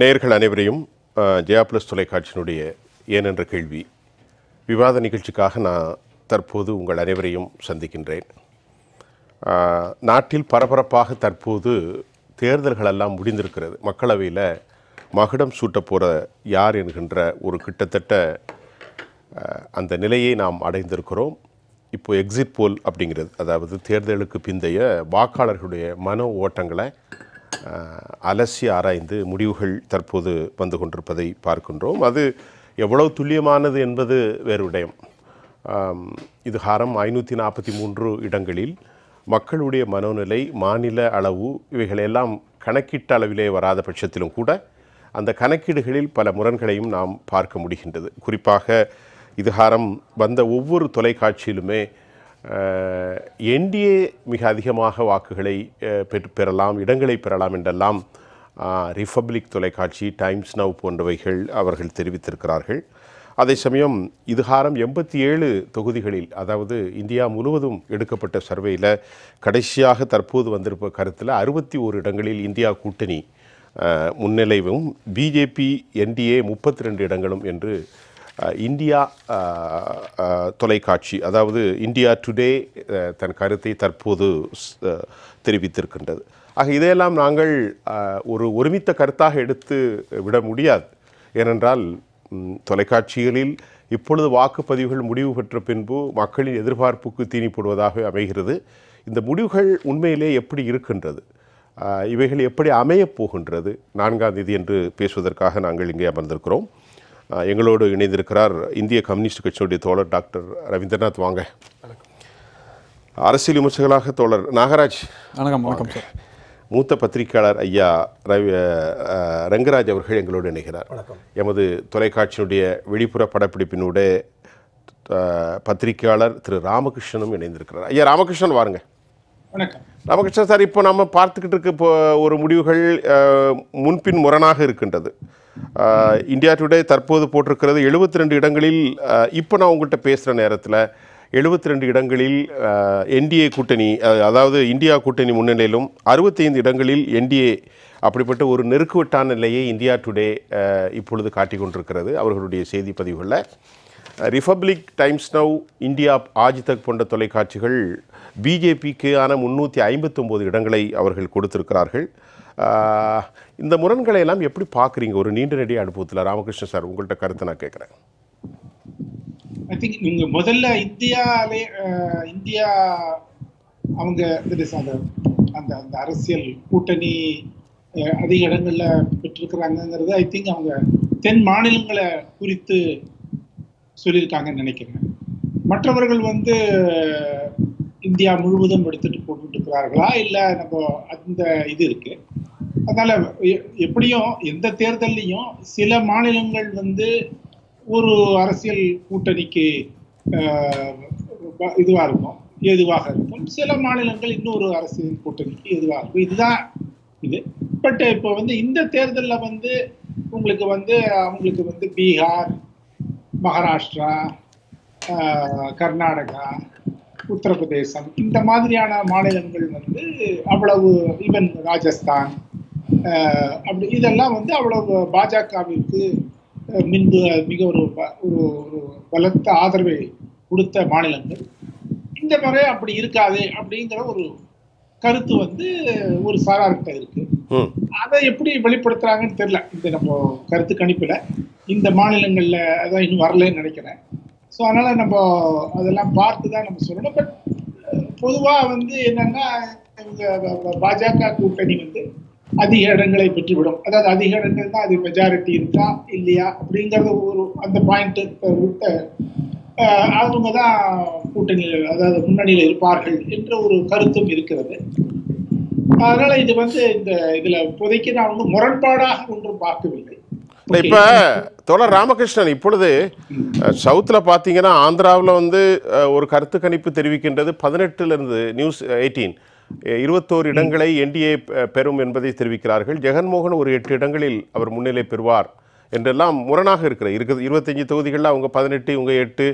நேர்கள் அனைவரையும் ஜெயா பிளஸ் தொலைக்காட்சியினுடைய ஏனென்ற கேள்வி விவாத நிகழ்ச்சிக்காக நான் தற்போது உங்கள் அனைவரையும் சந்திக்கின்றேன் நாட்டில் பரபரப்பாக தற்போது தேர்தல்களெல்லாம் முடிந்திருக்கிறது மக்களவையில் மகுடம் சூட்ட போகிற யார் என்கின்ற ஒரு கிட்டத்தட்ட அந்த நிலையை நாம் அடைந்திருக்கிறோம் இப்போ எக்ஸிட் போல் அப்படிங்கிறது அதாவது தேர்தலுக்கு பிந்தைய வாக்காளர்களுடைய மன ஓட்டங்களை அலசி ஆராய்ந்து முடிவுகள் தற்போது வந்து கொண்டிருப்பதை பார்க்கின்றோம் அது எவ்வளவு துல்லியமானது என்பது வேறு விடயம் இது ஹாரம் ஐநூற்றி நாற்பத்தி மூன்று இடங்களில் மக்களுடைய மனோநிலை மாநில அளவு இவைகளெல்லாம் கணக்கிட்ட அளவிலே வராத பட்சத்திலும் கூட அந்த கணக்கீடுகளில் பல முரண்களையும் நாம் பார்க்க முடிகின்றது குறிப்பாக இதுகாரம் வந்த ஒவ்வொரு தொலைக்காட்சியிலுமே என்டிஏ மிக அதிகமாக வாக்குகளை பெறலாம் இடங்களை பெறலாம் என்றெல்லாம் ரிப்பப்ளிக் தொலைக்காட்சி டைம்ஸ் நவ் போன்றவைகள் அவர்கள் தெரிவித்திருக்கிறார்கள் அதே சமயம் இதுகாரம் எண்பத்தி ஏழு தொகுதிகளில் அதாவது இந்தியா முழுவதும் எடுக்கப்பட்ட சர்வேயில் கடைசியாக தற்போது வந்திருப்ப கருத்தில் அறுபத்தி ஓரு இடங்களில் இந்தியா கூட்டணி முன்னிலைவும் பிஜேபி என்டிஏ முப்பத்தி ரெண்டு இடங்களும் என்று இந்தியா தொலைக்காட்சி அதாவது இந்தியா டுடே தன் கருத்தை தற்போது தெரிவித்திருக்கின்றது ஆக இதையெல்லாம் நாங்கள் ஒரு ஒருமித்த கருத்தாக எடுத்து விட முடியாது ஏனென்றால் தொலைக்காட்சிகளில் இப்பொழுது வாக்குப்பதிவுகள் முடிவு பெற்ற பின்பு மக்களின் எதிர்பார்ப்புக்கு தீனி போடுவதாக அமைகிறது இந்த முடிவுகள் உண்மையிலே எப்படி இருக்கின்றது இவைகள் எப்படி அமையப் போகின்றது நான்காம் தேதி என்று பேசுவதற்காக நாங்கள் இங்கே அமர்ந்திருக்கிறோம் எங்களோடு இணைந்திருக்கிறார் இந்திய கம்யூனிஸ்ட் கட்சியினுடைய தோழர் டாக்டர் ரவீந்திரநாத் வாங்க அரசியல் விமர்சகர்களாக தோழர் நாகராஜ் வணக்கம் வணக்கம் சார் மூத்த பத்திரிகையாளர் ஐயா ரவி ரங்கராஜ் அவர்கள் எங்களோடு இணைகிறார் எமது தொலைக்காட்சியினுடைய விழிப்புற படப்பிடிப்பினுடைய பத்திரிகையாளர் திரு ராமகிருஷ்ணனும் இணைந்திருக்கிறார் ஐயா ராமகிருஷ்ணன் வாருங்க ராமகிருஷ்ணன் சார் இப்போ நம்ம பார்த்துக்கிட்டு இருக்க ஒரு முடிவுகள் முன்பின் முரணாக இருக்கின்றது இந்தியா டுடே தற்போது போட்டிருக்கிறது எழுபத்தி ரெண்டு இடங்களில் இப்போ நான் உங்கள்கிட்ட பேசுகிற நேரத்தில் எழுபத்தி ரெண்டு இடங்களில் என்டிஏ கூட்டணி அதாவது இந்தியா கூட்டணி முன்னிலையிலும் அறுபத்தைந்து இடங்களில் என்டிஏ அப்படிப்பட்ட ஒரு நெருக்குவட்டான நிலையை இந்தியா டுடே இப்பொழுது காட்டி கொண்டிருக்கிறது அவர்களுடைய செய்தி பதிவுகளில் Republic Times Now India Aaj Tak போன்ற தொலைக்காட்சிகள் பிஜேபிக்கு ஆன முன்னூற்றி ஐம்பத்தொம்போது இடங்களை அவர்கள் கொடுத்திருக்கிறார்கள் இந்த முரண்களை எல்லாம் எப்படி பார்க்குறீங்க ஒரு நீண்ட நெடிய அனுபவத்தில் ராமகிருஷ்ணன் சார் உங்கள்கிட்ட கருத்தை நான் கேட்குறேன் ஐ திங்க் நீங்க முதல்ல இந்தியாலே இந்தியா அவங்க அந்த அந்த அரசியல் கூட்டணி அதிக இடங்கள்ல பெற்றிருக்கிறாங்கிறது ஐ திங்க் அவங்க தென் மாநிலங்களை குறித்து சொல்லியிருக்காங்கன்னு நினைக்கிறேன் மற்றவர்கள் வந்து இந்தியா முழுவதும் எடுத்துட்டு போட்டுட்டு இருக்கிறார்களா இல்லை நம்ம அந்த இது இருக்கு அதனால எப்படியும் எந்த தேர்தல்லையும் சில மாநிலங்கள் வந்து ஒரு அரசியல் கூட்டணிக்கு இதுவா இருக்கும் எதுவாக இருக்கும் சில மாநிலங்கள் இன்னொரு அரசியல் கூட்டணிக்கு எதுவாக இருக்கும் இதுதான் இது பட் இப்போ வந்து இந்த தேர்தலில் வந்து உங்களுக்கு வந்து அவங்களுக்கு வந்து பீகார் மகாராஷ்டிரா கர்நாடகா உத்தரப்பிரதேசம் இந்த மாதிரியான மாநிலங்கள் வந்து அவ்வளவு ஈவன் ராஜஸ்தான் அப்படி இதெல்லாம் வந்து அவ்வளவு பாஜகவிற்கு மின்பு மிக ஒரு ஒரு பலத்த ஆதரவை கொடுத்த மாநிலங்கள் இந்த முறை அப்படி இருக்காது அப்படிங்கிற ஒரு கருத்து வந்து ஒரு சாரார்கிட்ட இருக்கு அதை எப்படி வெளிப்படுத்துறாங்கன்னு தெரியல இந்த நம்ம கருத்து கணிப்புல இந்த மாநிலங்கள்ல அதான் இன்னும் வரலன்னு நினைக்கிறேன் ஸோ அதனால நம்ம அதெல்லாம் பார்த்து தான் நம்ம சொல்லணும் பட் பொதுவா வந்து என்னன்னா பாஜக கூட்டணி வந்து அதிக இடங்களை பெற்றுவிடும் அதாவது அதிக இடங்கள் தான் அது மெஜாரிட்டி இருக்கா இல்லையா அப்படிங்கிறது ஒரு அந்த பாயிண்ட் விட்ட அவங்க தான் கூட்டணியில் அதாவது முன்னணியில் இருப்பார்கள் என்ற ஒரு கருத்தும் இருக்கிறது அதனால இது வந்து இந்த இதுல இப்போதைக்கு நான் வந்து முரண்பாடாக ஒன்றும் பார்க்கவில்லை இப்ப தோழர் ராமகிருஷ்ணன் இப்பொழுது சவுத்தில் பார்த்தீங்கன்னா ஆந்திராவில் வந்து ஒரு கருத்து கணிப்பு தெரிவிக்கின்றது பதினெட்டுலேருந்து நியூஸ் எயிட்டீன் இருபத்தோரு இடங்களை என்டிஏ பெறும் என்பதை தெரிவிக்கிறார்கள் ஜெகன்மோகன் ஒரு எட்டு இடங்களில் அவர் முன்னிலை பெறுவார் என்றெல்லாம் முரணாக இருக்கிற இருக்குது இருபத்தஞ்சி தொகுதிகளில் அவங்க பதினெட்டு இவங்க எட்டு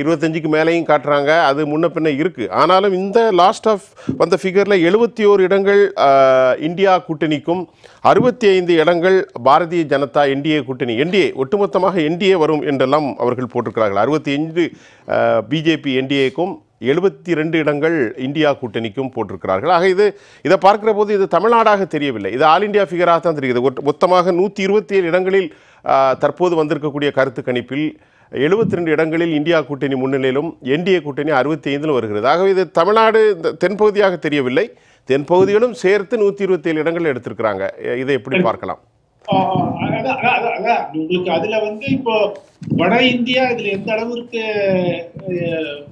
இருபத்தஞ்சிக்கு மேலேயும் காட்டுறாங்க அது முன்ன பின்ன இருக்குது ஆனாலும் இந்த லாஸ்ட் ஆஃப் வந்த ஃபிகரில் எழுபத்தி ஓரு இடங்கள் இந்தியா கூட்டணிக்கும் அறுபத்தி ஐந்து இடங்கள் பாரதிய ஜனதா என்டிஏ கூட்டணி என்டிஏ ஒட்டுமொத்தமாக என்டிஏ வரும் என்றெல்லாம் அவர்கள் போட்டிருக்கிறார்கள் அறுபத்தி ஐந்து பிஜேபி என்டிஏக்கும் எழுபத்தி ரெண்டு இடங்கள் இந்தியா கூட்டணிக்கும் போட்டிருக்கிறார்கள் ஆக இது இதை பார்க்குற போது இது தமிழ்நாடாக தெரியவில்லை இது ஆல் இண்டியா ஃபிகராக தான் தெரிகிறது மொத்தமாக நூற்றி இருபத்தி ஏழு இடங்களில் தற்போது வந்திருக்கக்கூடிய கருத்து கணிப்பில் எழுபத்தி ரெண்டு இடங்களில் இந்தியா கூட்டணி முன்னிலையிலும் என்டிஏ கூட்டணி அறுபத்தி ஐந்திலும் வருகிறது ஆகவே இது தமிழ்நாடு இந்த தென்பகுதியாக தெரியவில்லை தென்பகுதிகளும் சேர்த்து நூற்றி இருபத்தி ஏழு இடங்கள் எடுத்திருக்கிறாங்க இதை எப்படி பார்க்கலாம் உங்களுக்கு அதுல வந்து இப்போ வட இந்தியா இதுல எந்த அளவுக்கு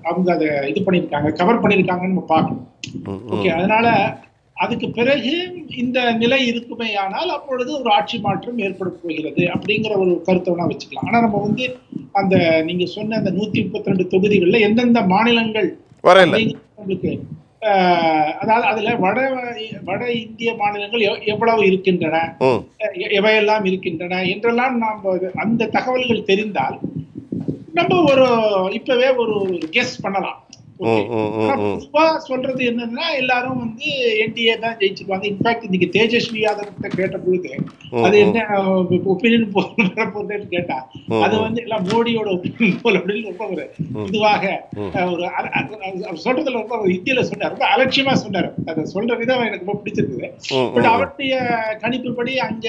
அவங்க அதை இது பண்ணிருக்காங்க கவர் பண்ணிருக்காங்கன்னு நம்ம பார்க்கணும் ஓகே அதனால அதுக்கு பிறகு இந்த நிலை இருக்குமே ஆனால் அப்பொழுது ஒரு ஆட்சி மாற்றம் ஏற்பட போகிறது அப்படிங்கிற ஒரு கருத்தை வச்சுக்கலாம் ஆனா நம்ம வந்து அந்த நீங்க சொன்ன அந்த நூத்தி முப்பத்தி ரெண்டு தொகுதிகளில் எந்தெந்த மாநிலங்கள் உங்களுக்கு அதாவது அதுல வட வட இந்திய மாநிலங்கள் எவ்வளவு இருக்கின்றன எவையெல்லாம் இருக்கின்றன என்றெல்லாம் நாம் அந்த தகவல்கள் தெரிந்தால் நம்ம ஒரு இப்பவே ஒரு கெஸ் பண்ணலாம் பொதுவா சொல்றது என்னன்னா எல்லாரும் வந்து என்டிஏ தான் ஜெயிச்சிருவாங்க இன்ஃபேக்ட் இன்னைக்கு தேஜஸ்வி யாதவ் கிட்ட கேட்ட பொழுது அது என்ன ஒப்பீனியன் போல கேட்டா அது வந்து எல்லாம் மோடியோட ஒப்பீனியன் போல அப்படின்னு ரொம்ப ஒரு இதுவாக ஒரு சொல்றதுல ரொம்ப ஒரு இந்தியில சொன்னார் ரொம்ப அலட்சியமா சொன்னார் அதை சொல்ற விதம் எனக்கு ரொம்ப பிடிச்சிருக்குது பட் அவருடைய கணிப்புப்படி அங்க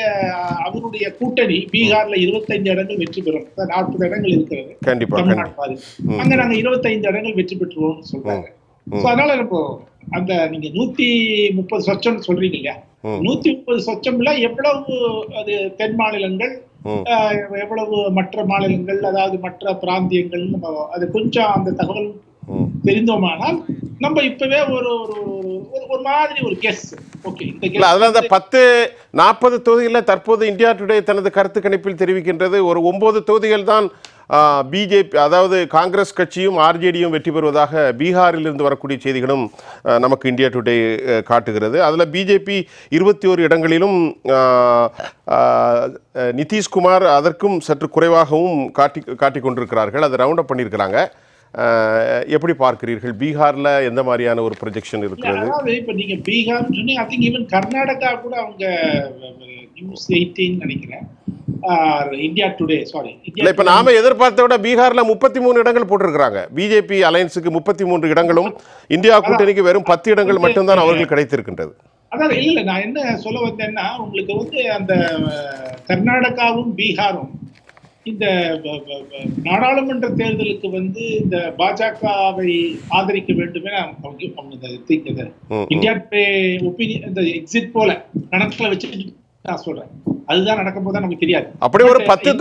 அவருடைய கூட்டணி பீகார்ல இருபத்தைந்து இடங்கள் வெற்றி பெறும் நாற்பது இடங்கள் இருக்கிறது கண்டிப்பா அங்க நாங்க இருபத்தைந்து இடங்கள் வெற்றி பெற்றுவோம் சொல்றாங்க அதனால இப்போ அந்த நீங்க நூத்தி முப்பது சொச்சம் சொல்றீங்க இல்லையா நூத்தி முப்பது சொச்சம்ல எவ்வளவு அது தென் மாநிலங்கள் எவ்வளவு மற்ற மாநிலங்கள் அதாவது மற்ற பிராந்தியங்கள் அது கொஞ்சம் அந்த தகவல் தெரிந்தோமானால் நம்ம இப்பவே ஒரு ஒரு ஒரு மாதிரி ஒரு கெஸ் ஓகே இந்த பத்து நாற்பது தொகுதிகளில் தற்போது இந்தியா டுடே தனது கருத்து கணிப்பில் தெரிவிக்கின்றது ஒரு ஒன்பது தொகுதிகள் தான் பிஜேபி அதாவது காங்கிரஸ் கட்சியும் ஆர்ஜேடியும் வெற்றி பெறுவதாக பீகாரில் இருந்து வரக்கூடிய செய்திகளும் நமக்கு இந்தியா டுடே காட்டுகிறது அதில் பிஜேபி இருபத்தி ஓரு இடங்களிலும் நிதிஷ்குமார் அதற்கும் சற்று குறைவாகவும் காட்டி காட்டி கொண்டிருக்கிறார்கள் அதை ரவுண்ட் அப் பண்ணியிருக்கிறாங்க எப்படி பார்க்கிறீர்கள் பீகார்ல எந்த மாதிரியான ஒரு ப்ரொஜெக்ஷன் இருக்கிறது நீங்க பீகார் சொன்னீங்க ஐ திங்க் ஈவன் கர்நாடகா கூட அவங்க நியூஸ் நினைக்கிறேன் இந்தியா டுடே சாரி நாம எதிர்பார்த்த விட பீகார்ல முப்பத்தி மூணு இடங்கள் போட்டிருக்கிறாங்க பிஜேபி அலையன்ஸுக்கு முப்பத்தி மூன்று இடங்களும் இந்தியா கூட்டணிக்கு வெறும் பத்து இடங்கள் தான் அவர்கள் கிடைத்திருக்கின்றது நான் என்ன சொல்ல வந்தேன்னா உங்களுக்கு வந்து அந்த கர்நாடகாவும் பீகாரும் இந்த நாடாளுமன்ற தேர்தலுக்கு வந்து இந்த பாஜகவை ஆதரிக்க வேண்டுமே இந்தியா ஒப்பீனியன் இந்த எக்ஸிட் போல கணக்குல வச்சுட்டு நான் சொல்றேன் அதுதான் நடக்கும் போது நமக்கு தெரியாது அப்படி ஒரு பத்து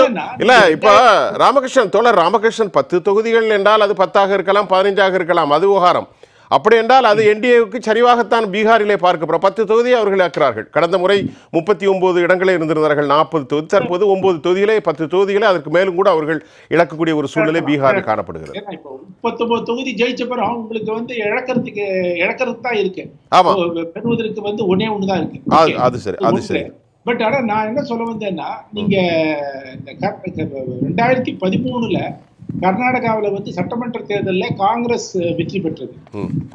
இல்ல இப்ப ராமகிருஷ்ணன் தோழர் ராமகிருஷ்ணன் பத்து தொகுதிகள் என்றால் அது பத்தாக இருக்கலாம் பதினஞ்சாக இருக்கலாம் அது விவகாரம் அப்படி என்றால் அது என்டிஏவுக்கு சரிவாகத்தான் பீகாரிலே பார்க்கப்படும் பத்து தொகுதியை அவர்கள் ஆக்கிறார்கள் கடந்த முறை முப்பத்தி ஒன்பது இடங்களே இருந்திருந்தார்கள் நாற்பது தொகுதி தற்போது ஒன்பது தொகுதியிலே பத்து தொகுதிகளே அதற்கு மேலும் கூட அவர்கள் இழக்கக்கூடிய ஒரு சூழ்நிலை பீகாரில் காணப்படுகிறது முப்பத்தொன்பது தொகுதி ஜெயிச்ச பிறகு அவங்களுக்கு வந்து இழக்கிறதுக்கு இழக்கிறது தான் இருக்கு ஆமா பெறுவதற்கு வந்து ஒன்னே ஒண்ணுதான் இருக்கு அது சரி அது சரி பட் ஆனா நான் என்ன சொல்ல வந்தேன்னா நீங்க இந்த ரெண்டாயிரத்தி பதிமூணுல கர்நாடகாவில் வந்து சட்டமன்ற தேர்தலில் காங்கிரஸ் வெற்றி பெற்றது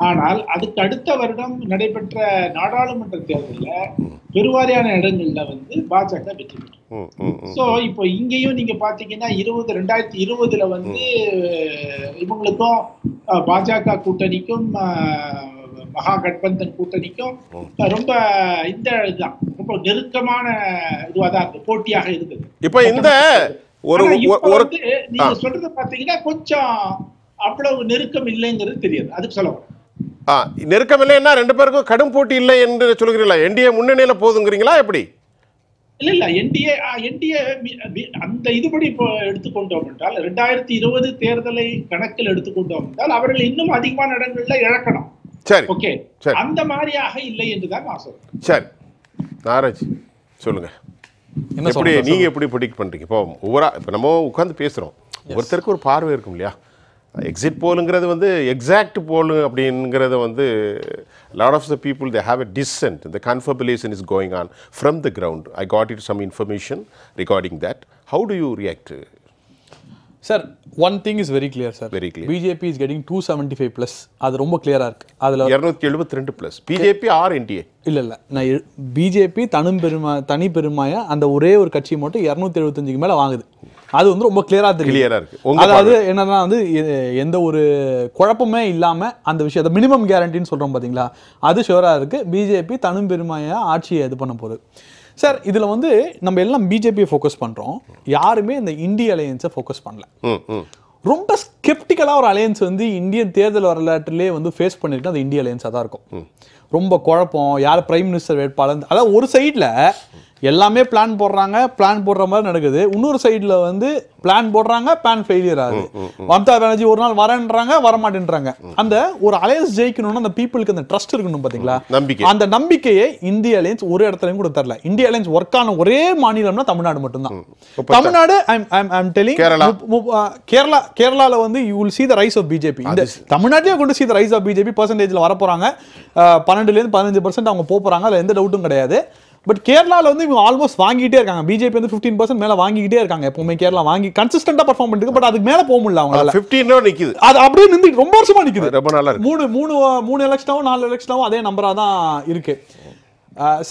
ஆனால் அதுக்கு அடுத்த வருடம் நடைபெற்ற நாடாளுமன்ற தேர்தலில் பெருவாரியான இடங்களில் வந்து பாஜக வெற்றி பெற்றது ஸோ இப்போ இங்கேயும் நீங்க பாத்தீங்கன்னா இருபது ரெண்டாயிரத்தி இருபதுல வந்து இவங்களுக்கும் பாஜக கூட்டணிக்கும் மகா கட்பந்தன் கூட்டணிக்கும் ரொம்ப இந்த இதுதான் ரொம்ப நெருக்கமான இதுவாக தான் இருக்கு போட்டியாக இருக்குது இப்போ இந்த ஒரு நீங்க சொல்றது பாத்தீங்கன்னா கொஞ்சம் அவ்வளவு நெருக்கம் இல்லைங்கிறது தெரியுது அதுக்கு சொல்ல நெருக்கம் இல்லைன்னா ரெண்டு பேருக்கும் கடும் போட்டி இல்லை என்று சொல்கிறீங்களா என்டிஏ முன்னணியில போதுங்கிறீங்களா எப்படி இல்ல இல்ல என்டிஏ என்டிஏ அந்த இதுபடி இப்போ எடுத்துக்கொண்டோம் என்றால் ரெண்டாயிரத்தி இருபது தேர்தலை கணக்கில் எடுத்துக்கொண்டோம் என்றால் அவர்கள் இன்னும் அதிகமான இடங்கள்ல இழக்கணும் சரி ஓகே அந்த மாதிரியாக இல்லை என்றுதான் நான் சொல்றேன் சரி நாராஜ் சொல்லுங்க எப்படி நீங்க எப்படி ப்ரிடிக்ட் பண்றீங்க இப்போ ஒவ்வொரு இப்போ நம்ம உட்காந்து பேசுகிறோம் ஒருத்தருக்கு ஒரு பார்வை இருக்கும் இல்லையா எக்ஸிட் போலுங்கிறது வந்து எக்ஸாக்ட் போலு அப்படிங்கிறத வந்து lot of the people they have a decent the confabulation is going on from the ground I got it some information regarding that how do you react sir one thing is very clear sir very clear BJP is getting two seventy five plus அது ரொம்ப கிளியராக இருக்கு அதில் இரநூத்தி எழுபத்தி ரெண்டு plus BJP R NDA இல்லை இல்லை நான் பிஜேபி தனி பெருமா தனி பெருமாயை அந்த ஒரே ஒரு கட்சி மட்டும் இரநூத்தி எழுபத்தஞ்சுக்கு மேலே வாங்குது அது வந்து ரொம்ப கிளியராக இருக்கு கிளியராக இருக்கு அதாவது என்னன்னா வந்து எந்த ஒரு குழப்பமே இல்லாமல் அந்த விஷயம் மினிமம் கேரண்டின்னு சொல்கிறோம் பார்த்தீங்களா அது ஷுவராக இருக்குது பிஜேபி தனி பெருமாயை ஆட்சியை இது பண்ண போகுது சார் இதில் வந்து நம்ம எல்லாம் பிஜேபியை ஃபோக்கஸ் பண்ணுறோம் யாருமே இந்த இந்திய அலையன்ஸை ஃபோக்கஸ் பண்ணல ரொம்ப ஸ்கெப்டிக்கலாக ஒரு அலையன்ஸ் வந்து இந்தியன் தேர்தல் வரலாற்றிலே வந்து ஃபேஸ் பண்ணிருக்கு அது இந்திய அலையன்ஸாக தான் இருக்கும் ரொம்ப குழப்பம் யார் பிரைம் மினிஸ்டர் வேட்பாளர் அதாவது ஒரு சைடில் எல்லாமே பிளான் போடுறாங்க பிளான் போடுற மாதிரி நடக்குது இன்னொரு சைடில் வந்து பிளான் போடுறாங்க பிளான் ஃபெயிலியர் ஆகுது மம்தா பானர்ஜி ஒரு நாள் வரேன்றாங்க வரமாட்டேன்றாங்க அந்த ஒரு அலையன்ஸ் ஜெயிக்கணும்னா அந்த பீப்புளுக்கு அந்த ட்ரஸ்ட் இருக்கணும் பார்த்தீங்களா நம்பிக்கை அந்த நம்பிக்கையை இந்திய அலையன்ஸ் ஒரு இடத்துலையும் கூட தரல இந்திய அலையன்ஸ் ஒர்க் ஆன ஒரே மாநிலம்னா தமிழ்நாடு மட்டும்தான் தமிழ்நாடு டெலிங் கேரளா கேரளாவில் வந்து you will see the rise of BJP இந்த தமிழ்நாட்டிலே கொண்டு see the rise of BJP பர்சன்டேஜில் வரப்போகிறாங்க பன்னெண்டுலேருந்து பதினஞ்சு பர்சன்ட் அவங்க போகிறாங்க அதில் எந்த டவுட்டும் கிடையாது பட் கேரளாவில் வந்து இவங்க ஆல்மோஸ்ட் வாங்கிட்டே இருக்காங்க பிஜேபி வந்து ஃபிஃப்டீன் பர்சன்ட் மேலே வாங்கிக்கிட்டே இருக்காங்க எப்பவுமே கேரளா வாங்கி கன்சிஸ்டண்டாக பர்ஃபார்ம் பண்ணிருக்கு பட் அதுக்கு மேலே போக முடியல அவங்களால ஃபிஃப்டீனோ நிற்குது அது அப்படியே நின்று ரொம்ப வருஷமா நிற்குது ரொம்ப நல்லா மூணு மூணு மூணு எலெக்ஷனாவும் நாலு எலெக்ஷனாவும் அதே நம்பராக தான் இருக்கு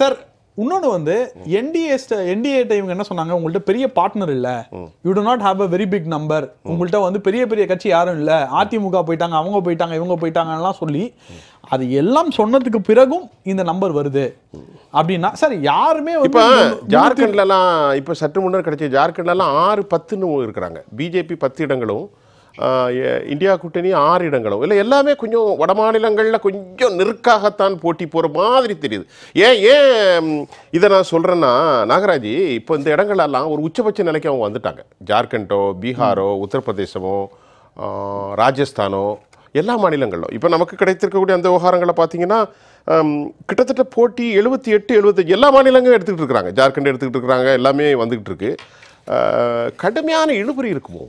சார் இன்னொன்று வந்து என்டிஏ என்டிஏ டைம் என்ன சொன்னாங்க உங்கள்ட்ட பெரிய பார்ட்னர் இல்லை you do not have a very big number உங்கள்கிட்ட வந்து பெரிய பெரிய கட்சி யாரும் இல்லை அதிமுக போயிட்டாங்க அவங்க போயிட்டாங்க இவங்க போயிட்டாங்கலாம் சொல்லி அது எல்லாம் சொன்னதுக்கு பிறகும் இந்த நம்பர் வருது அப்படின்னா சார் யாருமே இப்போ ஜார்க்கண்ட்லாம் இப்போ சற்று முன்னர் கிடைச்ச ஜார்க்கண்ட்லாம் ஆறு பத்துன்னு இருக்கிறாங்க பிஜேபி பத்து இடங்களும் இந்தியா கூட்டணி ஆறு இடங்களும் இல்லை எல்லாமே கொஞ்சம் வட மாநிலங்களில் கொஞ்சம் நெருக்காகத்தான் போட்டி போகிற மாதிரி தெரியுது ஏன் ஏன் இதை நான் சொல்கிறேன்னா நாகராஜி இப்போ இந்த இடங்களெல்லாம் ஒரு உச்சபட்ச நிலைக்கு அவங்க வந்துட்டாங்க ஜார்க்கண்டோ பீகாரோ உத்தரப்பிரதேசமோ ராஜஸ்தானோ எல்லா மாநிலங்களிலும் இப்போ நமக்கு கிடைத்திருக்கக்கூடிய அந்த விவகாரங்களை பார்த்தீங்கன்னா கிட்டத்தட்ட போட்டி எழுபத்தி எட்டு எழுபத்தஞ்சு எல்லா மாநிலங்களும் எடுத்துக்கிட்டு இருக்கிறாங்க ஜார்க்கண்ட் எடுத்துக்கிட்டு இருக்கிறாங்க எல்லாமே வந்துக்கிட்டு இருக்கு கடுமையான இழுபறி இருக்குமோ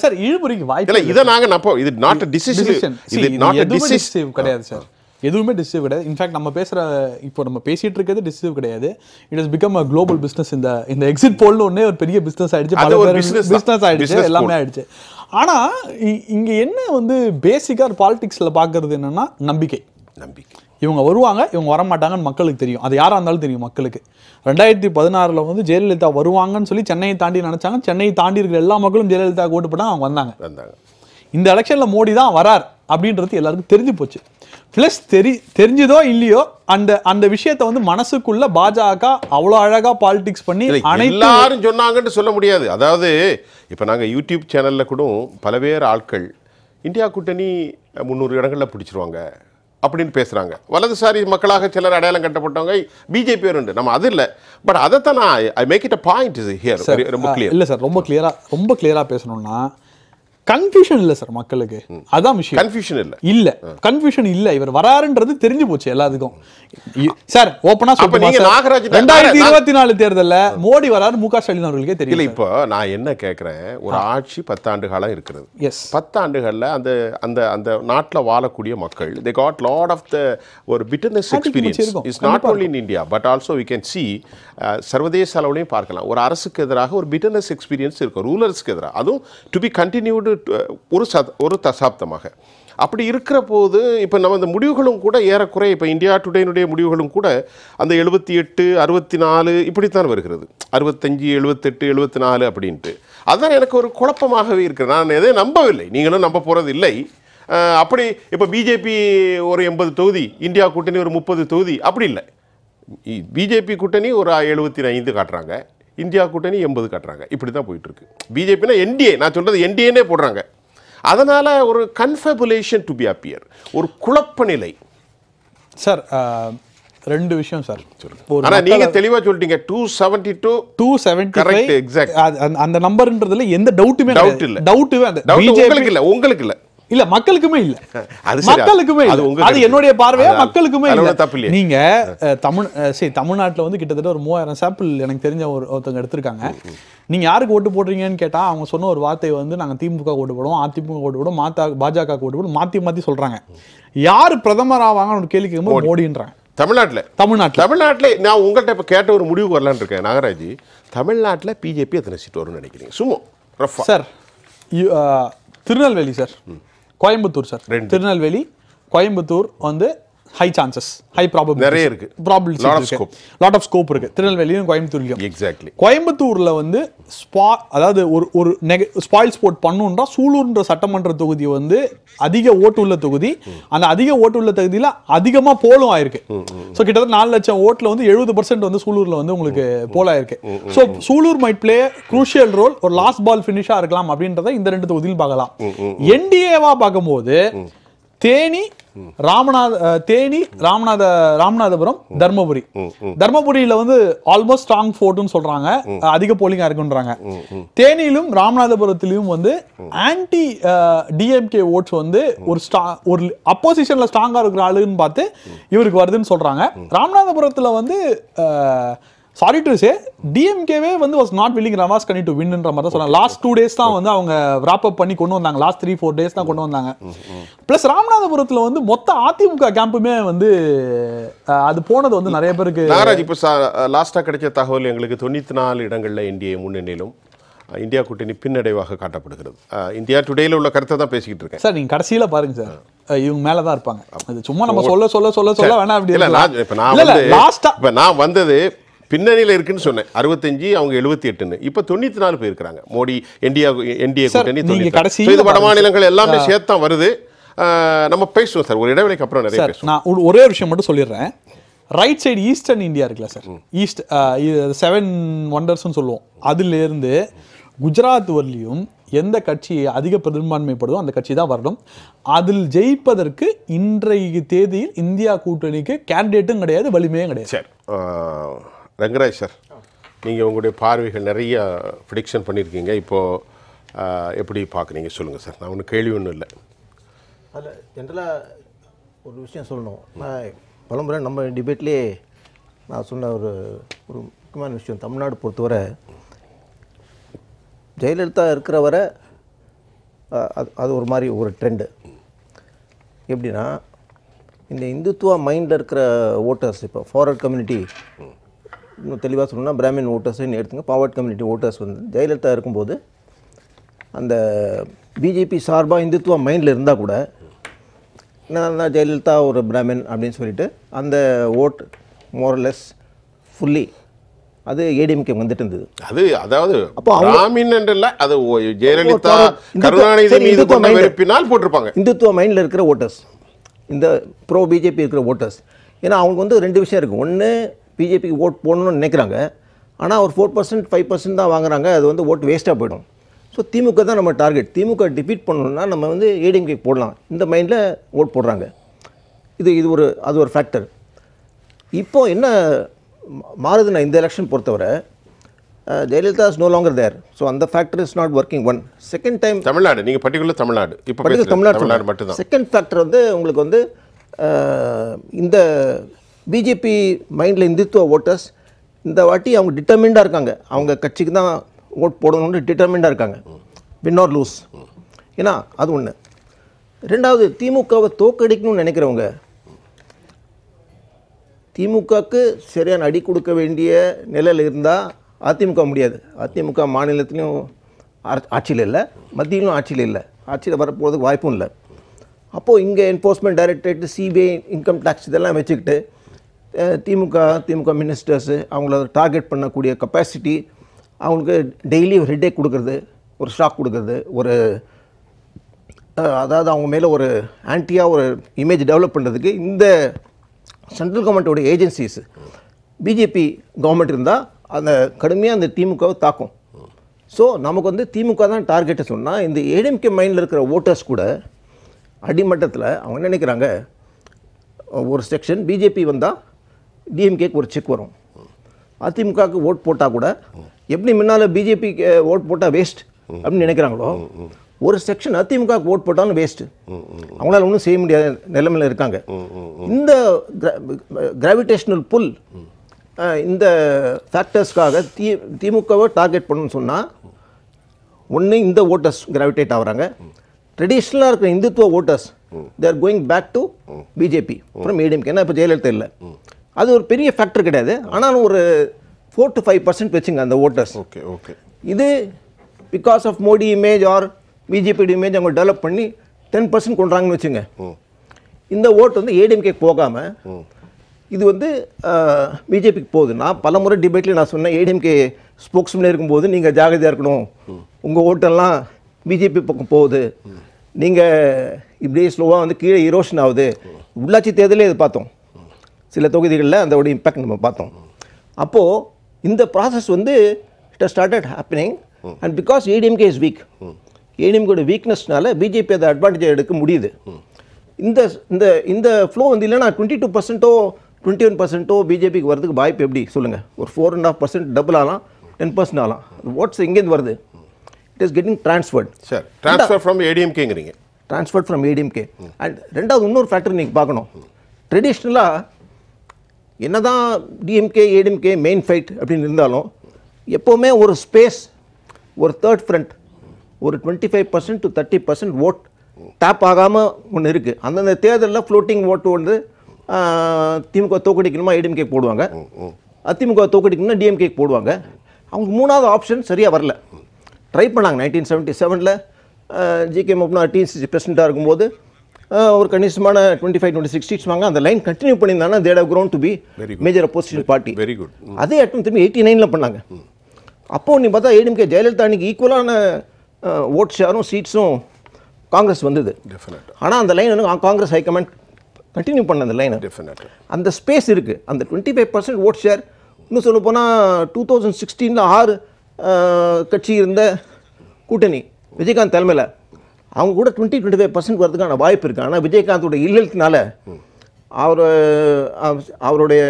சார் இழுபறிக்கு வாய்ப்பு இல்லை இதை நாங்கள் நப்போம் இது நாட் அ டிசிஷன் இது நாட் அ டிசிசிவ் கிடையாது சார் எதுவுமே டிசிவ் கிடையாது இன்ஃபேக்ட் நம்ம பேசுகிற இப்போ நம்ம பேசிகிட்டு இருக்கிறது டிசிவ் கிடையாது it is become a global business இந்த இந்த எக்ஸிட் போல்னு ஒன்றே ஒரு பெரிய பிஸ்னஸ் ஆகிடுச்சு பல பிஸ்னஸ் ஆகிடுச்சு எல்லாமே ஆகிடுச்சு ஆனால் இங்கே என்ன வந்து பேசிக்காக பாலிடிக்ஸில் பார்க்குறது என்னென்னா நம்பிக்கை நம்பிக்கை இவங்க வருவாங்க இவங்க வரமாட்டாங்கன்னு மக்களுக்கு தெரியும் அது யாராக இருந்தாலும் தெரியும் மக்களுக்கு ரெண்டாயிரத்தி பதினாறில் வந்து ஜெயலலிதா வருவாங்கன்னு சொல்லி சென்னையை தாண்டி நினச்சாங்க சென்னையை தாண்டி இருக்கிற எல்லா மக்களும் ஜெயலலிதா ஓட்டு போட்டால் அவங்க வந்தாங்க வந்தாங்க இந்த எலெக்ஷனில் மோடி தான் வரார் அப்படின்றது எல்லாருக்கும் தெரிஞ்சு போச்சு ப்ளஸ் தெரி தெரிஞ்சதோ இல்லையோ அந்த அந்த விஷயத்தை வந்து மனசுக்குள்ள பாஜக அவ்வளோ அழகாக பாலிடிக்ஸ் பண்ணி எல்லாரும் சொன்னாங்கன்னு சொல்ல முடியாது அதாவது இப்போ நாங்கள் யூடியூப் சேனலில் கூட பல பேர் ஆட்கள் இந்தியா கூட்டணி முந்நூறு இடங்களில் பிடிச்சிருவாங்க அப்படின்னு பேசுகிறாங்க வலதுசாரி மக்களாக சிலர் அடையாளம் கட்டப்பட்டவங்க பிஜேபி உண்டு நம்ம அது இல்லை பட் அதை தான் நான் I make it a point is here ரொம்ப கிளியர் இல்லை சார் ரொம்ப கிளியராக ரொம்ப கிளியராக பேசணும்னா கன்ஃபியூஷன் இல்லை சார் மக்களுக்கு அதான் விஷயம் கன்ஃபியூஷன் இல்லை இல்லை கன்ஃபியூஷன் இல்லை இவர் வராருன்றது தெரிஞ்சு போச்சு எல்லாத்துக்கும் சார் ஓப்பனா சொல்லுங்க நாகராஜ் ரெண்டாயிரத்தி இருபத்தி நாலு தேர்தலில் மோடி வராரு மு க ஸ்டாலின் அவர்களுக்கே தெரியல இப்போ நான் என்ன கேட்குறேன் ஒரு ஆட்சி பத்தாண்டு காலம் இருக்கிறது எஸ் பத்தாண்டுகளில் அந்த அந்த அந்த நாட்டில் வாழக்கூடிய மக்கள் they got lot of the ஒரு bitterness experience is not only in India but also we can see சர்வதேச அளவுலையும் பார்க்கலாம் ஒரு அரசுக்கு எதிராக ஒரு பிட்டர்னஸ் எக்ஸ்பீரியன்ஸ் இருக்கும் ரூலர்ஸ்க்கு எதிராக அதுவும் டு பி கண்டினியூடு ஒரு சத ஒரு தசாப்தமாக அப்படி இருக்கிற போது இப்போ நம்ம அந்த முடிவுகளும் கூட ஏறக்குறை இப்போ இந்தியா டுடேனுடைய முடிவுகளும் கூட அந்த எழுபத்தி எட்டு அறுபத்தி நாலு இப்படித்தான் வருகிறது அறுபத்தஞ்சி எழுபத்தெட்டு எழுபத்தி நாலு அப்படின்ட்டு அதுதான் எனக்கு ஒரு குழப்பமாகவே இருக்குது நான் எதையும் நம்பவில்லை நீங்களும் நம்ப போகிறது இல்லை அப்படி இப்போ பிஜேபி ஒரு எண்பது தொகுதி இந்தியா கூட்டணி ஒரு முப்பது தொகுதி அப்படி இல்லை பிஜேபி கூட்டணி ஒரு எழுபத்தி ஐந்து காட்டுறாங்க இந்தியா கூட்டணி எண்பது காட்டுறாங்க இப்படி தான் போயிட்டுருக்கு பிஜேபினா என்டிஏ நான் சொல்கிறது என்டிஏனே போடுறாங்க அதனால் ஒரு கன்ஃபபுலேஷன் டு பி அப்பியர் ஒரு குழப்ப நிலை சார் ரெண்டு விஷயம் சார் ஆனா நீங்க தெளிவா சொல்லிட்டீங்க two seventy two two seventy exact அந்த நம்பர்ன்றதுல எந்த டவுட்டுமே டவுட் இல்லை டவுட்டுமே அந்த உங்களுக்கு இல்லை உங்களுக்கு இல்லை இல்ல மக்களுக்குமே இல்ல மக்களுக்குமே அது என்னுடைய பார்வையா மக்களுக்குமே இல்ல தப்பு இல்ல நீங்க தமிழ் சரி தமிழ்நாட்டுல வந்து கிட்டத்தட்ட ஒரு மூவாயிரம் சாம்பிள் எனக்கு தெரிஞ்ச ஒரு ஒருத்தவங்க எடுத்திருக்காங்க நீங்க யாருக்கு ஓட்டு போடுறீங்கன்னு கேட்டா அவங்க சொன்ன ஒரு வார்த்தையை வந்து நாங்க திமுக ஓட்டு போடுவோம் அதிமுக ஓட்டு போடுவோம் மாத்தா பாஜக ஓட்டு போடும் மாத்தி மாத்தி சொல்றாங்க யார் பிரதமர் ஆவாங்கன்னு ஒரு கேள்வி கேட்கும்போது மோடின்றாங்க தமிழ்நாட்டில் தமிழ்நாட்டு தமிழ்நாட்டில் நான் உங்கள்கிட்ட இப்போ கேட்ட ஒரு முடிவுக்கு வரலான்னு இருக்கேன் நாகராஜ் தமிழ்நாட்டில் பிஜேபி எத்தனை சீட் வரும்னு நினைக்கிறீங்க சும்மா sir Tirunelveli sir Coimbatore sir Tirunelveli Coimbatore வந்து ஹை சான்சஸ் ஹை ப்ராபபிலிட்டி நிறைய இருக்கு ப்ராபபிலிட்டி லாட் ஆஃப் ஸ்கோப் இருக்கு திருநெல்வேலியும் கோயம்புத்தூர்லயும் எக்ஸாக்ட்லி கோயம்புத்தூரில் வந்து ஸ்பா அதாவது ஒரு ஒரு நெக ஸ்பாயில் ஸ்போர்ட் பண்ணுன்றா சூலூர்ன்ற சட்டமன்ற தொகுதி வந்து அதிக ஓட்டு உள்ள தொகுதி அந்த அதிக ஓட்டு உள்ள தொகுதியில அதிகமாக போலும் ஆயிருக்கு ஸோ கிட்டத்தட்ட நாலு லட்சம் ஓட்டில் வந்து எழுபது பர்சன்ட் வந்து சூலூரில் வந்து உங்களுக்கு போல ஆயிருக்கு so Sulur might play crucial role ஒரு லாஸ்ட் பால் ஃபினிஷாக இருக்கலாம் அப்படின்றத இந்த ரெண்டு தொகுதியில் பார்க்கலாம் என்டிஏவா பார்க்கும்போது தேனி ராமநாத தேனி ராமநாத ராமநாதபுரம் தர்மபுரி தர்மபுரியில வந்து ஆல்மோஸ்ட் ஸ்ட்ராங் ஃபோர்ட்னு சொல்றாங்க அதிக போலிங்கா இருக்குன்றாங்க தேனியிலும் ராமநாதபுரத்திலும் வந்து ஆன்டி டிஎம்கே ஓட்ஸ் வந்து ஒரு ஸ்ட்ரா ஒரு அப்போசிஷன்ல ஸ்ட்ராங்கா இருக்கிற ஆளுன்னு பார்த்து இவருக்கு வருதுன்னு சொல்றாங்க ராமநாதபுரத்துல வந்து சாரி டு சே டிஎம்கேவே வந்து வாஸ் நாட் வில்லிங் ரவாஸ் கனி டு வின்ன்ற மாதிரி தான் சொன்னாங்க லாஸ்ட் டூ டேஸ் தான் வந்து அவங்க ராப் அப் பண்ணி கொண்டு வந்தாங்க லாஸ்ட் த்ரீ ஃபோர் டேஸ் தான் கொண்டு வந்தாங்க ப்ளஸ் ராமநாதபுரத்தில் வந்து மொத்த அதிமுக கேம்புமே வந்து அது போனது வந்து நிறைய பேருக்கு நாகராஜ் இப்போ லாஸ்ட்டாக கிடைச்ச தகவல் எங்களுக்கு தொண்ணூற்றி நாலு இடங்களில் இந்தியை முன்னணியிலும் இந்தியா கூட்டணி பின்னடைவாக காட்டப்படுகிறது இந்தியா டுடேல உள்ள கருத்தை தான் பேசிக்கிட்டு இருக்கேன் சார் நீங்கள் கடைசியில் பாருங்க சார் இவங்க மேல தான் இருப்பாங்க அது சும்மா நம்ம சொல்ல சொல்ல சொல்ல சொல்ல வேணாம் அப்படி இல்ல நான் இப்போ நான் வந்து இப்போ நான் வந்தது பின்னணியில் இருக்குன்னு சொன்னேன் அறுபத்தஞ்சு அவங்க எழுபத்தி எட்டுன்னு இப்போ தொண்ணூற்றி நாலு போயிருக்கிறாங்க மோடி இந்தியா என்டிஏ கூட்டணி கடைசி இது வட மாநிலங்கள் எல்லாமே சேர்த்தான் வருது நம்ம பேசுவோம் சார் ஒரு இடைவெளிக்கு அப்புறம் நிறைய பேசுவோம் நான் ஒரே விஷயம் மட்டும் சொல்லிடுறேன் ரைட் சைடு ஈஸ்டர்ன் இந்தியா இருக்குல்ல சார் ஈஸ்ட் செவன் ஒண்டர்ஸ்னு சொல்லுவோம் அதுலேருந்து குஜராத் வரலையும் எந்த கட்சி அதிக பெரும்பான்மைப்படுதோ அந்த கட்சி தான் வரணும் அதில் ஜெயிப்பதற்கு இன்றைய தேதியில் இந்தியா கூட்டணிக்கு கேண்டிடேட்டும் கிடையாது வலிமையும் கிடையாது சார் ரங்கராஜ் சார் நீங்கள் உங்களுடைய பார்வைகள் நிறைய ப்ரிடிக்ஷன் பண்ணியிருக்கீங்க இப்போது எப்படி பார்க்குறீங்க சொல்லுங்கள் சார் நான் ஒன்றும் கேள்வி ஒன்றும் இல்லை அதில் ஜென்ரலாக ஒரு விஷயம் சொல்லணும் நான் பலமுறை நம்ம டிபேட்லேயே நான் சொன்ன ஒரு ஒரு முக்கியமான விஷயம் தமிழ்நாடு பொறுத்தவரை ஜெயலலிதா இருக்கிற அது அது ஒரு மாதிரி ஒரு ட்ரெண்டு எப்படின்னா இந்த இந்துத்துவா மைண்டில் இருக்கிற ஓட்டர்ஸ் இப்போ ஃபாரட் கம்யூனிட்டி தெளிவாக சொல்லணும்னா பிராமின் ஓட்டர்ஸை எடுத்துங்க பாவர்ட் கம்யூனிட்டி ஓட்டர்ஸ் வந்து ஜெயலலிதா இருக்கும்போது அந்த பிஜேபி சார்பாக இந்துத்துவ மைண்டில் இருந்தால் கூட என்ன ஜெயலலிதா ஒரு பிராமின் அப்படின்னு சொல்லிட்டு அந்த ஓட் மோரலெஸ் ஃபுல்லி அது ஏடிஎம்கே வந்துட்டு இருந்தது அது அதாவது அப்போ பிராமின் என்றல்ல அது ஜெயலலிதா கருணாநிதி மீது கொண்ட வெறுப்பினால் போட்டிருப்பாங்க இந்துத்துவ மைண்டில் இருக்கிற ஓட்டர்ஸ் இந்த ப்ரோ பிஜேபி இருக்கிற ஓட்டர்ஸ் ஏன்னா அவங்க வந்து ரெண்டு விஷயம் இருக்குது ஒன்று பிஜேபிக்கு ஓட் போடணும்னு நினைக்கிறாங்க ஆனால் ஒரு ஃபோர் பர்சன்ட் ஃபைவ் பர்சன்ட் தான் வாங்குறாங்க அது வந்து ஓட்டு வேஸ்ட்டாக போயிடும் ஸோ திமுக தான் நம்ம டார்கெட் திமுக டிஃபீட் பண்ணணும்னா நம்ம வந்து ஏடிஎம்கே போடலாம் இந்த மைண்டில் ஓட் போடுறாங்க இது இது ஒரு அது ஒரு ஃபேக்டர் இப்போது என்ன மாறுதுன்னா இந்த எலெக்ஷன் பொறுத்தவரை Jayalalithaa is no longer there so அந்த factor is not working one second time Tamil Nadu நீங்கள் பர்டிகுலர் தமிழ்நாடு இப்போ தமிழ்நாடு மட்டும் செகண்ட் ஃபேக்டர் வந்து உங்களுக்கு வந்து இந்த பிஜேபி மைண்டில் இந்துத்துவ ஓட்டர்ஸ் இந்த வாட்டி அவங்க டிட்டர்மிண்டாக இருக்காங்க அவங்க கட்சிக்கு தான் ஓட் போடணும்னு டிட்டர்மிண்டாக இருக்காங்க வின் ஆர் லூஸ் ஏன்னா அது ஒன்று ரெண்டாவது திமுகவை தோக்கடிக்கணும்னு நினைக்கிறவங்க திமுகவுக்கு சரியான அடி கொடுக்க வேண்டிய நிலையில் இருந்தால் அதிமுக முடியாது அதிமுக மாநிலத்திலையும் ஆட்சியில் இல்லை மத்தியிலும் ஆட்சியில் இல்லை ஆட்சியில் வரப்போகிறதுக்கு வாய்ப்பும் இல்லை அப்போது இங்கே enforcement directorate CBI income tax இதெல்லாம் வச்சுக்கிட்டு திமுக திமுக மினிஸ்டர்ஸு அவங்கள டார்கெட் பண்ணக்கூடிய கெப்பாசிட்டி அவங்களுக்கு டெய்லி ஒரு ஹெட்டேக் கொடுக்குறது ஒரு ஷாக் கொடுக்குறது ஒரு அதாவது அவங்க மேலே ஒரு ஆன்டியாக ஒரு இமேஜ் டெவலப் பண்ணுறதுக்கு இந்த சென்ட்ரல் கவர்மெண்ட்டோடைய ஏஜென்சிஸ் பிஜேபி கவர்மெண்ட் இருந்தால் அந்த கடுமையாக அந்த திமுகவை தாக்கும் ஸோ நமக்கு வந்து திமுக தான் டார்கெட்டை சொன்னால் இந்த ஏடிஎம்கே மைண்டில் இருக்கிற ஓட்டர்ஸ் கூட அடிமட்டத்தில் அவங்க நினைக்கிறாங்க ஒரு செக்ஷன் பிஜேபி வந்தால் டிஎம்கேக்கு ஒரு செக் வரும் அதிமுகவுக்கு ஓட் போட்டால் கூட எப்படி முன்னால் பிஜேபி ஓட் போட்டால் வேஸ்ட் அப்படின்னு நினைக்கிறாங்களோ ஒரு செக்ஷன் அதிமுக ஓட் போட்டாலும் வேஸ்ட்டு அவங்களால ஒன்றும் செய்ய முடியாத நிலைமையில் இருக்காங்க இந்த கிராவிடேஷனல் புல் இந்த ஃபேக்டர்ஸ்க்காக தி திமுகவை டார்கெட் பண்ணணும்னு சொன்னால் ஒன்று இந்த ஓட்டர்ஸ் கிராவிடேட் ஆகிறாங்க ட்ரெடிஷ்னலாக இருக்கிற Hindutva voters they're going back to BJP அப்புறம் மீடியம் ஏன்னா இப்போ ஜெயலலிதா இல்லை அது ஒரு பெரிய ஃபேக்டர் கிடையாது ஆனாலும் ஒரு ஃபோர் டு ஃபைவ் பர்சன்ட் வச்சுங்க அந்த ஓட்டர்ஸ் ஓகே ஓகே இது because of Modi image or BJP image அவங்க டெவலப் பண்ணி டென் பர்சன்ட் கொண்டாங்கன்னு வச்சுங்க இந்த ஓட்டு வந்து ஏடிஎம்கே போகாமல் இது வந்து பிஜேபிக்கு போகுது நான் பல முறை டிபேட்டில் நான் சொன்னேன் ஏடிஎம்கே ஸ்போக்ஸ்மேன் இருக்கும்போது நீங்கள் ஜாகிரதையாக இருக்கணும் உங்கள் ஓட்டெல்லாம் பிஜேபி பக்கம் போகுது நீங்கள் இப்படியே ஸ்லோவாக வந்து கீழே இரோஷன் ஆகுது உள்ளாட்சி தேர்தலே இது பார்த்தோம் சில தொகுதிகளில் அதோட இம்பேக்ட் நம்ம பார்த்தோம் அப்போது இந்த ப்ராசஸ் வந்து it started happening and because ADMK is weak ஏடிஎம்கேட வீக்னஸ்னால பிஜேபி அதை அட்வான்டேஜ் எடுக்க முடியுது இந்த இந்த இந்த ஃப்ளோ வந்து இல்லைன்னா டுவெண்ட்டி டூ பர்சன்ட்டோ டுவெண்ட்டி ஒன் பர்சன்ட்டோ பிஜேபிக்கு வரதுக்கு வாய்ப்பு எப்படி சொல்லுங்கள் ஒரு four and half percent double ஆகலாம் டென் பர்சன்ட் ஆகலாம் ஓட்ஸ் எங்கேருந்து வருது it is getting transferred sir transfer from ஏடிஎம்கேங்கிறீங்க ட்ரான்ஸ்ஃபர்ட் ஃப்ரம் ஏடிஎம்கே அண்ட் ரெண்டாவது இன்னொரு ஃபேக்டர் நீங்கள் பார்க்கணும் ட்ரெடிஷ்னலாக என்ன தான் டிஎம்கே ஏடிஎம்கே மெயின் ஃபைட் அப்படின்னு இருந்தாலும் எப்போவுமே ஒரு ஸ்பேஸ் ஒரு தேர்ட் ஃப்ரண்ட் ஒரு twenty five percent to thirty percent vote டேப் ஆகாமல் ஒன்று இருக்குது அந்தந்த தேர்தலில் ஃப்ளோட்டிங் ஓட்டு வந்து திமுக தோக்கடிக்கணுமா ஏடிஎம்கே போடுவாங்க அதிமுக தோக்கடிக்கணும்னா டிஎம்கே போடுவாங்க அவங்க மூணாவது ஆப்ஷன் சரியாக வரல ட்ரை பண்ணாங்க நைன்டீன் செவன்ட்டி செவனில் ஜிகே மோப்னா டிஎன்சிசி பிரசிடண்ட்டாக இருக்கும்போது ஒரு கணிசமான twenty five twenty six seats வாங்க அந்த லைன் கண்டினியூ பண்ணியிருந்தாங்க that have ground to be major opposition party very good அதே அட்டம் திரும்பி எயிட்டி நைனில் பண்ணாங்க அப்போது நீ பார்த்தா ஏடிஎம்கே ஜெயலலிதா அன்றைக்கி ஈக்குவலான ஓட் ஷேரும் சீட்ஸும் காங்கிரஸ் வந்தது ஆனால் அந்த லைன் வந்து காங்கிரஸ் ஹைகமாண்ட் கண்டினியூ பண்ண அந்த லைனை அந்த ஸ்பேஸ் இருக்குது அந்த twenty five percent vote share இன்னும் சொல்ல போனால் டூ தௌசண்ட் சிக்ஸ்டீனில் ஆறு கட்சி இருந்த கூட்டணி விஜயகாந்த் தலைமையில் அவங்க கூட டுவெண்ட்டி டுவெண்ட்டி ஃபைவ் பர்சன்ட் வரதுக்கான வாய்ப்பு இருக்குது ஆனால் விஜயகாந்தோட இல்லத்தினால அவர் அவருடைய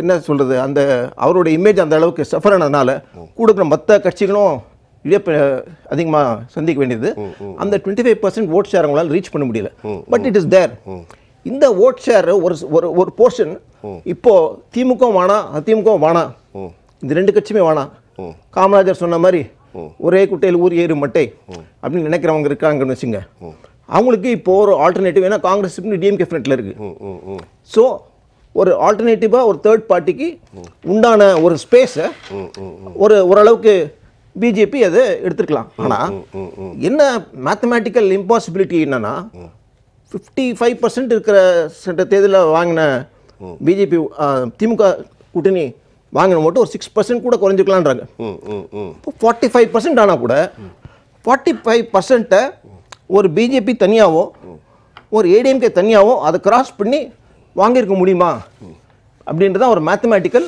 என்ன சொல்கிறது அந்த அவருடைய இமேஜ் அந்த அளவுக்கு சஃபர் ஆனதுனால கொடுக்குற மற்ற கட்சிகளும் இழப்பு அதிகமாக சந்திக்க வேண்டியது அந்த twenty five percent vote share அவங்களால் ரீச் பண்ண முடியல பட் இட் இஸ் தேர் இந்த ஓட் ஷேர் ஒரு ஒரு ஒரு போர்ஷன் இப்போது திமுகவும் வானா அதிமுகவும் வானா இந்த ரெண்டு கட்சியுமே வானா காமராஜர் சொன்ன மாதிரி ஒரே குட்டையில் ஊர் ஏறும் மட்டை அப்படின்னு நினைக்கிறவங்க இருக்காங்கன்னு வச்சுங்க அவங்களுக்கு இப்போ ஒரு ஆல்டர்னேட்டிவ் ஏன்னா காங்கிரஸ் டிஎம்கே ஃப்ரண்ட்டில் இருக்குது ஸோ ஒரு ஆல்டர்னேட்டிவா ஒரு தேர்ட் பார்ட்டிக்கு உண்டான ஒரு ஸ்பேஸை ஒரு ஓரளவுக்கு பிஜேபி அதை எடுத்துருக்கலாம் ஆனால் என்ன மேத்தமேட்டிக்கல் இம்பாசிபிலிட்டி என்னன்னா ஃபிஃப்டி ஃபைவ் பர்சன்ட் இருக்கிற சென்ற தேர்தலில் வாங்கின பிஜேபி திமுக கூட்டணி வாங்கின மட்டும் ஒரு சிக்ஸ் பர்சன்ட் கூட குறைஞ்சிக்கலான்றாங்க இப்போ ஃபார்ட்டி ஃபைவ் பர்சன்ட் ஆனால் கூட ஃபார்ட்டி ஃபைவ் பர்சன்ட்டை ஒரு பிஜேபி தனியாகவோ ஒரு ஏடிஎம்கே தனியாகவோ அதை கிராஸ் பண்ணி வாங்கியிருக்க முடியுமா அப்படின்றதான் ஒரு மேத்தமேட்டிக்கல்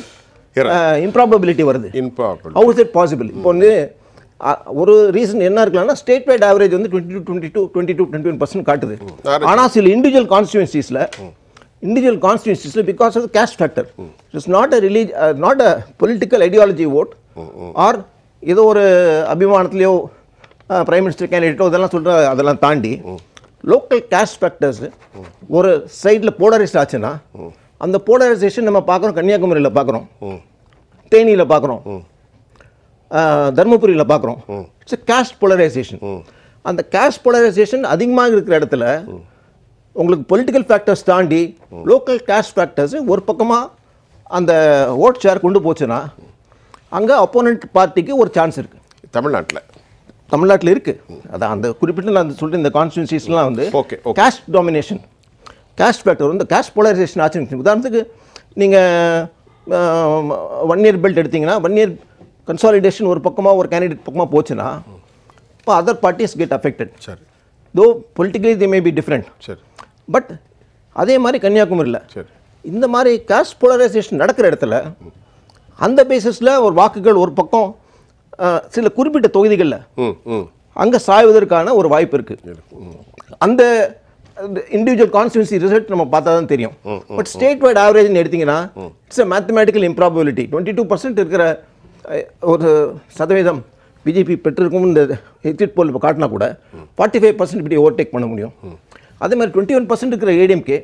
இம்ப்ராபபிலிட்டி வருது ஹவு இஸ் இட் பாசிபிள் இப்போ வந்து ஒரு ரீசன் என்ன இருக்கலாம்னா ஸ்டேட் வைட் ஆவரேஜ் வந்து twenty two twenty two twenty two twenty one percent காட்டுது ஆனால் சில இண்டிவிஜுவல் கான்ஸ்டுவன்சிஸில் individual constituencies because of the caste factor. Mm. It is not a religion, uh, not a political ஏதோ ஒரு அபிமானத்துலேயோ prime minister கேண்டிடேட்டோ இதெல்லாம் சொல்கிற அதெல்லாம் தாண்டி லோக்கல் கேஸ்ட் ஃபேக்டர்ஸ் ஒரு சைடில் போலரைஸ் ஆச்சுன்னா mm. அந்த போலரைசேஷன் நம்ம பார்க்குறோம் கன்னியாகுமரியில் பார்க்குறோம் mm. தேனியில் பார்க்குறோம் mm. தர்மபுரியில் பார்க்குறோம் இட்ஸ் அ கேஸ்ட் போலரைசேஷன் அந்த கேஸ்ட் போலரைசேஷன் அதிகமாக இருக்கிற இடத்துல உங்களுக்கு பொலிட்டிக்கல் ஃபேக்டர்ஸ் தாண்டி லோக்கல் கேஷ் ஃபேக்டர்ஸ் ஒரு பக்கமாக அந்த ஓட் ஷேர் கொண்டு போச்சுன்னா அங்கே அப்போனண்ட் பார்ட்டிக்கு ஒரு சான்ஸ் இருக்குது தமிழ்நாட்டில் தமிழ்நாட்டில் இருக்குது அதான் அந்த குறிப்பிட்ட நான் சொல்லிட்டு இந்த கான்ஸ்டியூன்சிஸ்லாம் வந்து okay caste domination caste factor வந்து கேஷ் போலரைசேஷன் ஆச்சுன்னு உதாரணத்துக்கு நீங்கள் ஒன் இயர் பெல்ட் எடுத்திங்கன்னா ஒன் இயர் கன்சாலிடேஷன் ஒரு பக்கமாக ஒரு கேண்டிடேட் பக்கமாக போச்சுன்னா இப்போ other parties get affected sir though politically they may be different sir but அதே மாதிரி கன்னியாகுமரியில் இந்த மாதிரி கேஸ்ட் போலரைசேஷன் நடக்கிற இடத்துல அந்த பேசிஸில் ஒரு வாக்குகள் ஒரு பக்கம் சில குறிப்பிட்ட தொகுதிகளில் அங்கே சாய்வதற்கான ஒரு வாய்ப்பு இருக்குது அந்த இண்டிவிஜுவல் கான்ஸ்டியூன்சி ரிசல்ட் நம்ம பார்த்தா தான் தெரியும் பட் ஸ்டேட் வைட் ஆவரேஜ்னு எடுத்திங்கன்னா it's a mathematical improbability twenty two percent இருக்கிற ஒரு சதவீதம் பிஜேபி பெற்றிருக்கும் இந்த எக்ஸிட் போல் இப்போ காட்டினா கூட ஃபார்ட்டி ஃபைவ் பர்சன்ட் இப்படி ஓவர்டேக் பண்ண முடியும் அதே மாதிரி டுவெண்ட்டி ஒன் பர்சன்ட் இருக்கிற ஏடிஎம்கே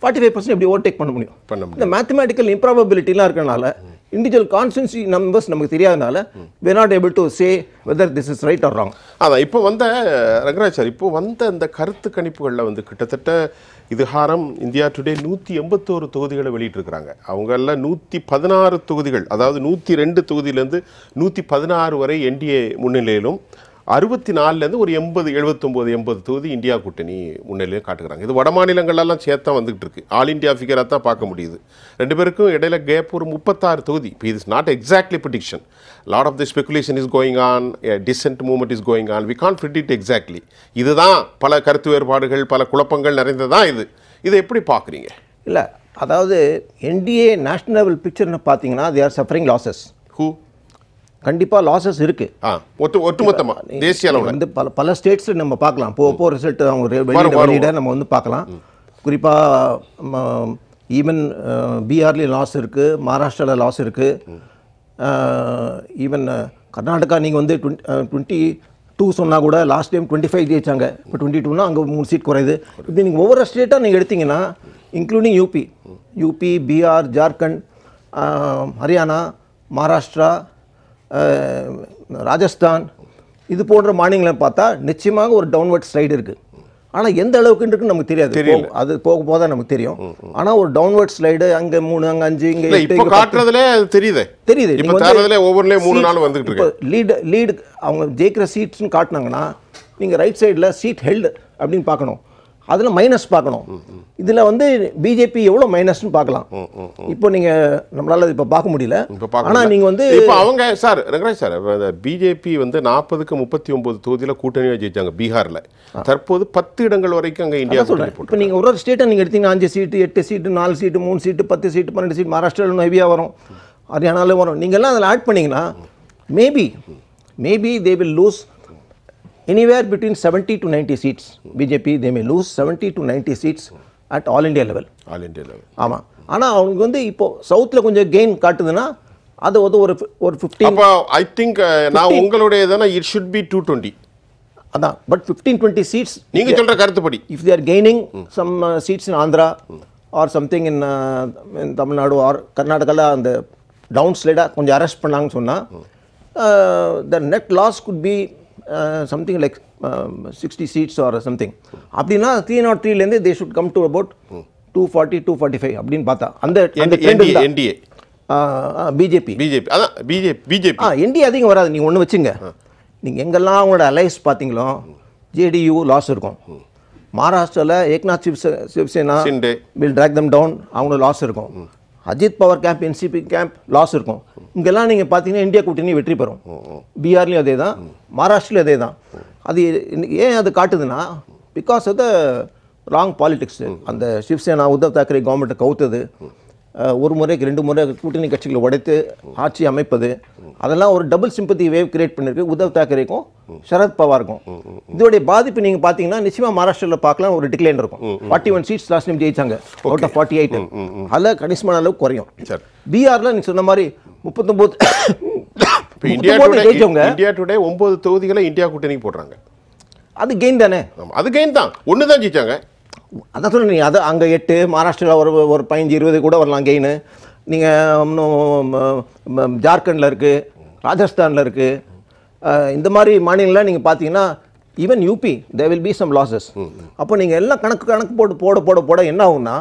ஃபார்ட்டி ஃபைவ் பர்சன்ட் எப்படி ஓவர்டேக் பண்ண முடியும் பண்ண முடியும் இந்த மேத்தமேட்டிக்கல் இம்ப்ராபபிலிட்டிலாம் இருக்கனால இண்டிவிஜுவல் கான்ஸ்டன்சி நம்பர்ஸ் நமக்கு தெரியாதனால we not able to say whether this is right or wrong அதான் இப்போ வந்த ரங்கராஜ் சார் இப்போ வந்த இந்த கருத்து கணிப்புகளில் வந்து கிட்டத்தட்ட இதுஹாரம் இந்தியா டுடே நூற்றி எண்பத்தோரு தொகுதிகளை வெளியிட்டிருக்கிறாங்க அவங்கெல்லாம் நூற்றி பதினாறு தொகுதிகள் அதாவது நூற்றி ரெண்டு தொகுதியிலேருந்து நூற்றி பதினாறு வரை என்டிஏ முன்னிலையிலும் அறுபத்தி நாலுலேருந்து ஒரு எண்பது எழுபத்தொம்போது எண்பது தொகுதி இந்தியா கூட்டணி முன்னிலையும் காட்டுகிறாங்க இது வட சேர்த்தா வந்துகிட்டு இருக்கு ஆல் இண்டியா ஃபிகராக தான் பார்க்க முடியுது ரெண்டு பேருக்கும் இடையில கேப் ஒரு முப்பத்தாறு தொகுதி இப்போ is not exactly prediction lot of the speculation is going on decent moment is going on we can it exactly இதுதான் பல கருத்து வேறுபாடுகள் பல குழப்பங்கள் நிறைந்ததான் இது இதை எப்படி பார்க்குறீங்க இல்லை அதாவது என்டிஏ லெவல் பிக்சர்னு பார்த்தீங்கன்னா they are suffering losses who கண்டிப்பாக லாசஸ் இருக்குது ஒட்டு ஒட்டுமொத்தமாக தேசிய அளவில் வந்து பல பல ஸ்டேட்ஸில் நம்ம பார்க்கலாம் போ போ ரிசல்ட் அவங்க வெளியிட நம்ம வந்து பார்க்கலாம் குறிப்பாக ஈவன் பீகார்லேயும் லாஸ் இருக்குது மகாராஷ்டிராவில் லாஸ் இருக்குது ஈவன் கர்நாடகா நீங்கள் வந்து டுவெண்ட்டி டூ சொன்னால் கூட லாஸ்ட் டைம் டுவெண்ட்டி ஃபைவ் ஜெயிச்சாங்க இப்போ டுவெண்ட்டி டூனா அங்கே மூணு சீட் குறையுது இப்படி நீங்கள் ஒவ்வொரு ஸ்டேட்டாக நீங்கள் எடுத்தீங்கன்னா including UP UP Bihar Jharkhand Haryana Maharashtra Rajasthan இது போன்ற மாநிலங்களை பார்த்தா நிச்சயமாக ஒரு டவுன்வர்ட் ஸ்லைடு இருக்குது ஆனால் எந்த அளவுக்குன்னு இருக்குன்னு நமக்கு தெரியாது அது போக போக தான் நமக்கு தெரியும் ஆனால் ஒரு டவுன்வர்ட் ஸ்லைடு அங்கே மூணு அங்கே அஞ்சு இங்கே இப்போ காட்டுறதுலே தெரியுது தெரியுது ஒவ்வொருலேயே மூணு நாள் வந்துட்டு இப்போ லீடு லீடு அவங்க ஜெயிக்கிற சீட்ஸ்னு காட்டினாங்கன்னா நீங்கள் ரைட் சைடில் சீட் ஹெல்டு அப்படின்னு பார்க்கணும் அதில் மைனஸ் பார்க்கணும் இதில் வந்து பிஜேபி எவ்வளோ மைனஸ்னு பார்க்கலாம் இப்போ நீங்கள் நம்மளால் இப்போ பார்க்க முடியல இப்போ ஆனால் நீங்கள் வந்து இப்போ அவங்க சார் ரங்கராஜ் சார் பிஜேபி வந்து நாற்பதுக்கு முப்பத்தி ஒம்பது தொகுதியில் கூட்டணியாக ஜெயிச்சாங்க பீகாரில் தற்போது பத்து இடங்கள் வரைக்கும் அங்கே இந்தியா சொல்கிறேன் இப்போ நீங்கள் ஒரு ஒரு ஸ்டேட்டை நீங்கள் எடுத்தீங்கன்னா அஞ்சு சீட்டு எட்டு சீட்டு நாலு சீட்டு மூணு சீட்டு பத்து சீட்டு பன்னெண்டு சீட் மகாராஷ்டிராவில் ஹெவியாக வரும் ஹரியானாலும் வரும் நீங்கள்லாம் அதில் ஆட் பண்ணிங்கன்னா maybe maybe they will lose anywhere between 70 to ninety seats BJP they may lose 70 to 90 seats at all India level all India level ஆமாம் ஆனால் அவங்களுக்கு வந்து இப்போது சவுத்தில் கொஞ்சம் கெயின் காட்டுதுன்னா அது வந்து ஒரு ஒரு ஃபிஃப்டீன் ஐ திங்க் நான் உங்களுடைய இதனால் it should be two twenty அதான் பட் ஃபிஃப்டீன் டுவெண்ட்டி சீட்ஸ் நீங்கள் சொல்கிற கருத்துப்படி if they're gaining some seats in Andhra or something in Tamil Nadu or கர்நாடகாவில் அந்த டவுன் ஸ்லைடாக கொஞ்சம் அரெஸ்ட் பண்ணாங்கன்னு சொன்னால் the net loss could be something like sixty seats or something அப்படின்னா த்ரீ நாட் த்ரீலேருந்து they should come to about two forty two forty five அப்படின்னு பார்த்தா அந்த என்டிஏ பிஜேபி பிஜேபி அதான் பிஜேபி பிஜேபி ஆ என்டிஏ அதிகம் வராது நீங்கள் ஒன்று வச்சுங்க நீங்கள் எங்கெல்லாம் அவங்களோட அலைஸ் பார்த்தீங்களோ ஜேடியு லாஸ் இருக்கும் மகாராஷ்டிராவில் Eknath Shiv Shiv Sena will drag them down அவங்களோட லாஸ் இருக்கும் Ajit Pawar camp NCP camp loss இருக்கும் இங்கெல்லாம் நீங்கள் பார்த்தீங்கன்னா இந்தியா கூட்டணி வெற்றி பெறும் பீகார்லேயும் அதே தான் மகாராஷ்டிரிலையும் அதே தான் அது ஏன் அது காட்டுதுன்னா because of the wrong politics அந்த சிவசேனா உத்தவ் தாக்கரே கவர்மெண்ட்டை கவுத்தது ஒரு முறைக்கு ரெண்டு முறை கூட்டணி கட்சிகளை உடைத்து ஆட்சி அமைப்பது அதெல்லாம் ஒரு டபுள் சிம்பத்தி வேவ் கிரியேட் பண்ணியிருக்கு உத்தவ் தாக்கரேக்கும் சரத் பவாருக்கும் இதோடைய பாதிப்பு நீங்க பார்த்தீங்கன்னா நிச்சயமாக மகாராஷ்டிராவில் பார்க்கலாம் ஒரு டிக்ளைன் இருக்கும் forty one seats last time ஜெயிச்சாங்க அவுட் ஆஃப் ஃபார்ட்டி எயிட் அதில் கணிசமான அளவுக்கு குறையும் பிஆர்ல நீ சொன்ன மாதிரி முப்பத்தொம்போது இந்தியா இந்தியா டுடே ஒன்பது தொகுதிகளை இந்தியா கூட்டணி போடுறாங்க அது கெயின் தானே அது கெயின் தான் ஒன்று தான் ஜெயிச்சாங்க அதான் சொல்லுங்க நீங்கள் அது அங்கே எட்டு மகாராஷ்டிராவில் ஒரு ஒரு பதினஞ்சு இருபது கூட வரலாம் கெயின் நீங்கள் இன்னும் ஜார்க்கண்டில் இருக்குது ராஜஸ்தானில் இருக்குது இந்த மாதிரி மாநிலங்களில் நீங்கள் பார்த்தீங்கன்னா even UP they will be some losses அப்போ நீங்கள் எல்லாம் கணக்கு கணக்கு போட்டு போட போட போட என்ன ஆகும்னா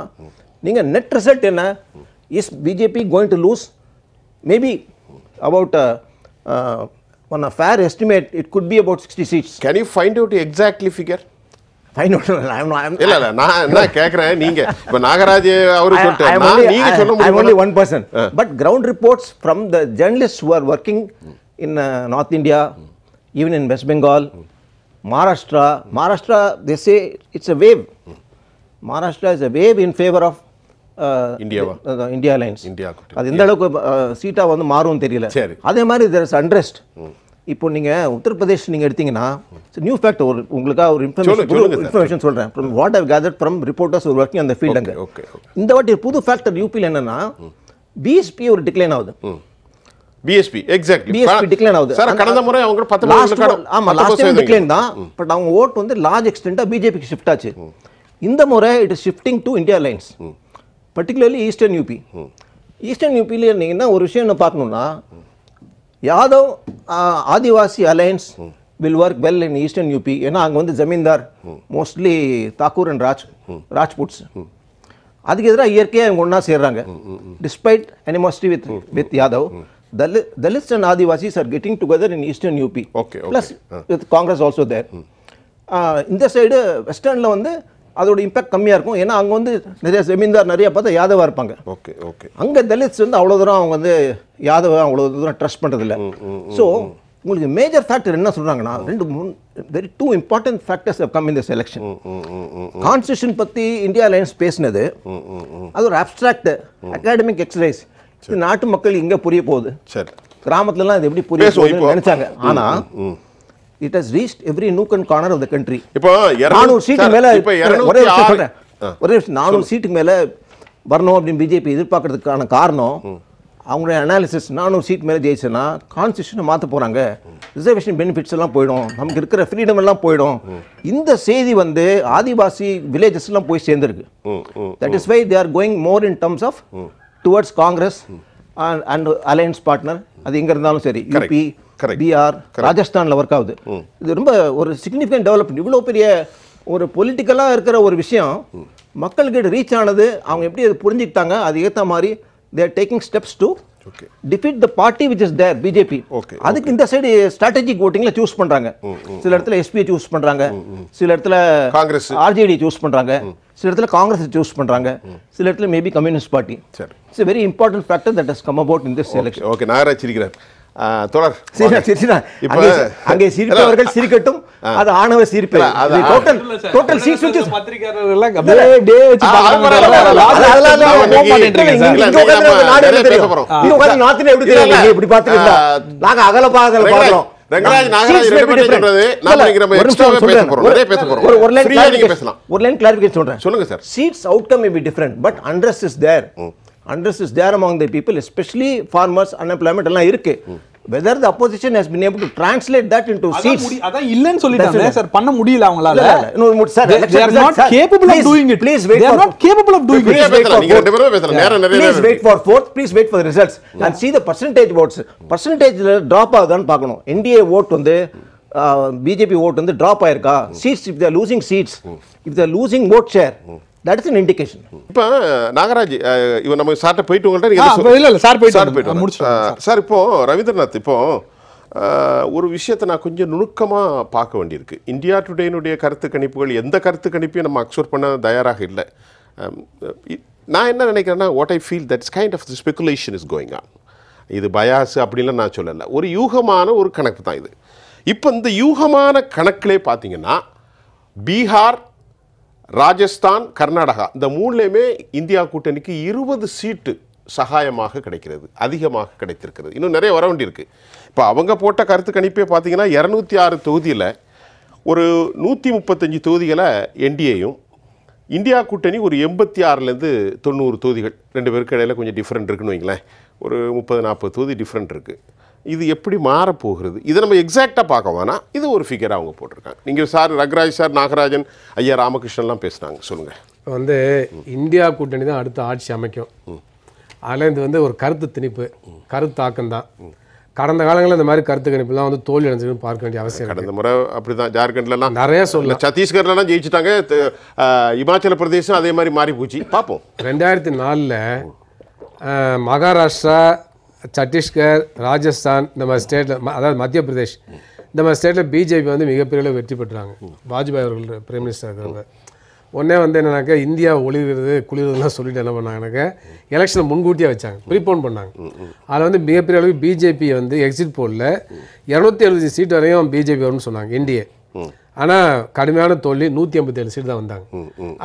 நீங்கள் நெட் ரிசல்ட் என்ன is BJP going to lose maybe about one a fair estimate it could be about sixty seats can you find out exactly figure இல்ல நீங்க Nagaraj only one person but ground reports the in north India even in West Bengal say it's a wave wave in favour of India lines India அது அளவுக்கு uh, வந்து மாறும்னு தெரியல அதே மாதிரி இப்போ நீங்க உத்தரப்பிரதேஷ் நீங்க எடுத்தீங்கன்னா நியூ ஃபேக்ட் ஒரு உங்களுக்காக ஒரு இன்ஃபர்மேஷன் இன்ஃபர்மேஷன் சொல்கிறேன் what have gather from reporters ஒரு ஒர்க்கிங் அந்த ஃபீல்டு அங்கே இந்த வாட்டி புது ஃபேக்டர் யூபியில் என்னென்னா பிஎஸ்பி ஒரு டிக்ளைன் ஆகுது பிஎஸ்பி எக்ஸாக்ட்லி பிஎஸ்பி டிக்ளைன் ஆகுது சார் கடந்த முறை அவங்க 10 ஆமா லாஸ்ட் டைம் டிக்ளைன் தான் பட் அவங்க ஓட்டு வந்து லார்ஜ் எக்ஸ்டென்டா பிஜேபிக்கு ஷிஃப்ட் ஆச்சு இந்த முறை it is shifting to India lines particularly eastern UP eastern யூபியில் இருந்தீங்கன்னா ஒரு விஷயம் என்ன பார்க்கணும்னா Yadav Adivasi alliance will work well in eastern UP ஏன்னா அங்கே வந்து ஜமீன்தார் மோஸ்ட்லி தாக்கூர் அண்ட் ராஜ் ராஜ்புட்ஸ் அதுக்கு எதிராக இயற்கையாக இவங்க ஒன்றா சேர்றாங்க despite animosity with with Yadav Dalit and and Adivasis getting together in eastern UP UP. Okay, okay. Plus, uh. with இந்த சைடு வெஸ்டர்னில் வந்து அதோட இம்பாக்ட் கம்மியாக இருக்கும் ஏன்னா அங்கே வந்து நிறைய ஜமீன்தார் நிறைய பார்த்தா யாதவாக இருப்பாங்க ஓகே ஓகே அங்கே தலித்ஸ் வந்து அவ்வளோ தூரம் அவங்க வந்து யாதவ அவ்வளோ தூரம் ட்ரஸ்ட் பண்ணுறதில்ல ஸோ உங்களுக்கு மேஜர் ஃபேக்டர் என்ன சொல்கிறாங்கன்னா ரெண்டு மூணு very two important factors come in this election constitution பற்றி இந்தியா லைன்ஸ் பேசினது அது ஒரு அப்ட்ராக்ட் அகாடமிக் எக்ஸசைஸ் நாட்டு மக்கள் இங்கே புரிய போகுது சரி கிராமத்துலலாம் இது எப்படி புரிய நினச்சாங்க ஆனால் it has reached every nook and corner of the country இப்போ நானூறு சீட்டு மேலே ஒரே ஒரே நானூறு சீட்டுக்கு மேலே வரணும் அப்படின்னு பிஜேபி எதிர்பார்க்கறதுக்கான காரணம் அவங்களுடைய அனாலிசிஸ் நானூறு சீட் மேலே ஜெயிச்சேன்னா கான்ஸ்டியூஷனை மாற்ற போகிறாங்க ரிசர்வேஷன் பெனிஃபிட்ஸ் எல்லாம் போயிடும் நமக்கு இருக்கிற ஃப்ரீடம் எல்லாம் போயிடும் இந்த செய்தி வந்து ஆதிவாசி வில்லேஜஸ்லாம் போய் சேர்ந்துருக்கு that is why they are going more in terms of towards Congress and and alliance partner அது எங்கே இருந்தாலும் சரி யூபி பிஆர் ராஜஸ்தான்ல ஒர்க் ஆகுது இது ரொம்ப ஒரு சிக்னிஃபிகண்ட் டெவலப்மெண்ட் இவ்வளோ பெரிய ஒரு பொலிட்டிக்கலாக இருக்கிற ஒரு விஷயம் மக்கள்கிட்ட ரீச் ஆனது அவங்க எப்படி அது புரிஞ்சுக்கிட்டாங்க அது ஏற்ற மாதிரி they're taking steps to defeat the party which is their BJP okay அதுக்கு இந்த சைடு ஸ்ட்ராட்டஜிக் ஓட்டிங்ல சூஸ் பண்றாங்க சில இடத்துல எஸ்பியை சூஸ் பண்றாங்க சில இடத்துல காங்கிரஸ் ஆர்ஜேடி சூஸ் பண்றாங்க சில இடத்துல காங்கிரஸ் சூஸ் பண்றாங்க சில இடத்துல maybe communist party it's very important factor that has come about in this election okay Nagaraj இருக்கிறார் தொடர் அங்கே சிரிப்பவர்கள் சிரிக்கட்டும் அது ஆணவ சிரிப்பு நாங்க அகல பாகல பாக்குறோம் ஒரு லைன் சொல்றேன் சொல்லுங்க sir seats may be but unrest is there is there among the people especially farmers unemployment எல்லாம் இருக்குது whether the opposition has been able to translate that into seats அதான் இல்லன்னு சொல்லிட்டாங்க சார் பண்ண முடியல அவங்களால இன்னொரு sir they are not capable of doing it please wait they are not capable of doing it நீங்க ரெண்டு பேரும் பேசலாம் நேரா நிறைய please wait for forth please wait for the results and see the percentage votes பர்சன்டேஜ்ல drop ஆகுதான்னு பார்க்கணும் NDA vote வந்து பிஜேபி uh, ஓட் வந்து டிராப் ஆயிருக்கா seats if they're losing seats if they're losing vote share that is indication இப்போ நாகராஜ் இவன் நம்ம சார்ட்ட போயிட்டு உங்கள்கிட்ட நீங்கள் இல்லை இல்லை சார் போயிட்டு சார் போயிட்டு சார் இப்போது ரவீந்திரநாத் இப்போது ஒரு விஷயத்தை நான் கொஞ்சம் நுணுக்கமாக பார்க்க வேண்டியிருக்கு இந்தியா டுடேனுடைய கருத்து கணிப்புகள் எந்த கருத்து கணிப்பையும் நம்ம அக்செப்ட் பண்ண தயாராக இல்லை நான் என்ன நினைக்கிறேன்னா what I feel that's kind of the speculation is going on இது பயாசு அப்படின்லாம் நான் சொல்லலை ஒரு யூகமான ஒரு கணக்கு தான் இது இப்போ இந்த யூகமான கணக்கிலே பார்த்தீங்கன்னா பீகார் ராஜஸ்தான் கர்நாடகா இந்த மூணுலேயுமே இந்தியா கூட்டணிக்கு இருபது சீட்டு சகாயமாக கிடைக்கிறது அதிகமாக கிடைத்திருக்கிறது இன்னும் நிறைய வர வேண்டியிருக்கு இப்போ அவங்க போட்ட கருத்து கணிப்பே பார்த்தீங்கன்னா இரநூத்தி ஆறு தொகுதியில் ஒரு நூற்றி முப்பத்தஞ்சு தொகுதிகளை என்டிஏயும் இந்தியா கூட்டணி ஒரு எண்பத்தி ஆறுலேருந்து தொண்ணூறு தொகுதிகள் ரெண்டு பேருக்கு இடையில் கொஞ்சம் டிஃப்ரெண்ட் இருக்குன்னு வைங்களேன் ஒரு முப்பது நாற்பது தொகுதி டிஃப்ரெண்ட் இருக்குது இது எப்படி மாறப்போகிறது இதை நம்ம எக்ஸாக்டாக பார்க்க வேணா இது ஒரு ஃபிகராக அவங்க போட்டிருக்காங்க நீங்கள் சார் ரகராஜ் சார் நாகராஜன் ஐயா ராமகிருஷ்ணன்லாம் பேசுனாங்க சொல்லுங்கள் இப்போ வந்து இந்தியா கூட்டணி தான் அடுத்த ஆட்சி அமைக்கும் அதில் இது வந்து ஒரு கருத்து திணிப்பு கருத்தாக்கம் தான் கடந்த காலங்களில் இந்த மாதிரி கருத்து கணிப்புலாம் வந்து தோல்வி அடைஞ்சுன்னு பார்க்க வேண்டிய அவசியம் கடந்த முறை அப்படி தான் ஜார்க்கண்ட்லாம் நிறைய சொல்லல சத்தீஸ்கர்லாம் ஜெயிச்சுட்டாங்க இமாச்சல பிரதேசம் அதே மாதிரி மாறி போச்சு பார்ப்போம் ரெண்டாயிரத்தி நாலில் மகாராஷ்டிரா சத்தீஸ்கர் ராஜஸ்தான் இந்த மாதிரி ஸ்டேட்டில் அதாவது மத்திய பிரதேஷ் இந்த மாதிரி ஸ்டேட்டில் பிஜேபி வந்து மிகப்பெரிய வெற்றி பெற்றாங்க வாஜ்பாய் அவர்கள் பிரைம் மினிஸ்டர் இருக்கிறவங்க ஒன்றே வந்து என்னென்னாக்கா இந்தியா ஒளிர்கிறது குளிர்றதுலாம் சொல்லிட்டு என்ன பண்ணாங்கனாக்கா எலெக்ஷனை முன்கூட்டியே வச்சாங்க ப்ரீபோன் பண்ணாங்க அதில் வந்து மிகப்பெரிய அளவுக்கு பிஜேபி வந்து எக்ஸிட் போலில் இரநூத்தி எழுபது சீட் வரையும் பிஜேபி வரும்னு சொன்னாங்க இந்திய ஆனால் கடுமையான தோல்வி நூற்றி ஐம்பத்தேழு சீட் தான் வந்தாங்க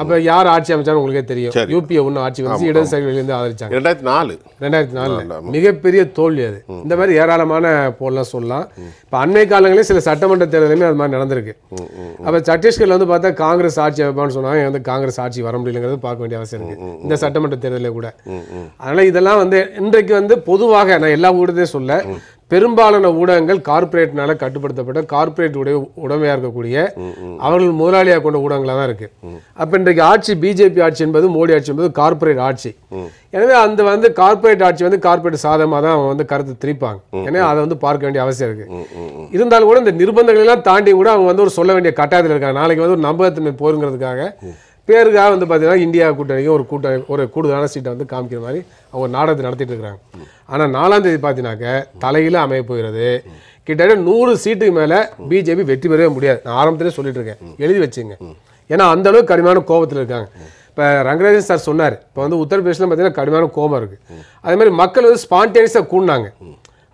அப்போ யார் ஆட்சி அமைச்சாலும் உங்களுக்கே தெரியும் யூபிஏ ஒன்று ஆட்சி வந்து இடதுசாரிகளிலேருந்து ஆதரிச்சாங்க ரெண்டாயிரத்தி நாலு ரெண்டாயிரத்தி நாலு மிகப்பெரிய தோல்வி அது இந்த மாதிரி ஏராளமான போலாம் சொல்லலாம் இப்போ அண்மை காலங்களே சில சட்டமன்ற தேர்தலுமே அது மாதிரி நடந்திருக்கு அப்போ சத்தீஸ்கரில் வந்து பார்த்தா காங்கிரஸ் ஆட்சி அமைப்பான்னு சொன்னாங்க வந்து காங்கிரஸ் ஆட்சி வர முடியலங்கிறது பார்க்க வேண்டிய அவசியம் இருக்கு இந்த சட்டமன்ற தேர்தலில் கூட அதனால் இதெல்லாம் வந்து இன்றைக்கு வந்து பொதுவாக நான் எல்லா ஊடத்தையும் சொல்ல பெரும்பாலான ஊடகங்கள் கார்பரேட்னால கட்டுப்படுத்தப்பட்ட கார்பரேட் உடைய உடமையா இருக்கக்கூடிய அவர்கள் முதலாளியாக கொண்ட ஊடகங்களாக தான் இருக்கு அப்ப இன்றைக்கு ஆட்சி பிஜேபி ஆட்சி என்பது மோடி ஆட்சி என்பது கார்பரேட் ஆட்சி எனவே அந்த வந்து கார்பரேட் ஆட்சி வந்து கார்பரேட் சாதமாக தான் அவங்க வந்து கருத்து திரிப்பாங்க ஏன்னா அதை வந்து பார்க்க வேண்டிய அவசியம் இருக்கு இருந்தாலும் கூட இந்த நிர்பந்தங்கள் எல்லாம் தாண்டி கூட அவங்க வந்து ஒரு சொல்ல வேண்டிய கட்டாயத்தில் இருக்காங்க நாளைக்கு வந்து ஒரு நம்பகத்தன்மை போருங்கிறதுக்காக பேருக்காக வந்து பார்த்தீங்கன்னா இந்தியா கூட்டணிக்கு ஒரு கூட்ட ஒரு கூடுதலான சீட்டை வந்து காமிக்கிற மாதிரி அவங்க நாடகத்தை நடத்திட்டு இருக்கிறாங்க ஆனால் நாலாம் தேதி பார்த்தீங்கன்னாக்க தலையில் அமைய போகிறது கிட்டத்தட்ட நூறு சீட்டுக்கு மேலே பிஜேபி வெற்றி பெறவே முடியாது நான் ஆரம்பத்திலே சொல்லிட்டு இருக்கேன் எழுதி வச்சுங்க ஏன்னா அந்த அளவுக்கு கடுமையான கோபத்தில் இருக்காங்க இப்போ ரங்கராஜன் சார் சொன்னார் இப்போ வந்து உத்தரப்பிரதேசம் பார்த்தீங்கன்னா கடுமையான கோபம் இருக்குது அதே மாதிரி மக்கள் வந்து ஸ்பான்டேனியஸாக கூடினாங்க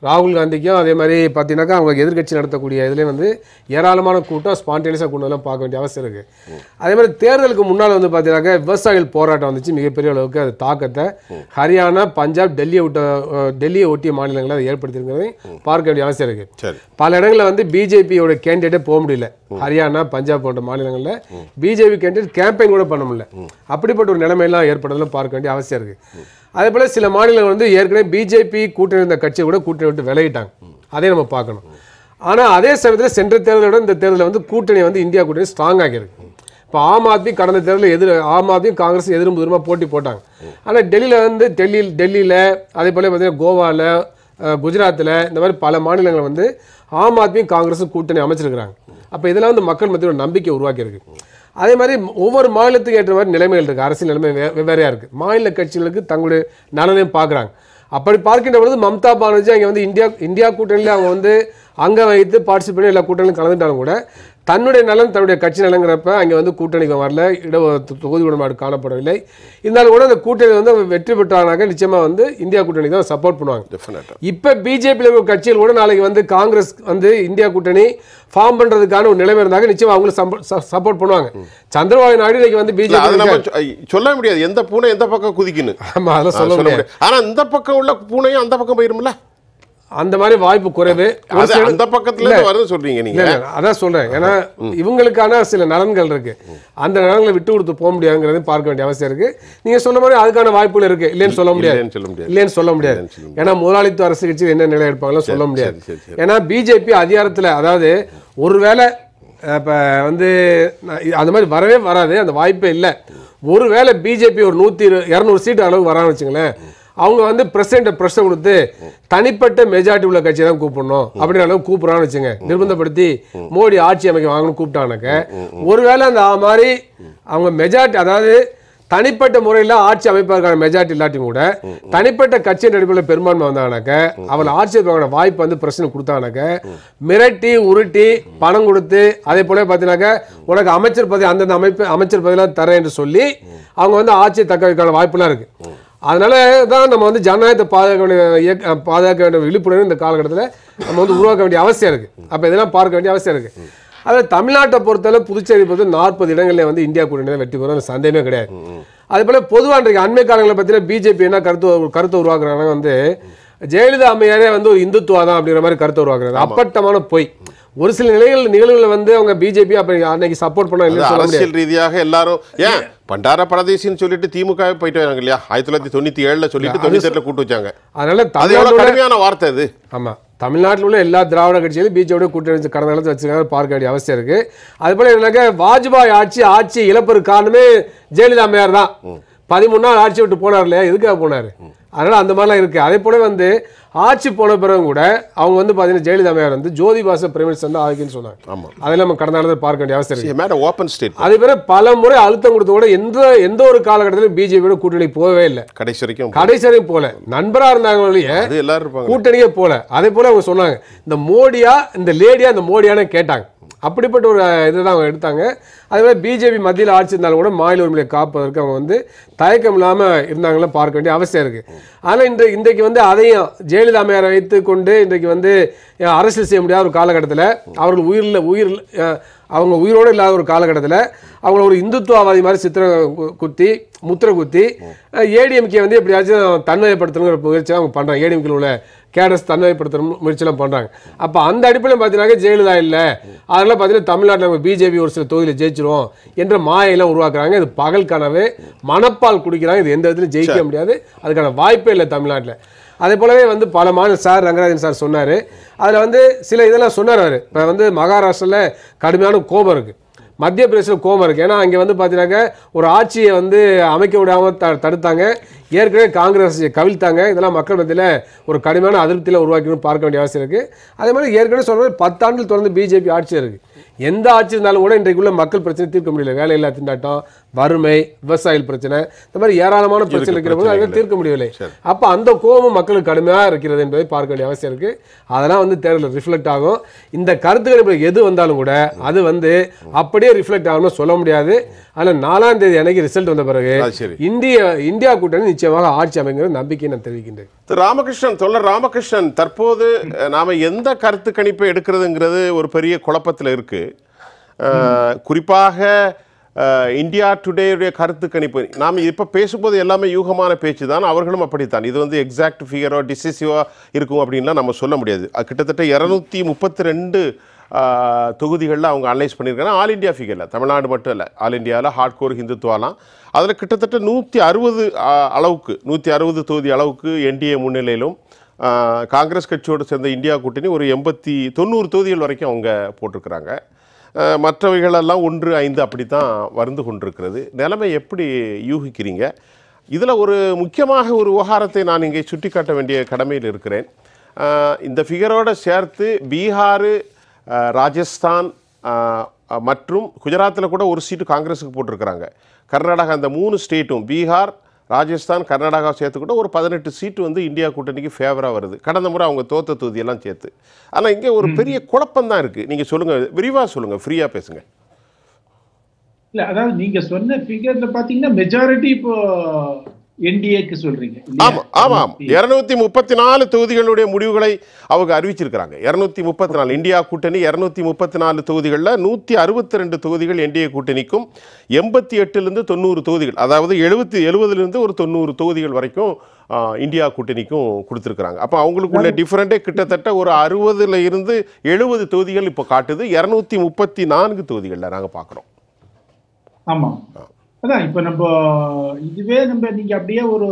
ராகுல் காந்திக்கும் அதே மாதிரி பார்த்தீங்கன்னாக்கா அவங்க எதிர்கட்சி நடத்தக்கூடிய இதிலே வந்து ஏராளமான கூட்டம் ஸ்பான்டேனியஸாக கூட்டம்லாம் பார்க்க வேண்டிய அவசியம் இருக்குது அதே மாதிரி தேர்தலுக்கு முன்னால் வந்து பார்த்தீங்கன்னாக்கா விவசாயிகள் போராட்டம் வந்துச்சு மிகப்பெரிய அளவுக்கு அது தாக்கத்தை ஹரியானா பஞ்சாப் டெல்லியை விட்ட டெல்லியை ஒட்டிய மாநிலங்களை அதை ஏற்படுத்தியிருக்கிறது பார்க்க வேண்டிய அவசியம் இருக்குது பல இடங்களில் வந்து பிஜேபியோட கேண்டிடேட்டே போக முடியல ஹரியானா பஞ்சாப் போன்ற மாநிலங்களில் பிஜேபி கேண்டிடேட் கேம்பெயின் கூட பண்ண முடியல அப்படிப்பட்ட ஒரு நிலைமையெல்லாம் ஏற்படுறதுலாம் பார்க்க வேண்டிய அவசியம் இருக்குது அதே போல் சில மாநிலங்கள் வந்து ஏற்கனவே பிஜேபி கூட்டணி இருந்த கட்சியை கூட கூட்டணி விட்டு விலகிட்டாங்க அதே நம்ம பார்க்கணும் ஆனால் அதே சமயத்தில் சென்ற தேர்தலோட இந்த தேர்தலில் வந்து கூட்டணி வந்து இந்தியா கூட்டணி ஸ்ட்ராங் ஆகியிருக்கு இப்போ ஆம் ஆத்மி கடந்த தேர்தலில் எதிர் ஆம் ஆத்மி காங்கிரஸ் எதிரும் புதிரமாக போட்டி போட்டாங்க ஆனால் டெல்லியில் வந்து டெல்லி டெல்லியில் அதே போல் பார்த்தீங்கன்னா கோவாவில் குஜராத்தில் இந்த மாதிரி பல மாநிலங்கள் வந்து ஆம் ஆத்மியும் காங்கிரஸும் கூட்டணி அமைச்சிருக்கிறாங்க அப்போ இதெல்லாம் வந்து மக்கள் மத்தியில் நம்பிக்கை உருவாக்கியிருக்கு அதே மாதிரி ஒவ்வொரு மாநிலத்துக்கு ஏற்ற மாதிரி நிலைமைகள் இருக்குது அரசியல் நிலைமை வெவ்வேறையாக இருக்குது மாநில கட்சிகளுக்கு தங்களுடைய நலனையும் பார்க்குறாங்க அப்படி பார்க்கின்ற பொழுது மம்தா பானர்ஜி அங்கே வந்து இந்தியா இந்தியா கூட்டணியில் அவங்க வந்து அங்கே வைத்து பார்ட்டிசிபேட் எல்லா கூட்டங்களும் கலந்துட்டாலும் கூட தன்னுடைய நலன் தன்னுடைய கட்சி நலங்கிறப்ப அங்கே வந்து கூட்டணிக்கு வரல இட தொகுதி உடன்பாடு காணப்படவில்லை இருந்தாலும் கூட அந்த கூட்டணி வந்து வெற்றி பெற்றாங்க நிச்சயமாக வந்து இந்தியா கூட்டணி தான் சப்போர்ட் பண்ணுவாங்க இப்போ பிஜேபியில் கட்சியில் கூட நாளைக்கு வந்து காங்கிரஸ் வந்து இந்தியா கூட்டணி ஃபார்ம் பண்ணுறதுக்கான ஒரு நிலைமை இருந்தாங்க நிச்சயமாக அவங்களும் சப்போர்ட் பண்ணுவாங்க சந்திரபாபு நாயுடு இன்னைக்கு வந்து பிஜேபி சொல்ல முடியாது எந்த பூனை எந்த பக்கம் குதிக்குன்னு ஆமாம் அதெல்லாம் சொல்ல முடியாது ஆனால் இந்த பக்கம் உள்ள பூனையும் அந்த பக்கம் போயிருமில்ல அந்த மாதிரி வாய்ப்பு குறைவு அந்த பக்கத்துல வருது சொல்றீங்க நீங்க அதான் சொல்றேன் ஏன்னா இவங்களுக்கான சில நலன்கள் இருக்கு அந்த நலன்களை விட்டு கொடுத்து போக முடியாதுங்கிறது பார்க்க வேண்டிய அவசியம் இருக்கு நீங்க சொன்ன மாதிரி அதுக்கான வாய்ப்புகள் இருக்கு இல்லைன்னு சொல்ல முடியாது இல்லைன்னு சொல்ல முடியாது ஏன்னா முதலாளித்துவ அரசு கட்சி என்ன நிலை எடுப்பாங்களோ சொல்ல முடியாது ஏன்னா பிஜேபி அதிகாரத்துல அதாவது ஒருவேளை இப்போ வந்து அந்த மாதிரி வரவே வராது அந்த வாய்ப்பே இல்லை ஒருவேளை பிஜேபி ஒரு நூத்தி இருநூறு சீட்டு அளவு வரான்னு வச்சுங்களேன் அவங்க வந்து பிரசிடண்ட்டை பிரஷர் கொடுத்து தனிப்பட்ட மெஜாரிட்டி உள்ள கட்சி தான் கூப்பிடணும் அப்படின்ற அளவுக்கு கூப்பிட்றான்னு வச்சுங்க நிர்பந்தப்படுத்தி மோடி ஆட்சி அமைக்க வாங்கணும் கூப்பிட்டாங்கனாக்க ஒருவேளை அந்த மாதிரி அவங்க மெஜாரிட்டி அதாவது தனிப்பட்ட முறையில் ஆட்சி அமைப்பதற்கான மெஜாரிட்டி இல்லாட்டியும் கூட தனிப்பட்ட கட்சியின் அடிப்படையில் பெரும்பான்மை வந்தாங்கனாக்க அவளை ஆட்சி வாய்ப்பு வந்து பிரச்சனை கொடுத்தாங்க மிரட்டி உருட்டி பணம் கொடுத்து அதே போல பார்த்தீங்கன்னாக்க உனக்கு அமைச்சர் பதவி அந்தந்த அமைப்பு அமைச்சர் பதவியெல்லாம் தரேன் என்று சொல்லி அவங்க வந்து ஆட்சியை தக்க வைக்கான வாய்ப்புலாம் இருக்குது அதனால தான் நம்ம வந்து ஜனநாயகத்தை பாதுகாக்க வேண்டிய பாதுகாக்க வேண்டிய விழிப்புணர்வு இந்த காலகட்டத்தில் நம்ம வந்து உருவாக்க வேண்டிய அவசியம் இருக்குது அப்போ இதெல்லாம் பார்க்க வேண்டிய அவசியம் இருக்குது அதில் தமிழ்நாட்டை பொறுத்தளவு புதுச்சேரி பொறுத்த நாற்பது இடங்களில் வந்து இந்தியா கூட்டணி வெற்றி பெறும் சந்தேகமே கிடையாது அதே போல் பொதுவாக இன்றைக்கு அண்மை காலங்களை பற்றின பிஜேபி என்ன கருத்து கருத்து உருவாக்குறாங்க வந்து ஜெயலலிதா அம்மையாரே வந்து ஒரு இந்துத்துவா தான் அப்படிங்கிற மாதிரி கருத்து வருவாங்க அப்பட்டமான பொய் ஒரு சில நிலைகள் நிகழ்வுகள் வந்து அவங்க பிஜேபி அப்ப அன்னைக்கு சப்போர்ட் பண்ண அரசியல் ரீதியாக எல்லாரும் ஏன் பண்டார பரதேசின்னு சொல்லிட்டு திமுக போயிட்டு வராங்க இல்லையா ஆயிரத்தி தொள்ளாயிரத்தி தொண்ணூத்தி ஏழுல சொல்லிட்டு தொண்ணூத்தி எட்டுல கூட்டு வச்சாங்க அதனால கடுமையான வார்த்தை அது ஆமா தமிழ்நாட்டில் உள்ள எல்லா திராவிட கட்சிகளும் பிஜேபி கூட்டணி கடந்த காலத்தில் வச்சிருக்காங்க பார்க்க வேண்டிய அவசியம் இருக்கு அது போல என்னக்கா வாஜ்பாய் ஆட்சி ஆட்சி இழப்பு காரணமே ஜெயலலிதா அம்மையார் தான் பதிமூணு நாள் ஆட்சி விட்டு போனார் இல்லையா எதுக்காக போனாரு அதனால் அந்த மாதிரிலாம் இருக்குது அதே போல் வந்து ஆட்சி போன பிறகு கூட அவங்க வந்து பார்த்தீங்கன்னா ஜெயலலிதா வந்து ஜோதி பாச பிரமிட்ஸ் வந்து ஆகின்னு சொன்னாங்க ஆமாம் அதில் நம்ம கடந்த காலத்தில் பார்க்க வேண்டிய அவசியம் இருக்குது ஓப்பன் ஸ்டேட் அதே போல் பல முறை அழுத்தம் கொடுத்த கூட எந்த எந்த ஒரு காலகட்டத்திலும் பிஜேபியோட கூட்டணி போகவே இல்லை கடைசி வரைக்கும் கடைசி வரைக்கும் போகல நண்பராக இருந்தாங்க எல்லாரும் கூட்டணியே போகல அதே போல் அவங்க சொன்னாங்க இந்த மோடியா இந்த லேடியா இந்த மோடியானு கேட்டாங்க அப்படிப்பட்ட ஒரு இதை தான் அவங்க எடுத்தாங்க அதேமாதிரி பிஜேபி மத்தியில் ஆட்சி இருந்தாலும் கூட மாநில உரிமையை காப்பதற்கு அவங்க வந்து தயக்கம் இல்லாமல் இருந்தாங்களே பார்க்க வேண்டிய அவசியம் இருக்குது ஆனால் இன்று இன்றைக்கு வந்து அதையும் ஜெயலலிதா அம்மையாரை வைத்து கொண்டு இன்றைக்கு வந்து அரசியல் செய்ய முடியாத ஒரு காலகட்டத்தில் அவர்கள் உயிரில் உயிர் அவங்க உயிரோடு இல்லாத ஒரு காலகட்டத்தில் அவங்கள ஒரு இந்துத்துவவாதி மாதிரி சித்திர குத்தி முத்திரை குத்தி ஏடிஎம்கே வந்து எப்படியாச்சும் தன்மையப்படுத்தணுங்கிற முயற்சியாக அவங்க பண்ணுறாங்க ஏடிஎம்கே உள்ள கேடஸ் தன்மைப்படுத்துகிற முயற்சியெல்லாம் பண்ணுறாங்க அப்போ அந்த அடிப்படையில் பார்த்தீங்கன்னாக்கா ஜெயலலிதா இல்லை அதனால் பார்த்தீங்கன்னா தமிழ்நாட்டில் நம்ம பிஜேபி ஒரு சில தொகுதியில் ஜெயிச்சிருவோம் என்ற மாயெல்லாம் உருவாக்குறாங்க இது பகல் கனவு மணப்பால் குடிக்கிறாங்க இது எந்த இடத்துலையும் ஜெயிக்க முடியாது அதுக்கான வாய்ப்பே இல்லை தமிழ்நாட்டில் அதே போலவே வந்து பல மாநில சார் ரங்கராஜன் சார் சொன்னார் அதில் வந்து சில இதெல்லாம் சொன்னார் அவர் இப்போ வந்து மகாராஷ்டிராவில் கடுமையான கோபம் இருக்குது மத்திய பிரதேசம் கோபம் இருக்குது ஏன்னா அங்கே வந்து பார்த்தீங்கன்னாக்க ஒரு ஆட்சியை வந்து அமைக்க விடாமல் த தடுத்தாங்க ஏற்கனவே காங்கிரஸ் கவிழ்த்தாங்க இதெல்லாம் மக்கள் மத்தியில் ஒரு கடுமையான அதிருப்தியில் உருவாக்கணும்னு பார்க்க வேண்டிய அவசியம் இருக்குது அதே மாதிரி ஏற்கனவே சொன்ன பத்தாண்டில் தொடர்ந்து பிஜேபி ஆட்சி இருக்குது எந்த ஆட்சி இருந்தாலும் கூட இன்றைக்குள்ள மக்கள் பிரச்சனை தீர்க்க முடியல வேலையில்லா திண்டாட்டம் வறுமை விவசாயிகள் பிரச்சனை இந்த மாதிரி ஏராளமான பிரச்சனை இருக்கிற போது அதை தீர்க்க முடியவில்லை அப்போ அந்த கோபம் மக்களுக்கு கடுமையாக இருக்கிறது என்பதை பார்க்க வேண்டிய அவசியம் இருக்குது அதெல்லாம் வந்து தேர்தலில் ரிஃப்ளெக்ட் ஆகும் இந்த கருத்துக்கள் எது வந்தாலும் கூட அது வந்து அப்படியே ரிஃப்ளெக்ட் ஆகணும்னு சொல்ல முடியாது ஆனால் நாலாம் தேதி அன்னைக்கு ரிசல்ட் வந்த பிறகு இந்திய இந்தியா கூட்டணி நிச்சயமாக ஆட்சி அமைங்கிற நம்பிக்கை நான் தெரிவிக்கின்றேன் திரு ராமகிருஷ்ணன் தொடர் ராமகிருஷ்ணன் தற்போது நாம் எந்த கருத்து கணிப்பை எடுக்கிறதுங்கிறது ஒரு பெரிய குழப்பத்தில் இருக்குது குறிப்பாக இந்தியா டுடேயுடைய கருத்து கணிப்பு நாம் இப்போ பேசும்போது எல்லாமே யூகமான பேச்சு தான் அவர்களும் அப்படித்தான் இது வந்து எக்ஸாக்ட் ஃபிகரோ டிசிசிவோ இருக்கும் அப்படின்லாம் நம்ம சொல்ல முடியாது கிட்டத்தட்ட இரநூத்தி முப்பத்தி ரெண்டு தொகுதிகளில் அவங்க அனலைஸ் பண்ணியிருக்காங்க ஆல் இண்டியா ஃபிகரில் தமிழ்நாடு மட்டும் இல்லை ஆல் இண்டியாவில் ஹார்ட்கோர் ஹிந்துத்துவாலாம் அதில் கிட்டத்தட்ட நூற்றி அறுபது அளவுக்கு நூற்றி அறுபது தொகுதி அளவுக்கு என்டிஏ முன்னிலையிலும் காங்கிரஸ் கட்சியோடு சேர்ந்த இந்தியா கூட்டணி ஒரு எண்பத்தி தொண்ணூறு தொகுதிகள் வரைக்கும் அவங்க போட்டிருக்கிறாங்க மற்றவைகளெல்லாம் ஒன்று ஐந்து அப்படி தான் வந்து கொண்டிருக்கிறது நிலைமை எப்படி யூகிக்கிறீங்க இதில் ஒரு முக்கியமாக ஒரு விவகாரத்தை நான் இங்கே சுட்டி காட்ட வேண்டிய கடமையில் இருக்கிறேன் இந்த ஃபிகரோடு சேர்த்து பீகார் ராஜஸ்தான் மற்றும் குஜராத்தில் கூட ஒரு சீட்டு காங்கிரஸுக்கு போட்டிருக்கிறாங்க கர்நாடகா அந்த மூணு ஸ்டேட்டும் பீகார் ராஜஸ்தான் கர்நாடகா சேர்த்துக்கூட ஒரு பதினெட்டு சீட்டு வந்து இந்தியா கூட்டணிக்கு ஃபேவராக வருது கடந்த முறை அவங்க தோத்த தொகுதியெல்லாம் சேர்த்து ஆனால் இங்கே ஒரு பெரிய குழப்பம் தான் இருக்குது நீங்கள் சொல்லுங்கள் விரிவாக சொல்லுங்கள் ஃப்ரீயாக பேசுங்க இல்லை அதாவது நீங்கள் சொன்ன ஃபிகரில் பார்த்தீங்கன்னா மெஜாரிட்டி இப்போ என்டிஏக்கு சொல்றீங்க ஆமாம் ஆமாம் இரநூத்தி முப்பத்தி நாலு தொகுதிகளுடைய முடிவுகளை அவங்க அறிவிச்சிருக்கிறாங்க இரநூத்தி முப்பத்தி நாலு இந்தியா கூட்டணி இரநூத்தி முப்பத்தி நாலு தொகுதிகளில் நூத்தி அறுபத்தி ரெண்டு தொகுதிகள் என்டிஏ கூட்டணிக்கும் எண்பத்தி எட்டுலேருந்து தொண்ணூறு தொகுதிகள் அதாவது எழுபத்தி எழுபதுலேருந்து ஒரு தொண்ணூறு தொகுதிகள் வரைக்கும் இந்தியா கூட்டணிக்கும் கொடுத்துருக்குறாங்க அப்போ அவங்களுக்குள்ள டிஃப்ரெண்ட்டே கிட்டத்தட்ட ஒரு அறுபதுல இருந்து எழுபது தொகுதிகள் இப்போ காட்டுது இரநூத்தி முப்பத்தி நான்கு தொகுதிகளில் நாங்கள் பார்க்குறோம் ஆமாம் அதான் இப்போ நம்ம இதுவே நம்ம நீங்க அப்படியே ஒரு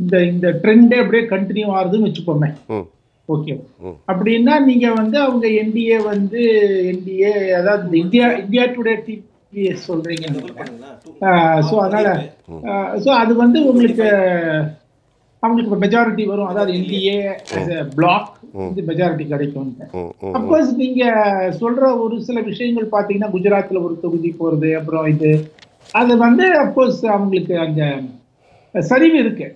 இந்த இந்த ட்ரெண்டே அப்படியே கண்டினியூ ஆகுதுன்னு வச்சுப்போமே ஓகே அப்படின்னா நீங்க வந்து அவங்க என்டிஏ வந்து என்டிஏ அதாவது இந்தியா இந்தியா டுடே டிபிஎஸ் சொல்றீங்க ஸோ அதனால ஸோ அது வந்து உங்களுக்கு அவங்களுக்கு இப்போ மெஜாரிட்டி வரும் அதாவது என்டிஏ பிளாக் வந்து மெஜாரிட்டி கிடைக்கும் அப்போஸ் நீங்க சொல்ற ஒரு சில விஷயங்கள் பாத்தீங்கன்னா குஜராத்ல ஒரு தொகுதி போறது அப்புறம் இது அது வந்து அப்கோர்ஸ் அவங்களுக்கு அந்த சரிவு இருக்கு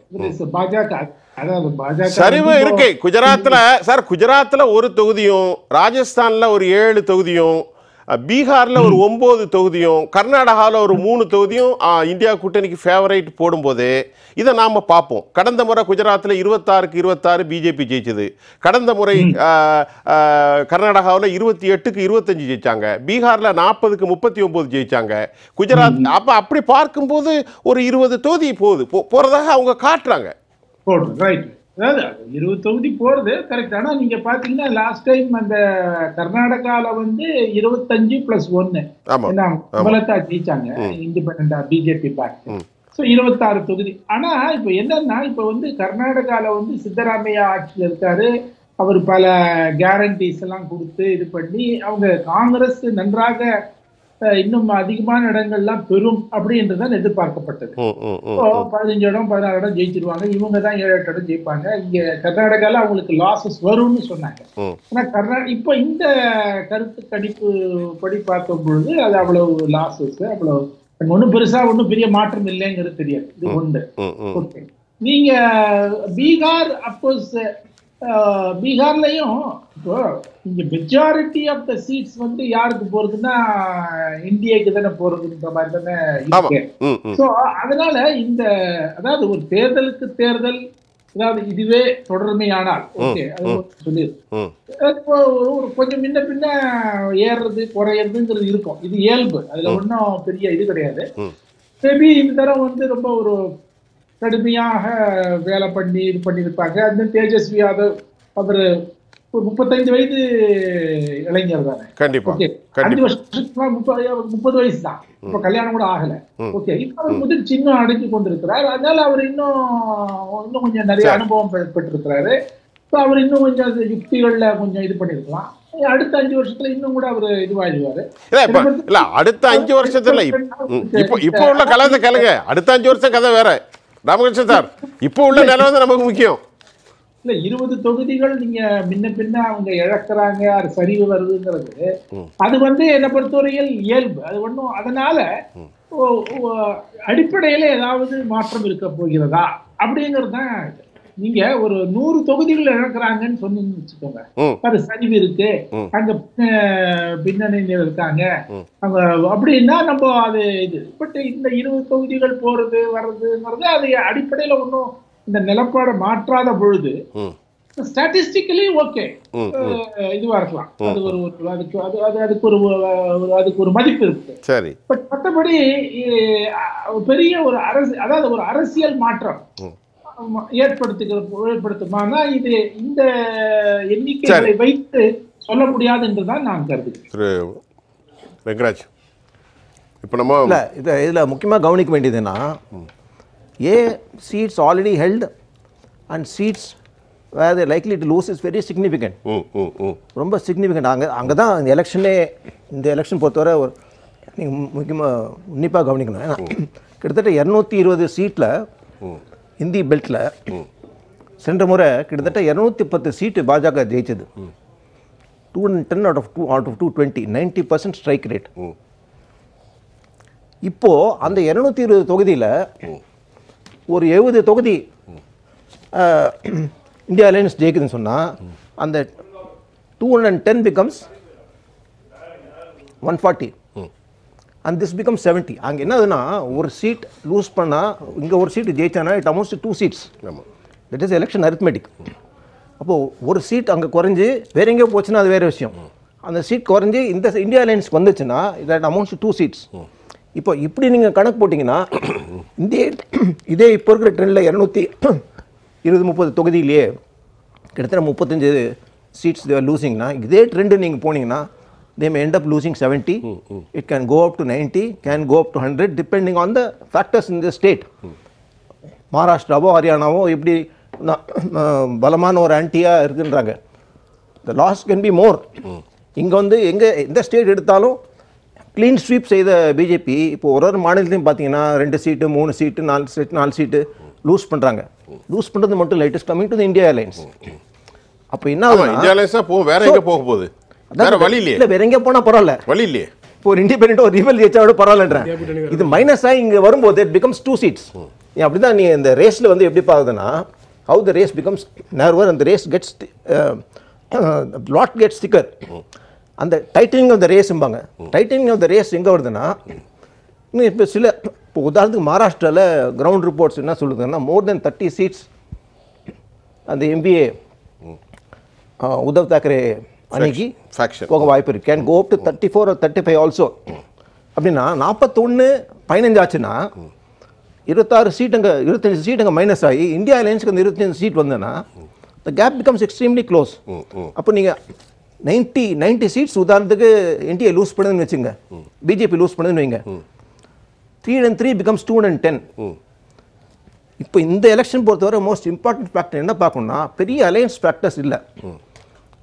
பாஜக சரிவு இருக்கு குஜராத்ல சார் குஜராத்ல ஒரு தொகுதியும் ராஜஸ்தான்ல ஒரு ஏழு தொகுதியும் பீகாரில் ஒரு ஒம்பது தொகுதியும் கர்நாடகாவில் ஒரு மூணு தொகுதியும் இந்தியா கூட்டணிக்கு ஃபேவரைட் போடும்போது இதை நாம் பார்ப்போம் கடந்த முறை குஜராத்தில் இருபத்தாறுக்கு இருபத்தாறு பிஜேபி ஜெயிச்சது கடந்த முறை கர்நாடகாவில் இருபத்தி எட்டுக்கு இருபத்தஞ்சு ஜெயித்தாங்க பீகாரில் நாற்பதுக்கு முப்பத்தி ஒம்பது ஜெயித்தாங்க குஜராத் அப்போ அப்படி பார்க்கும்போது ஒரு இருபது தொகுதி போகுது போ போகிறதாக அவங்க காட்டுறாங்க ரைட் அதாவது இருபது தொகுதி போறது கரெக்ட் ஆனா நீங்க பாத்தீங்கன்னா லாஸ்ட் டைம் அந்த கர்நாடகால வந்து இருபத்தஞ்சு பிளஸ் ஒன்னு பலத்தா ஜெயிச்சாங்க இண்டிபெண்டா பிஜேபி பார்ட்டி இருபத்தாறு தொகுதி ஆனா இப்ப என்னன்னா இப்ப வந்து கர்நாடகால வந்து சித்தராமையா ஆட்சியில் இருக்காரு அவர் பல கேரண்டிஸ் எல்லாம் கொடுத்து இது பண்ணி அவங்க காங்கிரஸ் நன்றாக இன்னும் அதிகமான இடங்கள்லாம் பெறும் அப்படின்றதான் எதிர்பார்க்கப்பட்டது பதினஞ்சு இடம் பதினாறு இடம் ஜெயிச்சிருவாங்க இவங்க தான் ஏழு எட்டு இடம் ஜெயிப்பாங்க இங்க கர்நாடகால அவங்களுக்கு லாசஸ் வரும்னு சொன்னாங்க ஆனா கர்நா இப்ப இந்த கருத்து கணிப்பு படி பார்க்கும் பொழுது அது அவ்வளவு லாசஸ் அவ்வளவு ஒன்றும் பெருசா ஒன்றும் பெரிய மாற்றம் இல்லைங்கிறது தெரியாது இது ஒன்று ஓகே நீங்க பீகார் அப்கோர்ஸ் பீகார்லையும் இப்போ இங்க மெஜாரிட்டி ஆஃப் த சீட்ஸ் வந்து யாருக்கு போறதுன்னா இந்தியாக்கு தானே போறதுன்ற மாதிரி தானே ஸோ அதனால இந்த அதாவது ஒரு தேர்தலுக்கு தேர்தல் அதாவது இதுவே தொடர்மையானால் ஓகே ஒரு கொஞ்சம் முன்ன பின்ன ஏறுறது குறையிறதுங்கிறது இருக்கும் இது இயல்பு அதுல ஒன்றும் பெரிய இது கிடையாது மேபி இந்த தரம் வந்து ரொம்ப ஒரு கடுமையாக வேலை பண்ணி இது பண்ணியிருப்பாங்க அந்த தேஜஸ்வி யாதவ் அவர் ஒரு முப்பத்தஞ்சு வயது இளைஞர் தானே கண்டிப்பா அஞ்சு வருஷத்துக்கு முப்பது முப்பது வயசு தான் இப்ப கல்யாணம் கூட ஆகல ஓகே இப்ப அவர் முதல் இன்னும் அடுக்கி கொண்டிருக்கிறார் அதனால அவர் இன்னும் இன்னும் கொஞ்சம் நிறைய அனுபவம் பெற்றிருக்கிறாரு இப்போ அவர் இன்னும் கொஞ்சம் யுக்திகள்ல கொஞ்சம் இது பண்ணிருக்கலாம் அடுத்த அஞ்சு வருஷத்துல இன்னும் கூட அவர் இதுவாயிடுவாரு அடுத்த அஞ்சு வருஷத்துல இப்போ இப்போ உள்ள கலந்து கலங்க அடுத்த அஞ்சு வருஷம் கதை வேற ராமகிருஷ்ணன் சார் இப்போ உள்ள நிலை வந்து நமக்கு முக்கியம் இல்ல இருபது தொகுதிகள் நீங்க முன்ன பின்ன அவங்க இழக்கிறாங்க அது சரிவு வருதுங்கிறது அது வந்து என்னை பொறுத்தவரையில் இயல்பு அது ஒன்றும் அதனால அடிப்படையில ஏதாவது மாற்றம் இருக்க போகிறதா அப்படிங்கிறது தான் நீங்க ஒரு நூறு தொகுதிகள் இழக்கிறாங்கன்னு சொன்னீங்கன்னு வச்சுக்கோங்க அது சரிவு இருக்கு அங்க பின்னணியில இருக்காங்க அவங்க அப்படின்னா நம்ம அது இது பட் இந்த இருபது தொகுதிகள் போறது வர்றதுங்கிறது அது அடிப்படையில ஒன்றும் இந்த நிலப்பாடு மாற்றாத பொழுது ஸ்டாட்டிஸ்டிக்கலி ஓகே இதுவா இருக்கலாம் அது ஒரு அதுக்கு அது அது அதுக்கு ஒரு அதுக்கு ஒரு மதிப்பு இருக்கு சரி பட் மற்றபடி பெரிய ஒரு அரசு அதாவது ஒரு அரசியல் மாற்றம் ஏற்படுத்துகிற ஏற்படுத்துமானா இது இந்த எண்ணிக்கைகளை வைத்து சொல்ல முடியாது என்றுதான் நான் கருதுகிறேன் வெங்கராஜ் இப்போ நம்ம இல்லை இதை இதில் முக்கியமாக கவனிக்க வேண்டியதுன்னா a seats already held and seats வேறு likely to lose is very significant ரொம்ப சிக்னிஃபிகண்ட் அங்கே அங்கே தான் இந்த எலெக்ஷனே இந்த எலெக்ஷன் பொறுத்தவரை ஒரு நீங்கள் முக்கியமாக உன்னிப்பாக கவனிக்கணும் ஏன்னா கிட்டத்தட்ட இரநூத்தி இருபது சீட்டில் இந்தி பெல்ட்டில் சென்ற முறை கிட்டத்தட்ட இரநூத்தி பத்து சீட்டு பாஜக ஜெயிச்சது two ten out of two out of two twenty ninety percent strike rate இப்போது அந்த இரநூத்தி இருபது தொகுதியில் ஒரு எழுபது தொகுதி இந்தியா அலையன்ஸ் ஜெயிக்குதுன்னு சொன்னால் அந்த two hundred and ten becomes one forty and this become seventy அங்கே என்னதுன்னா ஒரு சீட் லூஸ் பண்ணால் இங்கே ஒரு சீட்டு ஜெயிச்சானா it amounts to seats that is election arithmetic அப்போது ஒரு சீட் அங்கே குறைஞ்சி வேற எங்கேயோ போச்சுன்னா அது வேறு விஷயம் அந்த சீட் குறைஞ்சி இந்த இந்தியா அலையன்ஸ்க்கு வந்துச்சுன்னா இட் அமௌண்ட்ஸ் டூ சீட்ஸ் இப்போ இப்படி நீங்கள் கணக்கு போட்டிங்கன்னா இந்திய இதே இப்போ இருக்கிற ட்ரெண்டில் இரநூத்தி இருபது முப்பது தொகுதியிலேயே கிட்டத்தட்ட முப்பத்தஞ்சு சீட்ஸ் லூசிங்னா இதே ட்ரெண்டு நீங்கள் போனீங்கன்னா they may end up losing 70 mm -hmm. it can go up to 90 can go up to 100 depending on the factors in the state மகாராஷ்டிராவோ hmm. ஹரியானாவோ இப்படி பலமான ஒரு ஆன்டியாக இருக்குன்றாங்க the loss can be more இங்கே வந்து எங்கே எந்த ஸ்டேட் எடுத்தாலும் க்ளீன் ஸ்வீப் செய்த பிஜேபி இப்போ ஒரு ஒரு மாநிலத்தையும் பார்த்தீங்கன்னா ரெண்டு சீட்டு மூணு சீட்டு நாலு சீட்டு நாலு சீட்டு லூஸ் பண்ணுறாங்க லூஸ் hmm. பண்ணுறது மட்டும் latest coming to the India airlines அப்போ என்ன இந்தியா ஏர்லைன்ஸாக போகும் வேற எங்கே போக போகுது வேற வழி இல்லை போனால் பரவாயில்ல வழி இப்போ ஒரு ஒரு இங்கே வரும்போது பிகம்ஸ் டூ சீட்ஸ் நீ ரேஸில் வந்து எப்படி how the race becomes narrower அந்த ரேஸ் லாட் அந்த of the of the race வருதுன்னா இன்னும் இப்போ சில இப்போ உதாரணத்துக்கு மகாராஷ்டிராவில் கிரவுண்ட் ரிப்போர்ட்ஸ் என்ன சொல்லுதுன்னா மோர் தென் தேர்ட்டி சீட்ஸ் அந்த எம்பிஏ uh, உத்தவ் தாக்கரே அன்னைக்கு போக வாய்ப்பு இருக்குது can go up to thirty four thirty five also அப்படின்னா நாற்பத்தொன்று பதினஞ்சு ஆச்சுன்னா இருபத்தாறு சீட் அங்கே இருபத்தஞ்சு சீட் அங்கே மைனஸ் ஆகி இந்தியா லைன்ஸ்க்கு அந்த இருபத்தஞ்சு சீட் வந்ததுன்னா the gap becomes extremely close அப்போ நீங்கள் நைன்ட்டி நைன்ட்டி சீட்ஸ் உதாரணத்துக்கு என்டிஏ லூஸ் பண்ணுதுன்னு வச்சுங்க பிஜேபி லூஸ் பண்ணுதுன்னு வைங்க three and three becomes two and ten இப்போ இந்த எலெக்ஷன் பொறுத்தவரை மோஸ்ட் இம்பார்ட்டன்ட் ஃபேக்டர் என்ன பார்க்கணும்னா பெரிய அலையன்ஸ் ஃபேக்டர்ஸ் இல்லை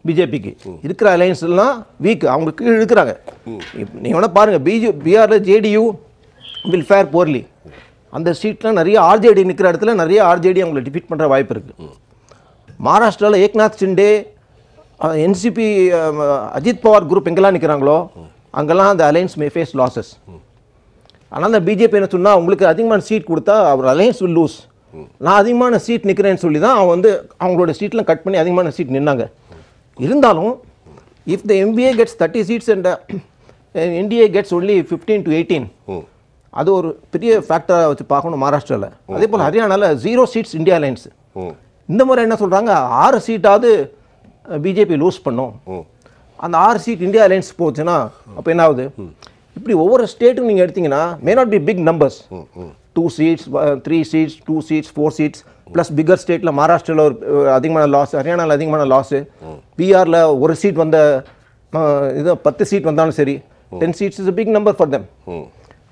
பிஜேபிக்கு இருக்கிற அலையன்ஸ்லாம் வீக் அவங்க கீழ் இருக்கிறாங்க நீங்கள் வேணால் பாருங்கள் பிஜே பிஆர்ல ஜேடியு வில் ஃபேர் போர்லி அந்த சீட்லாம் நிறைய ஆர்ஜேடி நிற்கிற இடத்துல நிறைய ஆர்ஜேடி அவங்களை டிஃபீட் பண்ணுற வாய்ப்பு இருக்குது மகாராஷ்டிராவில் ஏக்நாத் ஷிண்டே என்சிபி அஜித் பவார் குரூப் எங்கெல்லாம் நிற்கிறாங்களோ அங்கெல்லாம் அந்த அலையன்ஸ் மே ஃபேஸ் லாசஸ் ஆனால் அந்த பிஜேபி என்ன சொன்னால் அவங்களுக்கு அதிகமான சீட் கொடுத்தா அவர் அலையன்ஸ் வில் லூஸ் நான் அதிகமான சீட் நிற்கிறேன்னு சொல்லி தான் அவன் வந்து அவங்களோட சீட்லாம் கட் பண்ணி அதிகமான சீட் நின்னாங்க இருந்தாலும் if the MBA gets thirty seats and NDA gets only fifteen to eighteen அது ஒரு பெரிய ஃபேக்டராக வச்சு பார்க்கணும் மகாராஷ்டிராவில் அதே போல் ஹரியானாவில் ஜீரோ சீட்ஸ் இந்தியா அலையன்ஸ் இந்த முறை என்ன சொல்கிறாங்க ஆறு சீட்டாவது பிஜேபி லூஸ் பண்ணும் அந்த ஆறு சீட் இந்தியா லைன்ஸ் போச்சுன்னா அப்போ என்ன ஆகுது இப்படி ஒவ்வொரு ஸ்டேட்டும் நீங்கள் எடுத்தீங்கன்னா may not be big numbers two seats three seats two seats four seats plus bigger ஸ்டேட்டில் மகாராஷ்டிராவில் ஒரு அதிகமான லாஸ் ஹரியானாவில் அதிகமான லாஸு பிஆரில் ஒரு சீட் வந்த இது பத்து சீட் வந்தாலும் சரி ten seats is big number for them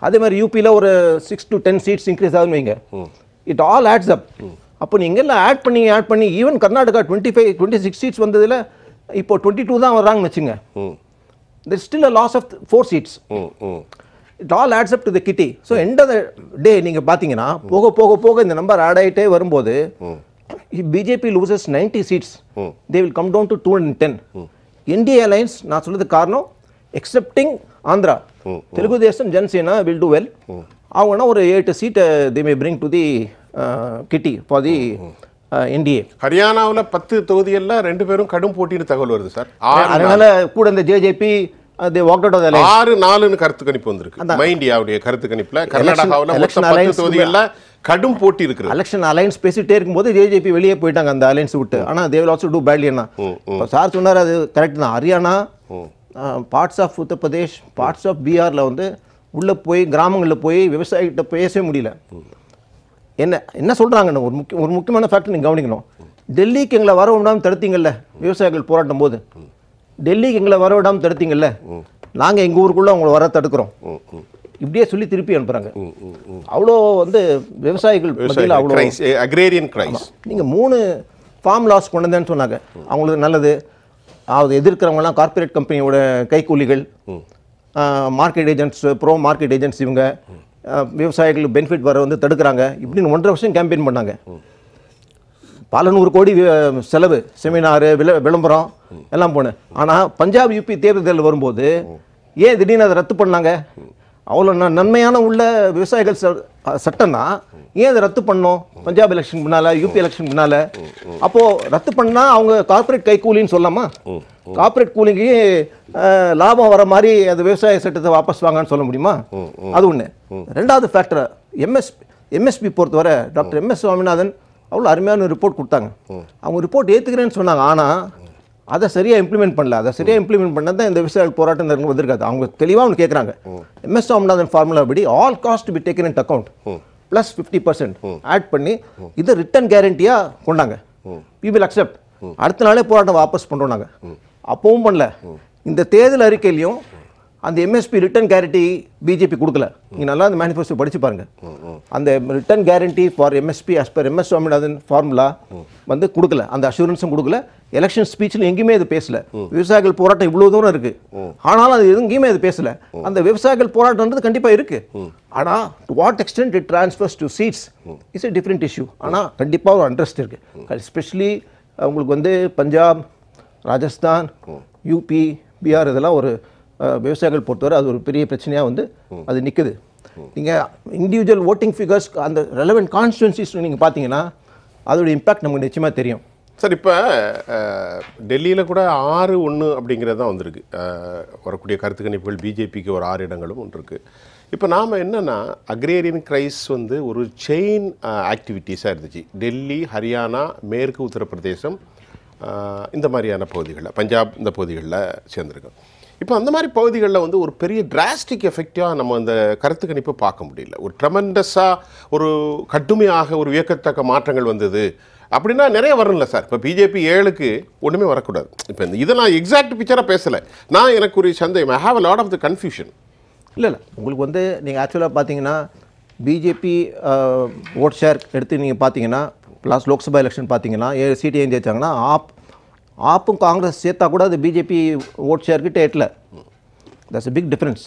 அதே மாதிரி யூபியில் ஒரு six to ten seats increase ஆகும் வைங்க இட் ஆல் ஆட்ஸ் அப் அப்போ நீங்கள் எல்லாம் ஆட் பண்ணி ஆட் பண்ணி even Karnataka twenty five twenty six seats வந்ததில் இப்போ டுவெண்ட்டி டூ தான் வர்றாங்கன்னு வச்சுங்க the still a loss of four seats it all adds up to the kitty so end of the day நீங்கள் பார்த்தீங்கன்னா போக போக போக இந்த நம்பர் ஆட் ஆகிட்டே வரும்போது if BJP loses ninety seats they will come down to two and ten NDA alliance நான் சொல்றது காரணம் excepting Andhra Telugu Desam Janasena will do well அவங்கன்னா ஒரு எட்டு சீட்டை தே மே பிரிங் டு தி கிட்டி ஃபார் தி என்டிஏ ஹரியானாவில் பத்து தொகுதிகளில் ரெண்டு பேரும் கடும் போட்டின்னு தகவல் வருது சார் அதனால கூட இந்த ஜேஜேபி அது வாக் ஆஃப் ஆறு நாலுன்னு கருத்து கணிப்பு வந்திருக்கு மைண்டியாவுடைய கருத்து கணிப்பில் கர்நாடகாவில் தொகுதிகளில் கடும் போட்டி இருக்கு எலெக்ஷன் அலையன்ஸ் பேசிட்டே இருக்கும்போது ஜேஜேபி வெளியே போயிட்டாங்க அந்த அலையன்ஸ் விட்டு ஆனால் தேவல் ஆல்சோ டூ பேட்லி என்ன சார் சொன்னார் அது கரெக்ட் தான் Haryana parts of Uttar Pradesh parts of பீகாரில் வந்து உள்ளே போய் கிராமங்களில் போய் விவசாயிகிட்ட பேசவே முடியல என்ன என்ன சொல்கிறாங்கன்னு ஒரு முக்கிய ஒரு முக்கியமான ஃபேக்டர் நீங்க கவனிக்கணும் டெல்லிக்கு எங்களை வர விடாமல் தடுத்தீங்கல்ல விவசாயிகள் போராட்டம் போது டெல்லிக்கு எங்களை வர விடாமல் தடுத்தீங்கல்ல நாங்கள் எங்கள் ஊருக்குள்ளே அவங்களை வர தடுக்கிறோம் இப்படியே சொல்லி திருப்பி அனுப்புகிறாங்க அவ்வளோ வந்து விவசாயிகள் மத்தியில் அவ்வளோ அக்ரேரியன் கிரைஸ் நீங்கள் மூணு ஃபார்ம் லாஸ் கொண்டதேன்னு சொன்னாங்க அவங்களுக்கு நல்லது அது எதிர்க்கிறவங்கலாம் கார்பரேட் கம்பெனியோட கைக்கூலிகள் market agents bro market agents இவங்க விவசாயிகளுக்கு பெனிஃபிட் வர வந்து தடுக்கிறாங்க இப்படின்னு ஒன்றரை வருஷம் கேம்பெயின் பண்ணாங்க பல நூறு கோடி செலவு செமினாரு விள விளம்பரம் எல்லாம் போனேன் ஆனால் பஞ்சாப் யூபி தேர்தல் வரும்போது ஏன் திடீர்னு அதை ரத்து பண்ணாங்க அவ்வளோ நான் நன்மையான உள்ள விவசாயிகள் சட்டம்னா ஏன் அதை ரத்து பண்ணோம் பஞ்சாப் எலெக்ஷன் முன்னால் யூபி எலெக்ஷன் முன்னால் அப்போது ரத்து பண்ணால் அவங்க கார்பரேட் கைக்கூலின்னு சொல்லாமா கார்பரேட் கூலிங்கி லாபம் வர மாதிரி அந்த விவசாய சட்டத்தை வாபஸ் வாங்கன்னு சொல்ல முடியுமா அது ஒன்று ரெண்டாவது ஃபேக்டர் எம்எஸ் எம்எஸ்பி பொறுத்தவரை டாக்டர் எம்எஸ் சுவாமிநாதன் அவ்வளோ அருமையான ரிப்போர்ட் கொடுத்தாங்க அவங்க ரிப்போர்ட் ஏற்றுக்கிறேன்னு சொன்னாங்க ஆனால் அதை சரியாக இம்ப்ளிமெண்ட் பண்ணல அதை சரியாக இம்ப்ளிமெண்ட் பண்ணால் தான் இந்த விவசாயிகள் போராட்டம் வந்திருக்காது அவங்க தெளிவாக அவங்க கேட்குறாங்க எம்எஸ் சாமிநாதன் ஃபார்முலா படி all cost be taken into account plus fifty percent add பண்ணி இதை ரிட்டன் கேரண்டியாக கொண்டாங்க வி வில் அக்செப்ட் அடுத்த நாளே போராட்டம் வாபஸ் பண்ணுறோம் நாங்கள் அப்பவும் பண்ணல இந்த தேர்தல் அறிக்கையிலையும் அந்த எம்எஸ்பி ரிட்டர்ன் கேரண்டி பிஜேபி கொடுக்கல நீங்கள் நல்லா அந்த மேனிஃபெஸ்டோ படித்து பாருங்கள் அந்த return guarantee for MSP as per MS Swaminathan formula வந்து கொடுக்கல அந்த அஷூரன்ஸும் கொடுக்கல எலெக்ஷன் ஸ்பீச்சில் எங்கேயுமே அது பேசல விவசாயிகள் போராட்டம் இவ்வளோ தூரம் இருக்குது ஆனாலும் அது எங்கேயுமே அது பேசல அந்த விவசாயிகள் போராட்டம்ன்றது கண்டிப்பாக இருக்குது ஆனால் to what extent it transfers to seats it's a different issue ஆனால் கண்டிப்பாக ஒரு அண்ட்ரஸ்ட் இருக்குது எஸ்பெஷலி அவங்களுக்கு வந்து பஞ்சாப் ராஜஸ்தான் யூபி பிஆர் இதெல்லாம் ஒரு விவசாயிகள் பொறுத்தவரை அது ஒரு பெரிய பிரச்சனையாக வந்து அது நிற்குது நீங்கள் இண்டிவிஜுவல் ஓட்டிங் ஃபிகர்ஸ் அந்த ரெலவெண்ட் கான்ஸ்டுவன்சிஸ் நீங்கள் பார்த்தீங்கன்னா அதோட இம்பேக்ட் நமக்கு நிச்சயமாக தெரியும் சார் இப்போ டெல்லியில் கூட ஆறு ஒன்று அப்படிங்கிறது தான் வந்திருக்கு வரக்கூடிய கருத்து கணிப்புகள் பிஜேபிக்கு ஒரு ஆறு இடங்களும் ஒன்று இருக்குது இப்போ நாம் என்னென்னா அக்ரேரியன் கிரைஸ் வந்து ஒரு செயின் ஆக்டிவிட்டீஸாக இருந்துச்சு டெல்லி ஹரியானா மேற்கு உத்தரப்பிரதேசம் இந்த மாதிரியான பகுதிகளில் பஞ்சாப் இந்த பகுதிகளில் சேர்ந்துருக்கோம் இப்போ அந்த மாதிரி பகுதிகளில் வந்து ஒரு பெரிய டிராஸ்டிக் எஃபெக்டிவாக நம்ம அந்த கருத்து கணிப்பு பார்க்க முடியல ஒரு ட்ரமெண்டஸாக ஒரு கடுமையாக ஒரு வியக்கத்தக்க மாற்றங்கள் வந்தது அப்படின்னா நிறைய வரணும்ல சார் இப்போ பிஜேபி ஏழுக்கு ஒன்றுமே வரக்கூடாது இப்போ இந்த இதை நான் எக்ஸாக்ட் பிக்சராக பேசலை நான் எனக்கு ஒரு சந்தேகம் I have a lot of the confusion இல்லை இல்லை உங்களுக்கு வந்து நீங்கள் ஆக்சுவலாக பார்த்தீங்கன்னா பிஜேபி ஓட் ஷேர் எடுத்து நீங்கள் பார்த்தீங்கன்னா லாஸ்ட் லோக்சபா எலெக்ஷன் பார்த்தீங்கன்னா ஏழு சீட்டு ஏன் ஜெயிச்சாங்கன்னா ஆப் ஆப்பும் காங்கிரஸ் சேர்த்தா கூட அது பிஜேபி ஓட் ஷேருக்கு டேட்டில் that's big difference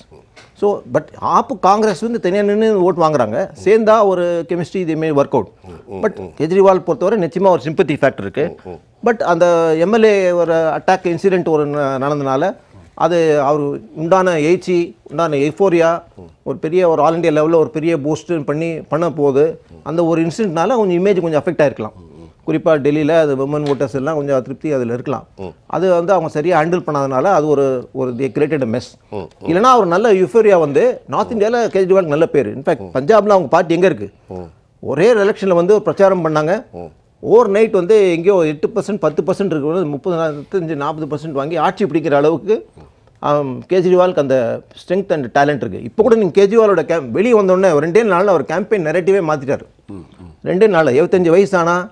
so but ஆப்பு காங்கிரஸ் வந்து தனியாக நின்று ஓட் வாங்குறாங்க சேர்ந்தா ஒரு கெமிஸ்ட்ரி இதேமாரி ஒர்க் அவுட் பட் கெஜ்ரிவால் பொறுத்தவரை நிச்சயமாக ஒரு சிம்பத்தி ஃபேக்டர் இருக்குது பட் அந்த எம்எல்ஏ ஒரு அட்டாக் இன்சிடென்ட் ஒரு நடந்தனால அது அவர் உண்டான எயிச்சி உண்டான எஃபோரியா ஒரு பெரிய ஒரு ஆல் இண்டியா லெவலில் ஒரு பெரிய பூஸ்ட் பண்ணி பண்ண போகுது அந்த ஒரு இன்சிடென்ட்னால கொஞ்சம் இமேஜ் கொஞ்சம் அஃபெக்ட் ஆகிருக்கலாம் குறிப்பாக டெல்லியில் அது விமன் ஓட்டர்ஸ் எல்லாம் கொஞ்சம் திருப்தி அதில் இருக்கலாம் அது வந்து அவங்க சரியாக ஹேண்டில் பண்ணாதனால அது ஒரு ஒரு தி கிரியேட்டட் மெஸ் இல்லைனா அவர் நல்ல யூஃபோரியா வந்து நார்த் இந்தியாவில் கெஜ்ரிவாலுக்கு நல்ல பேர் இன்ஃபேக்ட் பஞ்சாபில் அவங்க பார்ட்டி எங்கே இருக்குது ஒரே எலெக்ஷனில் வந்து ஒரு பிரச்சாரம் பண்ணாங்க ஓவர் நைட் வந்து எங்கேயோ எட்டு பர்சன்ட் பத்து பர்சன்ட் இருக்கிறது முப்பது நாற்பத்தஞ்சு நாற்பது பர்சன்ட் வாங்கி ஆட்சி பிடிக்கிற அளவுக்கு கேஜ்ரிவாலுக்கு அந்த ஸ்ட்ரென்த் அண்ட் டேலண்ட் இருக்குது இப்போ கூட நீங்கள் கேஜ்ரிவாலோட கேம் வெளியே வந்தோடனே ரெண்டே நாளில் அவர் கேம்பெயின் நெரட்டிவே மாற்றிட்டார் ரெண்டே நாளில் இருபத்தஞ்சு வயசானால்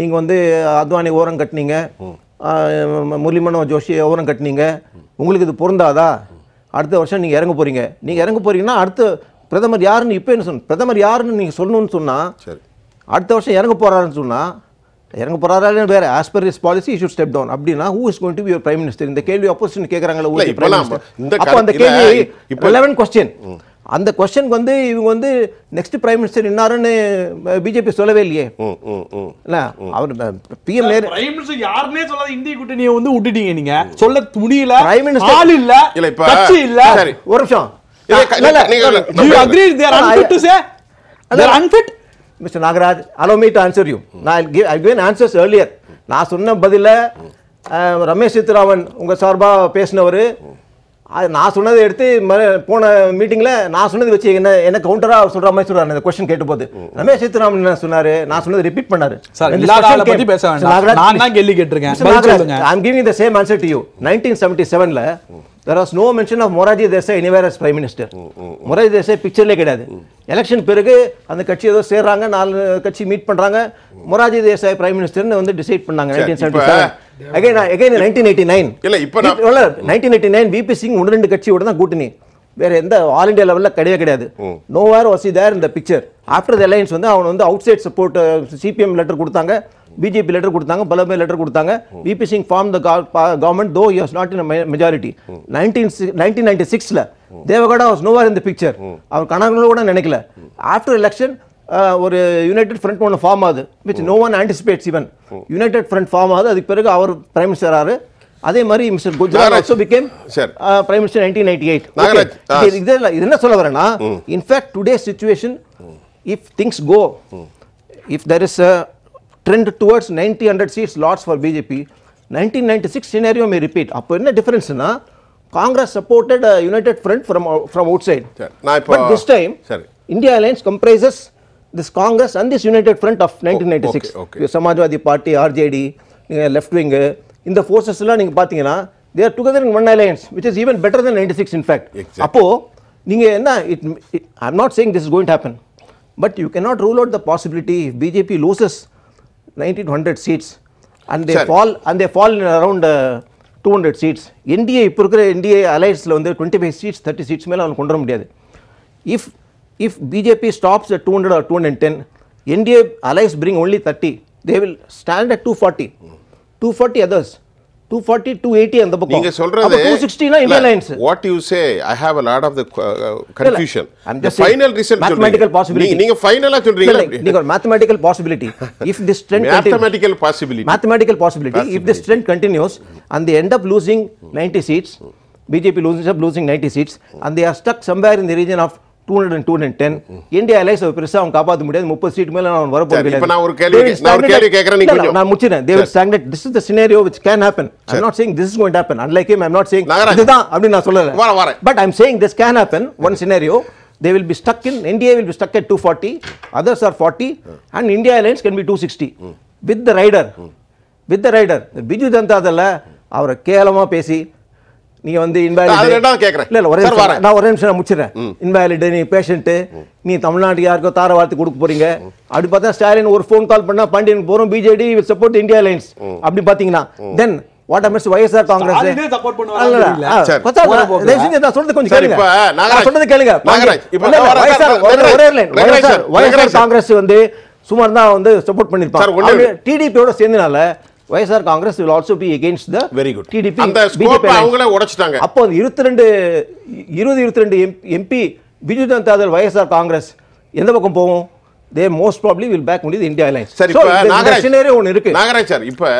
நீங்கள் வந்து அத்வானி ஓரம் கட்டினீங்க முரளிமனோ ஜோஷி ஓரம் கட்டினீங்க உங்களுக்கு இது பொருந்தாதா அடுத்த வருஷம் நீங்கள் இறங்க போகிறீங்க நீங்கள் இறங்க போகிறீங்கன்னா அடுத்த பிரதமர் யாருன்னு இப்போ என்ன சொன்ன பிரதமர் யாருன்னு நீங்கள் சொல்லணும்னு சொன்னால் அடுத்த வருஷம் இறங்க போகிறாருன்னு சொன்னால் இறங்க போகிறாரு வேறு as per is policy should step down அப்படின்னா who is going to be prime minister இந்த கேள்வி ஆப்போசிஷன் உங்களுக்கு அப்போ அந்த கேள்வி லெவன் கொஸ்டின் அந்த கொஸ்டனுக்கு வந்து இவங்க வந்து நெக்ஸ்ட் பிரைம் மினிஸ்டர் இன்னாருன்னு பிஜேபி சொல்லவே இல்லையே இல்ல அவர் பிஎம் நேரு பிரைம் மினிஸ்டர் யாருமே சொல்லாத இந்திய கூட்டணியை வந்து விட்டுட்டீங்க நீங்க சொல்ல முடியல பிரைம் மினிஸ்டர் ஆள் இல்ல இல்ல இப்ப கட்சி இல்ல ஒரு நிமிஷம் agree to say unfit mister Nagaraj allow me answer you நான் கிவ் ஐ கிவன் ஆன்சர்ஸ் நான் சொன்ன பதில ரமேஷ் சித்ராவன் உங்க சார்பா பேசினவர் அது நான் சொன்னதை எடுத்து போன மீட்டிங்கில் நான் சொன்னது வச்சு என்ன என்ன கவுண்டராக சொல்கிற மாதிரி சொல்கிறார் அந்த கொஸ்டின் போது ரமேஷ் சீத்துராமன் என்ன சொன்னார் நான் சொன்னது ரிப்பீட் பண்ணார் சார் பற்றி பேச வேண்டாம் நான் தான் கேள்வி கேட்டிருக்கேன் I am giving the same answer to you nineteen seventy செவனில் there was no mention of Morarji Desai anywhere as prime minister Morarji Desai பிக்சர்லேயே கிடையாது எலெக்ஷன் பிறகு அந்த கட்சி ஏதோ சேர்றாங்க நாலு கட்சி மீட் பண்ணுறாங்க மொராஜி தேசாய் பிரைம் மினிஸ்டர்னு வந்து டிசைட் பண்ணாங்க nineteen seventy seven again again nineteen eighty nine இல்லை இப்போ nineteen eighty nine VP Singh ஒன்று ரெண்டு கட்சியோட தான் கூட்டணி வேற எந்த ஆல் இண்டியா லெவலில் கிடையவே கிடையாது நோ வேர் வாஸ் தேர் இந்த பிக்சர் ஆஃப்டர் த அலையன்ஸ் வந்து அவன் வந்து அவுட் சைட் சப்போர்ட் சிபிஎம் லெட்டர் கொடுத்தாங்க பிஜேபி லெட்டர் கொடுத்தாங்க பலமே லெட்டர் கொடுத்தாங்க VP Singh form the government though was not in majority nineteen nineteen ninety சிக்ஸில் தேவகடா வாஸ் நோவார் இந்த பிக்சர் அவர் கணக்குல கூட நினைக்கல ஆஃப்டர் எலெக்ஷன் uh, ஒரு யுனைடெட் ஃப்ரண்ட் ஒன்று ஃபார்ம் ஆகுது விச் நோ ஒன் ஆன்டிசிபேட்ஸ் இவன் யுனைடெட் ஃப்ரண்ட் ஃபார்ம் ஆகுது அதுக்கு பிறகு அவர் பிரைம் மினிஸ்டர் ஆறு அதே மாதிரி mister Gujral also become sir prime minister 1998 இதெல்லாம் இது என்ன சொல்ல in in fact today situation if things go if there is a trend towards ninety hundred seats lots for BJP nineteen ninety six scenario may repeat அப்போ என்ன டிஃபரன்ஸ்னா Congress supported united front from from outside but this time India alliance comprises this Congress and this united front of nineteen ninety six Samajwadi party RJD left wing இந்த எல்லாம் நீங்கள் பார்த்தீங்கன்னா there together in one alliance which is even better than ninety six in fact அப்போது நீங்கள் என்ன it I'm not saying this going happen but you can not rule out the possibility BJP loses nineteen hundred seats and they fall and they fall in around two hundred seats NDA இப்போ இருக்கிற NDA அலையன்ஸில் வந்து twenty five seats thirty seats மேலே அவன் கொண்டு வர முடியாது if if BJP stops two hundred or two hundred ten NDA alliance bring only thirty they will stand at two forty 240 others 240 280 அந்த பக்கம் நீங்க 260 a lot of mathematical possibility நீங்க mathematical possibility if this trend possibility mathematical possibility if this trend continues and they end up losing 90 seats BJP loses up losing 90 seats and they are stuck somewhere in the region of two hundred முப்பது சீட் மேலே அப்படின்னு நான் but I am can happen one scenario they will be stuck in india will be stuck at 240 others are 40 நீங்க வந்து இல்ல ஒரே நான் ஒரே நிமிஷம் நீ பேஷண்ட் நீ தமிழ்நாட்டுக்கு யாருக்கோ தார வார்த்தை கொடுக்க போறீங்க அப்படி பார்த்தா ஸ்டாலின் ஒரு போன் கால் பண்ணா பாண்டியன் போறோம் பிஜேடி சப்போர்ட் இந்தியா லைன்ஸ் அப்படி பாத்தீங்கன்னா தென் வாட் வைஎஸ்ஆர் காங்கிரஸ் கொஞ்சம் கேளுங்க நான் கேளுங்க காங்கிரஸ் வந்து சுமார் தான் வந்து சப்போர்ட் பண்ணிருப்பாங்க டிடிபியோட சேர்ந்தனால YSR Congress will also be against the very good TDP அந்த ஸ்கோப் அவங்களே உடைச்சிட்டாங்க அப்போ அந்த இருபத்தி ரெண்டு இருபது இருபத்தி ரெண்டு MP Biju Janata Dal YSR Congress எந்த பக்கம் போவோம் they most probably will back முடியுது இந்தியா அலைன்ஸ் சரி இப்போ நாகராஜ் ஒன்று இருக்கு நாகராஜ் சார் இப்போ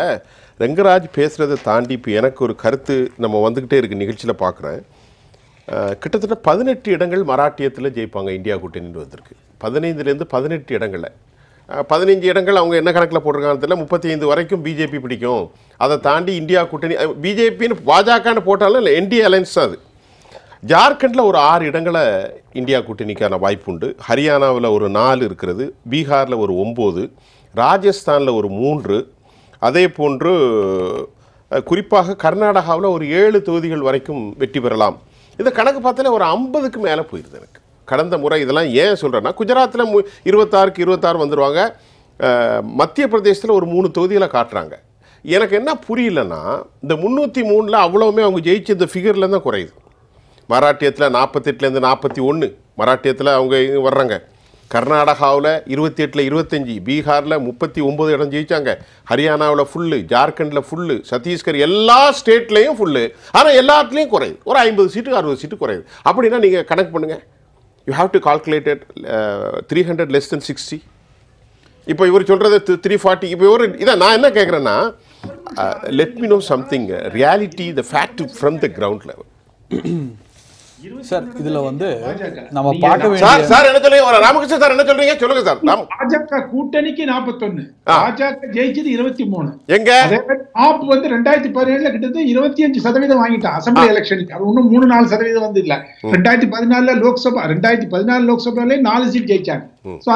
ரெங்கராஜ் பேசுறதை தாண்டி இப்போ எனக்கு ஒரு கருத்து நம்ம வந்துகிட்டே இருக்கு நிகழ்ச்சியில் பார்க்குறேன் கிட்டத்தட்ட பதினெட்டு இடங்கள் மராட்டியத்தில் ஜெயிப்பாங்க இந்தியா கூட்டணின்னு வந்திருக்கு பதினைந்துலேருந்து பதினெட்டு இடங்களில் பதினைஞ்சு இடங்கள் அவங்க என்ன கணக்கில் போட்டிருக்காங்க தெரியல முப்பத்தி ஐந்து வரைக்கும் பிஜேபி பிடிக்கும் அதை தாண்டி இந்தியா கூட்டணி பிஜேபின்னு பாஜகன்னு போட்டாலும் இல்லை என்டி அலைன்ஸ் தான் அது ஜார்க்கண்டில் ஒரு ஆறு இடங்களை இந்தியா கூட்டணிக்கான வாய்ப்பு உண்டு ஹரியானாவில் ஒரு நாலு இருக்கிறது பீகாரில் ஒரு ஒம்பது ராஜஸ்தானில் ஒரு மூன்று அதே போன்று குறிப்பாக கர்நாடகாவில் ஒரு ஏழு தொகுதிகள் வரைக்கும் வெற்றி பெறலாம் இந்த கணக்கு பார்த்தாலே ஒரு ஐம்பதுக்கு மேலே போயிடுது எனக்கு கடந்த முறை இதெல்லாம் ஏன் சொல்கிறேன்னா குஜராத்தில் மு இருபத்தாறுக்கு இருபத்தாறு வந்துடுவாங்க மத்திய பிரதேசத்தில் ஒரு மூணு தொகுதியில் காட்டுறாங்க எனக்கு என்ன புரியலன்னா இந்த முந்நூற்றி மூணில் அவ்வளோவுமே அவங்க ஜெயிச்ச இந்த ஃபிகரில் தான் குறையுது மராட்டியத்தில் நாற்பத்தெட்டுலேருந்து நாற்பத்தி ஒன்று மராட்டியத்தில் அவங்க வர்றாங்க கர்நாடகாவில் இருபத்தி எட்டில் இருபத்தஞ்சி பீகாரில் முப்பத்தி ஒம்பது இடம் ஜெயித்தாங்க ஹரியானாவில் ஃபுல்லு ஜார்க்கண்டில் ஃபுல்லு சத்தீஸ்கர் எல்லா ஸ்டேட்லேயும் ஃபுல்லு ஆனால் எல்லாத்துலேயும் குறையுது ஒரு ஐம்பது சீட்டு அறுபது சீட்டு குறையுது அப்படின்னா நீங்கள் கணக்கு பண்ணுங்கள் you have to calculated three hundred less than sixty இப்போ இவர் சொல்கிறது த்ரீ ஃபார்ட்டி இப்போ இவர் இதான் நான் என்ன கேட்குறேன்னா let me know something reality the fact from the ground level sir இதுல வந்து நம்ம பார்க்க வேண்டிய சார் என்ன சொல்றீங்க ராமகிருஷ்ணன் சொல்றீங்க சொல்லுங்க சார் பாஜக கூட்டணிக்கு நாற்பத்தொன்னு பாஜக ஜெயிச்சது இருபத்தி மூணு எங்க ஆப் வந்து ரெண்டாயிரத்தி பதினேழுல கிட்டது இருபத்தி அஞ்சு சதவீதம் வாங்கிட்டான் அசம்பி எலெக்ஷனுக்கு அது ஒன்றும் மூணு நாலு சதவீதம் வந்து இல்ல ரெண்டாயிரத்தி பதினாலுல லோக்சபா ரெண்டாயிரத்தி பதினாலு லோக்சபாலே நாலு சீட் ஜெயிச்சாங்க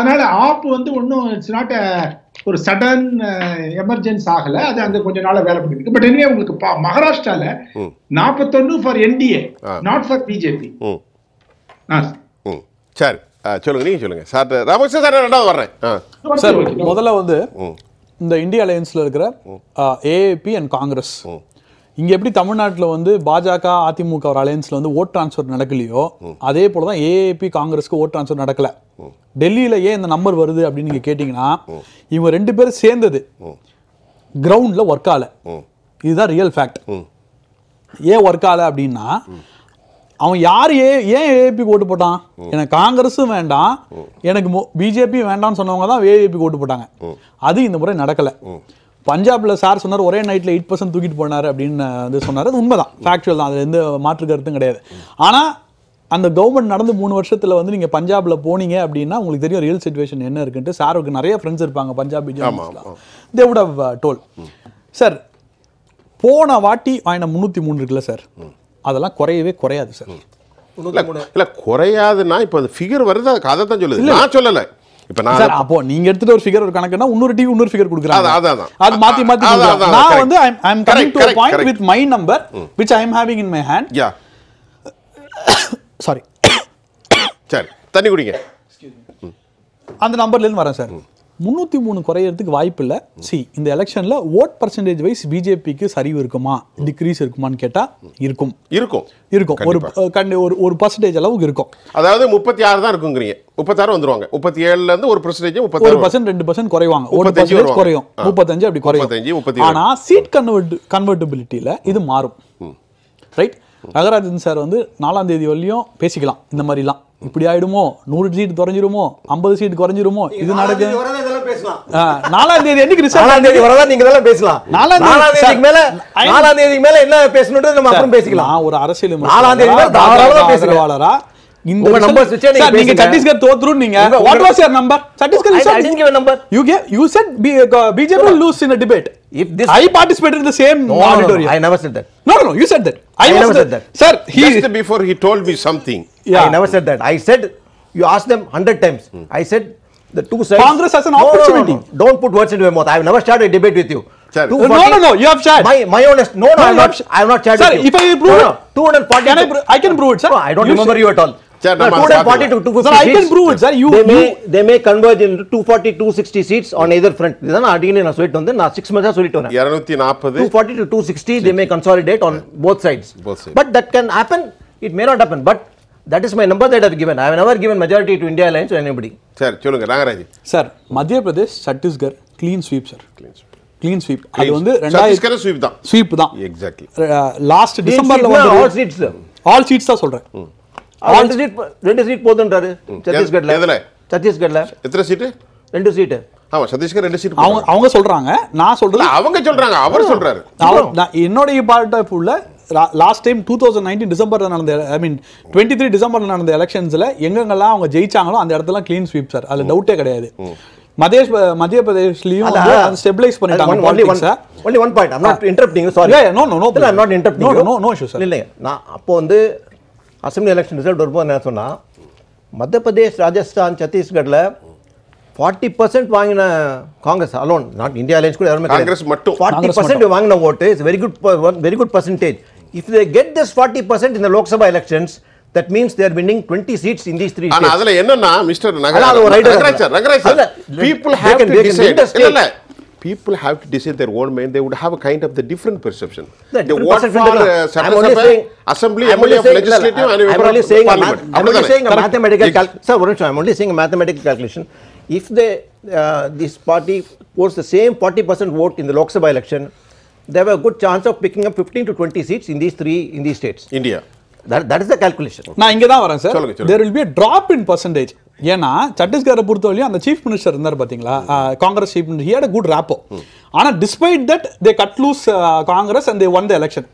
அதனால ஆப் வந்து ஒன்றும் இட்ஸ் ஒரு சடன் எமர்ஜென்ஸ் uh, ஆகல அது அந்த கொஞ்ச நாள வேலை பண்ணிருக்கு பட் எனவே உங்களுக்கு மகாராஷ்டிரால நாற்பத்தொன்னு for NDA not for BJP சரி சொல்லுங்க நீங்க சொல்லுங்க சார் ராமகிருஷ்ணன் சார் ரெண்டாவது வர்றேன் சார் முதல்ல வந்து இந்த இந்தியா அலையன்ஸ்ல இருக்கிற ஏஏபி அண்ட் காங்கிரஸ் இங்கே எப்படி தமிழ்நாட்டில் வந்து பாஜக அதிமுக ஒரு அலையன்ஸில் வந்து ஓட் ட்ரான்ஸ்ஃபர் நடக்கலையோ அதே போல் தான் ஏஏபி காங்கிரஸ்க்கு ஓட் ட்ரான்ஸ்ஃபர் நடக்கலை டெல்லியில் ஏன் இந்த நம்பர் வருது அப்படின்னு நீங்கள் கேட்டிங்கன்னா இவங்க ரெண்டு பேரும் சேர்ந்தது கிரவுண்டில் ஒர்க் ஆகலை இதுதான் ரியல் ஃபேக்ட் ஏன் ஒர்க் ஆகலை அப்படின்னா அவன் யார் ஏ ஏன் ஏஏபி ஓட்டு போட்டான் எனக்கு காங்கிரஸும் வேண்டாம் எனக்கு பிஜேபி வேண்டாம்னு சொன்னவங்க தான் ஏஏபி ஓட்டு போட்டாங்க அது இந்த முறை நடக்கலை பஞ்சாபில் சார் சொன்னார் ஒரே நைட்டில் எயிட் பர்சன்ட் தூக்கிட்டு போனார் அப்படின்னு வந்து சொன்னார் அது உண்மைதான் ஃபேக்சுவல் தான் அதில் எந்த மாற்று கருத்தும் கிடையாது ஆனால் அந்த கவர்மெண்ட் நடந்து மூணு வருஷத்தில் வந்து நீங்கள் பஞ்சாபில் போனீங்க அப்படின்னா உங்களுக்கு தெரியும் ரியல் சுச்சுவேஷன் என்ன இருக்குன்ட்டு சாருக்கு நிறைய ஃப்ரெண்ட்ஸ் இருப்பாங்க Punjabi they would have told sir போன வாட்டி வாங்கின முந்நூற்றி மூணு இருக்குல்ல சார் அதெல்லாம் குறையவே குறையாது சார் இல்லை குறையாதுன்னா இப்போ அது ஃபிகர் வருது அதை தான் சொல்லுது நான் சொல்லலை இப்போ நான் அப்போ நீங்க எடுத்துட்டு ஒரு ஃபிகர் ஒரு கணக்குனா இன்னொரு டிவி இன்னொரு ஃபிகர் கொடுக்குறாங்க அதான் அது மாத்தி மாத்தி நான் வந்து I am coming to point with my number which I am having in my hand யா சாரி சரி தண்ணி குடிங்க அந்த நம்பர்ல இருந்து வரேன் சார் முந்நூற்றி மூணு குறையிறதுக்கு வாய்ப்பு இல்லை சி இந்த எலெக்ஷனில் ஓட் பர்சன்டேஜ் வைஸ் பிஜேபிக்கு சரிவு இருக்குமா டிக்ரீஸ் இருக்குமான்னு கேட்டால் இருக்கும் இருக்கும் இருக்கும் ஒரு கண்டு ஒரு ஒரு பர்சன்டேஜ் அளவுக்கு இருக்கும் அதாவது முப்பத்தி ஆறு தான் இருக்குங்கிறீங்க முப்பத்தாறு வந்துருவாங்க முப்பத்தி ஏழுலேருந்து ஒரு பர்சன்டேஜ் ஒரு பர்சன்ட் ரெண்டு பர்சன்ட் குறைவாங்க ஒரு குறையும் முப்பத்தஞ்சு அப்படி குறையும் ஆனால் சீட் கன்வெர்ட் கன்வெர்டபிலிட்டியில் இது மாறும் ரைட் நகராஜன் சார் வந்து நாலாம் தேதி வரையும் பேசிக்கலாம் இந்த மாதிரிலாம் இப்படி ஆயிடுமோ நூறு சீட் குறைஞ்சிருமோ ஐம்பது சீட் குறைஞ்சிருமோ இது நடக்கு நாலாம் தேதி என்னைக்கு நாலாம் தேதி வரதான் நீங்க இதெல்லாம் பேசலாம் நாலாம் மேல நாலாம் தேதிக்கு மேல என்ன பேசணும்ன்றது நம்ம அப்புறம் பேசிக்கலாம் ஒரு அரசியல் நாலாம் தேதி தாராளமா நம்பர் நீங்க நீங்க Chhattisgarh Yeah. I never said that. I said, you asked them 100 times. Hmm. I said, the two sides. Congress has an no, opportunity. No, no, Don't put words into my mouth. I have never started a debate with you. Uh, no, no, no. You have shared. My, my honest. No, no, I not. I have not shared sir, with you. if I prove no, it, 240. Can I, I can prove it, sir. No, I don't you remember you at all. Sir, no, 240 to 250 sir, I can prove it, sir. You, they, may, they may converge into 240, 260 seats on either front. இதான் அடிக்கடி நான் சொல்லிட்டு வந்து நான் six மந்த்ஸாக சொல்லிட்டு வரேன் on நாற்பது two forty to two sixty they may consolidate on both sides but that that is my number that have given I never given majority to India alliance anybody sir சொல்லுங்க Nagaraj sir Madhya Pradesh Chhattisgarh clean sweep sir clean sweep sweep அது வந்து ரெண்டாயிரத்தி sweep தான் sweep தான் exactly last டிசம்பர்ல வந்து all seeds all seats தான் சொல்றேன் ஆல் சீட் ரெண்டு சீட் போதுன்றாரு சத்தீஸ்கர்ல எதுல சத்தீஸ்கர்ல எத்தனை சீட்டு ரெண்டு சீட்டு ஆமா சதீஷ்கர் ரெண்டு சீட் அவங்க அவங்க சொல்றாங்க நான் சொல்றது அவங்க சொல்றாங்க அவர் சொல்றாரு என்னுடைய பாட்டை ஃபுல்ல last time two thousand nineteen டிசம்பரில் நடந்த ஐ மீன் டுவெண்ட்டி த்ரீ டிசம்பரில் நடந்த எலெக்ஷன்ஸில் எங்கெங்கெல்லாம் அவங்க ஜெயிச்சாங்களோ அந்த இடத்துல க்ளீன் ஸ்வீப் சார் அதில் டவுட்டே கிடையாது மதேஷ் மத்திய பிரதேஷ்லயும் ஸ்டெபிலைஸ் பண்ணிட்டாங்க only one only one point no no நான் அப்போ வந்து அசம்பி எலெக்ஷன் ரிசல்ட் வரும்போது என்ன சொன்னால் மத்திய பிரதேஷ் ராஜஸ்தான் சத்தீஸ்கரில் ஃபார்ட்டி பர்சன்ட் வாங்கின Congress alone not India alliance கூட யாருமே காங்கிரஸ் மட்டும் ஃபார்ட்டி பர்சன்ட் வாங்கின vote it's very good very good percentage If they get this 40% in the Lok Sabha elections, that means they are winning 20 seats in these three states. அதுல என்னன்னா mister Rangaraj sir Rangaraj sir people have to decide people have to decide their own mind they would have a kind of the different perception the they vote for uh, sabha assembly assembly of legislative and i'm only saying i'm only saying a mathematical cal sir i'm only saying a mathematical calculation if they uh, this party scores the same 40% vote in the lok sabha election they have a good chance of picking up 15 to 20 seats in these three in these states. India. That, that is the calculation. நான் இங்கே தான் வரேன் sir there will be drop in percentage ஏன்னா சத்தீஸ்கரை பொறுத்தவரையும் அந்த chief minister இருந்தார் பார்த்தீங்களா Congress chief minister had a good rapport ஆனால் despite that they got lose Congress and they won the election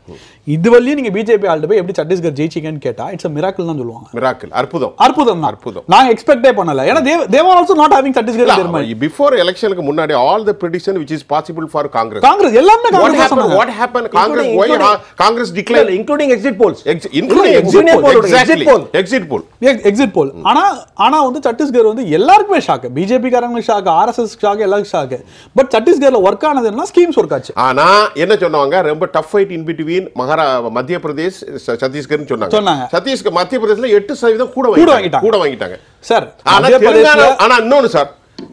இது வழியும் நீங்கள் பிஜேபி ஆள் போய் எப்படி சத்தீஸ்கர் ஜெயிச்சிங்கன்னு கேட்டால் இட்ஸ் மிராக்கிள் தான் சொல்லுவாங்க மிராக்கிள் அற்புதம் அற்புதம் தான் அற்புதம் நாங்கள் எக்ஸ்பெக்டே பண்ணல ஏன்னா they they're also not having Chhattisgarh before எலெக்ஷனுக்கு முன்னாடி all the prediction which is possible for Congress Congress எல்லாமே Congress what happen Congress Congress declare including exit polls including poll exit poll exit poll exit poll ஆனா ஆனா வந்து சத்தீஸ்கர் வந்து எல்லாருக்குமே shock BJP காரங்களுக்கு shock RSS shock எல்லாருக்கும் shock but சத்தீஸ்கர்ல work ஆனது என்ன ஸ்கீம்ஸ் ஒர்க் ஆச்சு ஆனா என்ன ரொம்ப டஃப் ஃபைட் இன் பிட்வீன் மகாரா மத்திய பிரதேஷ் சொன்னாங்க சொன்னாங்க சத்தீஸ்கர் மத்திய பிரதேசல எட்டு சதவீதம் கூட வாங்கிட்டாங்க கூட வாங்கிட்டாங்க சார் ஆனா ஆனா இன்னொன்னு சார்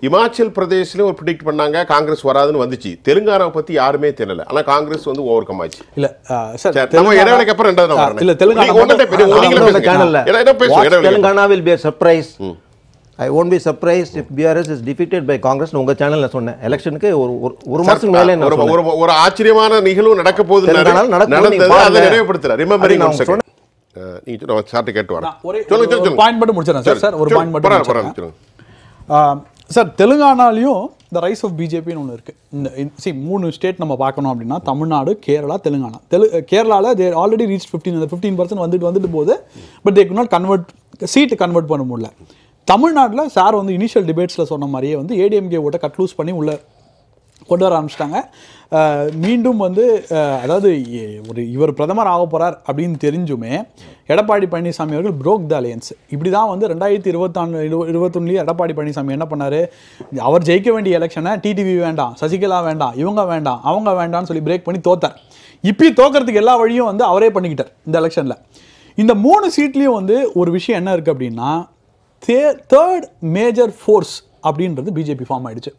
இமாச்சல் பிரதேஷ்லயும் ஒரு ப்ரிடிக்ட் பண்ணாங்க காங்கிரஸ் வராதுன்னு வந்துச்சு தெலுங்கானாவை பத்தி யாருமே தெரியல ஆனா காங்கிரஸ் வந்து ஓவர் கம் ஆச்சு இல்ல சார் நம்ம இடைவெளிக்கு அப்புறம் ரெண்டாவது இல்ல தெலுங்கானா தெலுங்கானாவில் surprise I won't be surprise if BRS is defeated by Congress உங்க சேனல்ல சொன்னேன் எலெக்ஷனுக்கு ஒரு ஒரு மாதம் மேலே ஒரு ஆச்சரியமான நிகழ்வு நடக்க போகுது மட்டும் சார் ஒரு பாயிண்ட் சார் தெலுங்கானாலையும் இந்த ரைஸ் ஆஃப் பிஜேபின்னு ஒன்று இருக்குது இந்த சி மூணு ஸ்டேட் நம்ம பார்க்கணும் அப்படின்னா தமிழ்நாடு கேரளா தெலுங்கானா தெலு கேரளாவில் தே ஆல்ரெடி ரீச் ஃபிஃப்டீன் அந்த ஃபிஃப்டீன் பர்சன்ட் வந்துட்டு வந்துட்டு போகுது but they not convert seat convert பண்ண முடியல தமிழ்நாட்டில் சார் வந்து இனிஷியல் டிபேட்ஸில் சொன்ன மாதிரியே வந்து ஏடிஎம்கே ஓட்ட கட் லூஸ் பண்ணி உள்ள கொண்டு வர ஆரம்பிச்சிட்டாங்க மீண்டும் வந்து அதாவது ஒரு இவர் பிரதமர் ஆக போகிறார் அப்படின்னு தெரிஞ்சுமே எடப்பாடி பழனிசாமி அவர்கள் புரோக் த அலையன்ஸ் இப்படி தான் வந்து ரெண்டாயிரத்தி இருபத்தாண்டு இரு இருபத்தொன்னுலேயே எடப்பாடி பழனிசாமி என்ன பண்ணார் அவர் ஜெயிக்க வேண்டிய எலெக்ஷனை டிடிவி வேண்டாம் சசிகலா வேண்டாம் இவங்க வேண்டாம் அவங்க வேண்டாம்னு சொல்லி பிரேக் பண்ணி தோத்தார் இப்பி தோக்கிறதுக்கு எல்லா வழியும் வந்து அவரே பண்ணிக்கிட்டார் இந்த எலெக்ஷனில் இந்த மூணு சீட்லேயும் வந்து ஒரு விஷயம் என்ன இருக்குது அப்படின்னா தே தேர்ட் மேஜர் ஃபோர்ஸ் அப்படின்றது பிஜேபி ஃபார்ம் ஆயிடுச்சு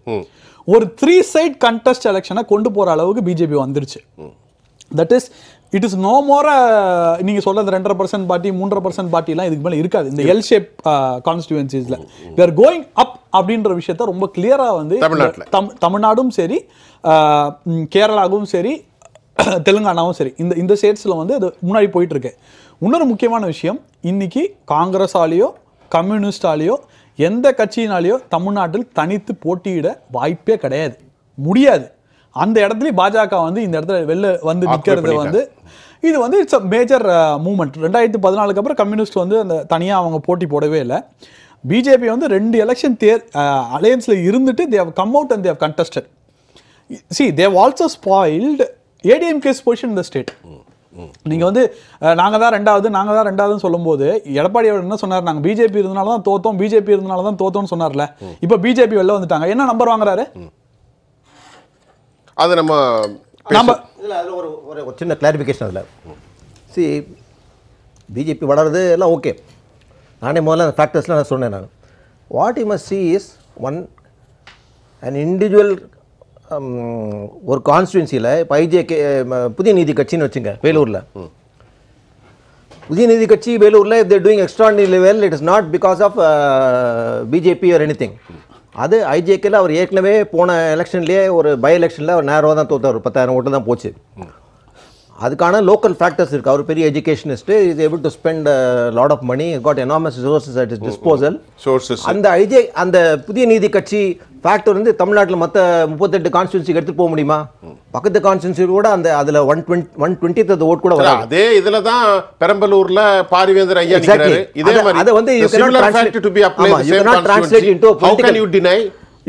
ஒரு த்ரீ சைட் கண்டஸ்ட் எலெக்ஷனை கொண்டு போகிற அளவுக்கு பிஜேபி வந்துருச்சு that is it is no more நீங்கள் சொல்கிற அந்த ரெண்டரை பர்சன்ட் பார்ட்டி மூன்றரை பர்சன்ட் பார்ட்டிலாம் இதுக்கு மேலே இருக்காது இந்த எல் ஷேப் கான்ஸ்டியூன்சிஸில் வி ஆர் கோயிங் அப் அப்படின்ற விஷயத்த ரொம்ப கிளியராக வந்து தமிழ்நாடும் சரி கேரளாவும் சரி தெலுங்கானாவும் சரி இந்த இந்த ஸ்டேட்ஸில் வந்து அது முன்னாடி போயிட்டுருக்கு இன்னொரு முக்கியமான விஷயம் இன்னைக்கு காங்கிரஸாலேயோ கம்யூனிஸ்டாலேயோ எந்த கட்சியினாலேயோ தமிழ்நாட்டில் தனித்து போட்டியிட வாய்ப்பே கிடையாது முடியாது அந்த இடத்துல பாஜக வந்து இந்த இடத்துல வெளில வந்து நிற்கிறது வந்து இது வந்து இட்ஸ் அ மேஜர் மூமெண்ட் ரெண்டாயிரத்து பதினாலுக்கு அப்புறம் கம்யூனிஸ்ட் வந்து அந்த தனியாக அவங்க போட்டி போடவே இல்லை பிஜேபி வந்து ரெண்டு எலெக்ஷன் தேர் அலையன்ஸில் uh, இருந்துட்டு they come out and they contested see they also spoiled ADMK's position இந்த ஸ்டேட் நீங்கள் வந்து நாங்கள் தான் ரெண்டாவது நாங்கள் தான் ரெண்டாவதுன்னு சொல்லும்போது எடப்பாடி அவர் என்ன சொன்னார் நாங்கள் பிஜேபி இருந்தனால தான் தோத்தோம் பிஜேபி இருந்தனால தான் தோத்தோம்னு சொன்னார்ல இப்போ பிஜேபி வெளில வந்துட்டாங்க என்ன நம்பர் வாங்குறாரு அது நம்ம நம்ம இல்லை அதில் ஒரு ஒரு சின்ன கிளாரிஃபிகேஷன் அதில் சி பிஜேபி வளருது எல்லாம் ஓகே நானே முதல்ல அந்த ஃபேக்டர்ஸ்லாம் நான் சொன்னேன் நான் what you must see is one an individual ஒரு கான்ஸ்டுவன்சியில் இப்போ ஐஜேகே புதிய நீதி கட்சின்னு வச்சுங்க வேலூரில் புதிய நீதி கட்சி வேலூரில் if they're doing extraordinary well it is not because of BJP or anything அது ஐஜேகேல அவர் ஏற்கனவே போன எலெக்ஷன்லேயே ஒரு பை எலெக்ஷனில் அவர் நேரம் தான் தோற்றார் பத்தாயிரம் ஓட்டு தான் போச்சு அதுக்கான லோக்கல் ஃபேக்டர்ஸ் இருக்குது அவர் பெரிய educationist is able to spend lot of money got enormous resources at disposal sources அந்த ஐஜே அந்த புதிய நீதி கட்சி ஃபேக்டர் வந்து தமிழ்நாட்டில் மற்ற முப்பத்தெட்டு கான்ஸ்டியூன்சிக்கு எடுத்து போக முடியுமா பக்கத்து கான்ஸ்டியூன்சி கூட அந்த அதில் one twenty one twenty vote கூட வரும் அதே இதில் தான் பெரம்பலூரில் பாரிவேந்தர் ஐயா இதே மாதிரி அதை வந்து to be apply you can not into how can you டினை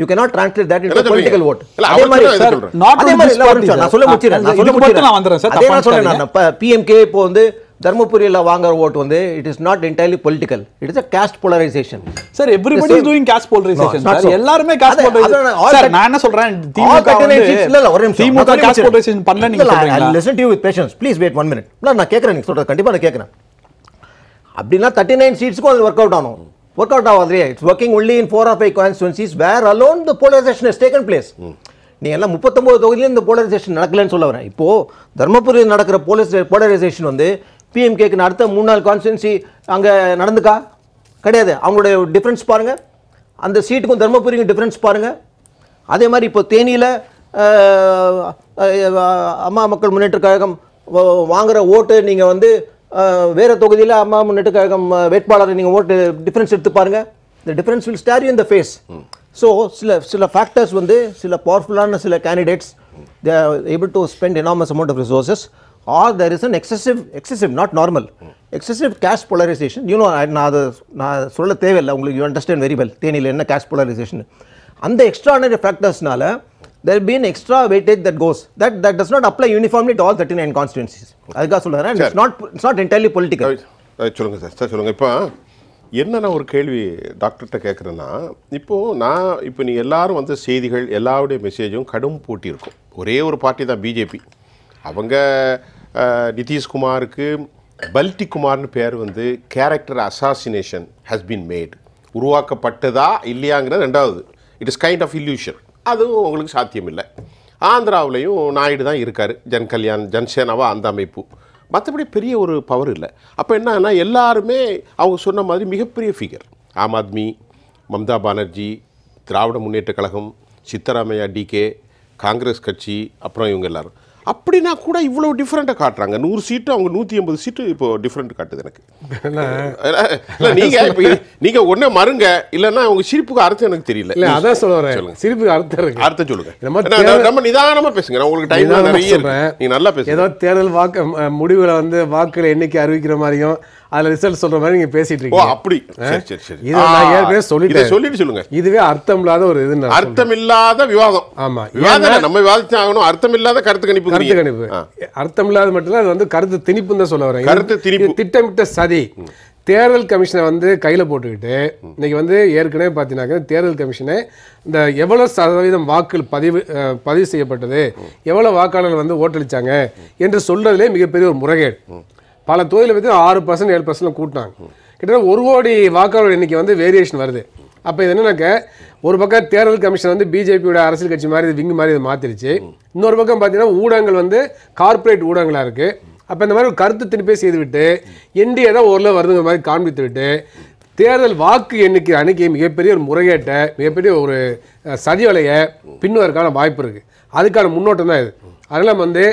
you cannot translate that into political vote அதே மாதிரி சார் நாட் அதே மாதிரி நான் சொல்ல முடிச்சிரேன் நான் சொல்ல முடிச்சிரேன் நான் வந்தறேன் சார் நான் சொல்றேன் நான் பிஎம்கே இப்போ வந்து தர்மபுரியில் வாங்குற ஓட் வந்து it is not entirely political it is a caste polarisation sir everybody is doing caste polarisation sir எல்லாரும் காஸ்ட் போலரைசேஷன் சார் நான் என்ன சொல்றேன் திமுக வந்து இல்ல இல்ல ஒரு நிமிஷம் திமுக காஸ்ட் போலரைசேஷன் பண்ணல நீங்க சொல்றீங்க listen to you with patience please wait 1 minute நான் கேக்குறேன் நீங்க சொல்றது கண்டிப்பா நான் கேக்குறேன் அப்படின்னா தேர்ட்டி நைன் சீட்ஸுக்கும் அது ஒர்க் அவுட் ஆகும் work out now, Andrea. It's working only in four or five constituencies where alone the polarization has taken place. நீ எல்லாம் முப்பத்தொம்போது தொகுதியிலும் இந்த போலரைசேஷன் நடக்கலன்னு சொல்ல வரேன் இப்போது தர்மபுரியில் நடக்கிற போலீஸ் போலரைசேஷன் வந்து பிஎம்கேக்கு அடுத்த மூணு நாள் கான்ஸ்டுவன்சி அங்கே நடந்துக்கா கிடையாது அவங்களுடைய டிஃப்ரென்ஸ் பாருங்கள் அந்த சீட்டுக்கும் தர்மபுரிக்கும் டிஃப்ரென்ஸ் பாருங்கள் அதே மாதிரி இப்போ தேனியில் அம்மா மக்கள் முன்னேற்ற கழகம் வாங்குகிற ஓட்டு நீங்கள் வந்து வேறு தொகுதியில் அம்மா முன்னேற்ற கழகம் வேட்பாளரை நீங்கள் ஓட்டு டிஃப்ரென்ஸ் எடுத்து பாருங்க இந்த difference will stare in the face so சில சில ஃபேக்டர்ஸ் வந்து சில பவர்ஃபுல்லான சில candidates they able to spend enormous amount of resources or there is an excessive excessive not normal excessive cash polarisation you know நான் அதை நான் சொல்ல தேவையில்லை உங்களுக்கு யூ அண்டர்ஸ்டாண்ட் வெரி வெல் தேனியில் என்ன கேஷ் போலரைசேஷன் அந்த எக்ஸ்ட்ரானரி ஃபேக்டர்ஸ்னால there will be an extra weightage that goes. That that does not apply uniformly to all 39 constituencies. அதுக்காக சொல்கிறேன் it's not it's not entirely political சொல்லுங்க சார் சார் சொல்லுங்க இப்போ என்ன நான் ஒரு கேள்வி டாக்டர்கிட்ட கேட்குறேன்னா இப்போது நான் இப்போ நீ எல்லோரும் வந்த செய்திகள் எல்லாருடைய மெசேஜும் கடும் போட்டி இருக்கும் ஒரே ஒரு பார்ட்டி தான் பிஜேபி அவங்க நிதிஷ்குமாருக்கு பல்டி பேர் வந்து character assassination has been made உருவாக்கப்பட்டதா இல்லையாங்கிறது ரெண்டாவது it is kind of illusion அதுவும் உங்களுக்கு சாத்தியமில்லை ஆந்திராவிலையும் நாயுடு தான் இருக்கார் ஜன் கல்யாண் ஜன்சேனாவா அந்த அமைப்பு மற்றபடி பெரிய ஒரு பவர் இல்லை அப்போ என்னன்னா எல்லாருமே அவங்க சொன்ன மாதிரி மிகப்பெரிய ஃபிகர் ஆம் ஆத்மி மம்தா பானர்ஜி திராவிட முன்னேற்ற கழகம் சித்தராமையா டிகே காங்கிரஸ் கட்சி அப்புறம் இவங்க எல்லோரும் அப்படின்னா கூட இவ்வளோ டிஃப்ரெண்ட்டாக காட்டுறாங்க நூறு சீட்டு அவங்க நூற்றி ஐம்பது சீட்டு இப்போ டிஃப்ரெண்ட் காட்டுது எனக்கு இல்லை நீங்கள் இப்போ நீங்கள் ஒன்றே மறுங்க இல்லைன்னா அவங்க சிரிப்புக்கு அர்த்தம் எனக்கு தெரியல இல்லை அதான் சொல்லுறேன் சொல்லுங்க சிரிப்புக்கு அர்த்தம் இருக்கு அர்த்தம் சொல்லுங்க நம்ம நிதானமாக பேசுங்க நான் உங்களுக்கு டைம் நிறைய நீங்கள் நல்லா பேசுங்க ஏதோ தேர்தல் வாக்கு முடிவில் வந்து வாக்குகளை என்னைக்கு அறிவிக்கிற மாதிரியும் அதுல ரிசல்ட் சொல்ற மாதிரி நீங்க பேசிட்டு இருக்கீங்க அப்படி சரி சரி இதை நான் ஏற்கனவே சொல்லிட்டு சொல்லிட்டு சொல்லுங்க இதுவே அர்த்தம் இல்லாத ஒரு இது அர்த்தம் இல்லாத விவாதம் ஆமாம் விவாதம் நம்ம விவாதிச்சு ஆகணும் அர்த்தம் இல்லாத கருத்து கணிப்பு கருத்து கணிப்பு அர்த்தம் இல்லாத மட்டும் அது வந்து கருத்து திணிப்புன்னு தான் சொல்ல வரேன் கருத்து திணிப்பு திட்டமிட்ட சதி தேர்தல் கமிஷனை வந்து கையில் போட்டுக்கிட்டு இன்னைக்கு வந்து ஏற்கனவே பார்த்தீங்கன்னாக்க தேர்தல் கமிஷனை இந்த எவ்வளோ சதவீதம் வாக்கு பதிவு பதிவு செய்யப்பட்டது எவ்வளோ வாக்காளர்கள் வந்து ஓட்டளிச்சாங்க என்று சொல்றதுலேயே மிகப்பெரிய ஒரு முறைகேடு பல தொகுதியில் பற்றி ஆறு பர்சன்ட் ஏழு பர்சன்ட் கூட்டினாங்க கிட்டத்தட்ட ஒரு கோடி வாக்காளர் இன்றைக்கி வந்து வேரியேஷன் வருது அப்போ இது என்னன்னாக்க ஒரு பக்கம் தேர்தல் கமிஷன் வந்து பிஜேபியோட அரசியல் கட்சி மாதிரி விங்கு மாதிரி இது மாற்றிருச்சு இன்னொரு பக்கம் பார்த்தீங்கன்னா ஊடகங்கள் வந்து கார்ப்பரேட் ஊடகங்களாக இருக்குது அப்போ இந்த மாதிரி ஒரு கருத்து திருப்பி செய்துவிட்டு என்டிஏ தான் ஓரளவு வருதுங்கிற மாதிரி காண்பித்து விட்டு தேர்தல் வாக்கு எண்ணிக்கை அன்னைக்கு மிகப்பெரிய ஒரு முறைகேட்டை மிகப்பெரிய ஒரு சதி வலையை வாய்ப்பு இருக்குது அதுக்கான முன்னோட்டம் தான் இது அதெல்லாம் வந்து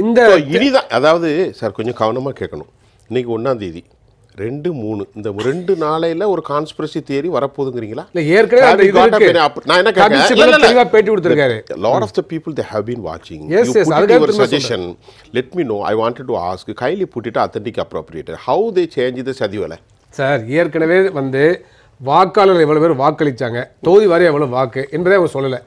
இந்த இனிதான் அதாவது சார் கொஞ்சம் கவனமாக கேட்கணும் இன்றைக்கி ஒன்றாந்தேதி ரெண்டு மூணு இந்த ரெண்டு நாளையில ஒரு கான்ஸ்பிரசி தியரி வரப்போகுதுங்கிறீங்களா இல்லை ஏற்கனவே நான் என்ன பேட்டி கொடுத்துருக்காரு lot of the people they have been வாட்சிங் எஸ் ஒரு suggestion let me know I want to ask கைலி put authentic appropriate how they change the சதிவலை சார் ஏற்கனவே வந்து வாக்காளர் எவ்வளோ பேர் வாக்களிச்சாங்க தொகுதி வரை எவ்வளோ வாக்கு என்பதே அவர் சொல்லலை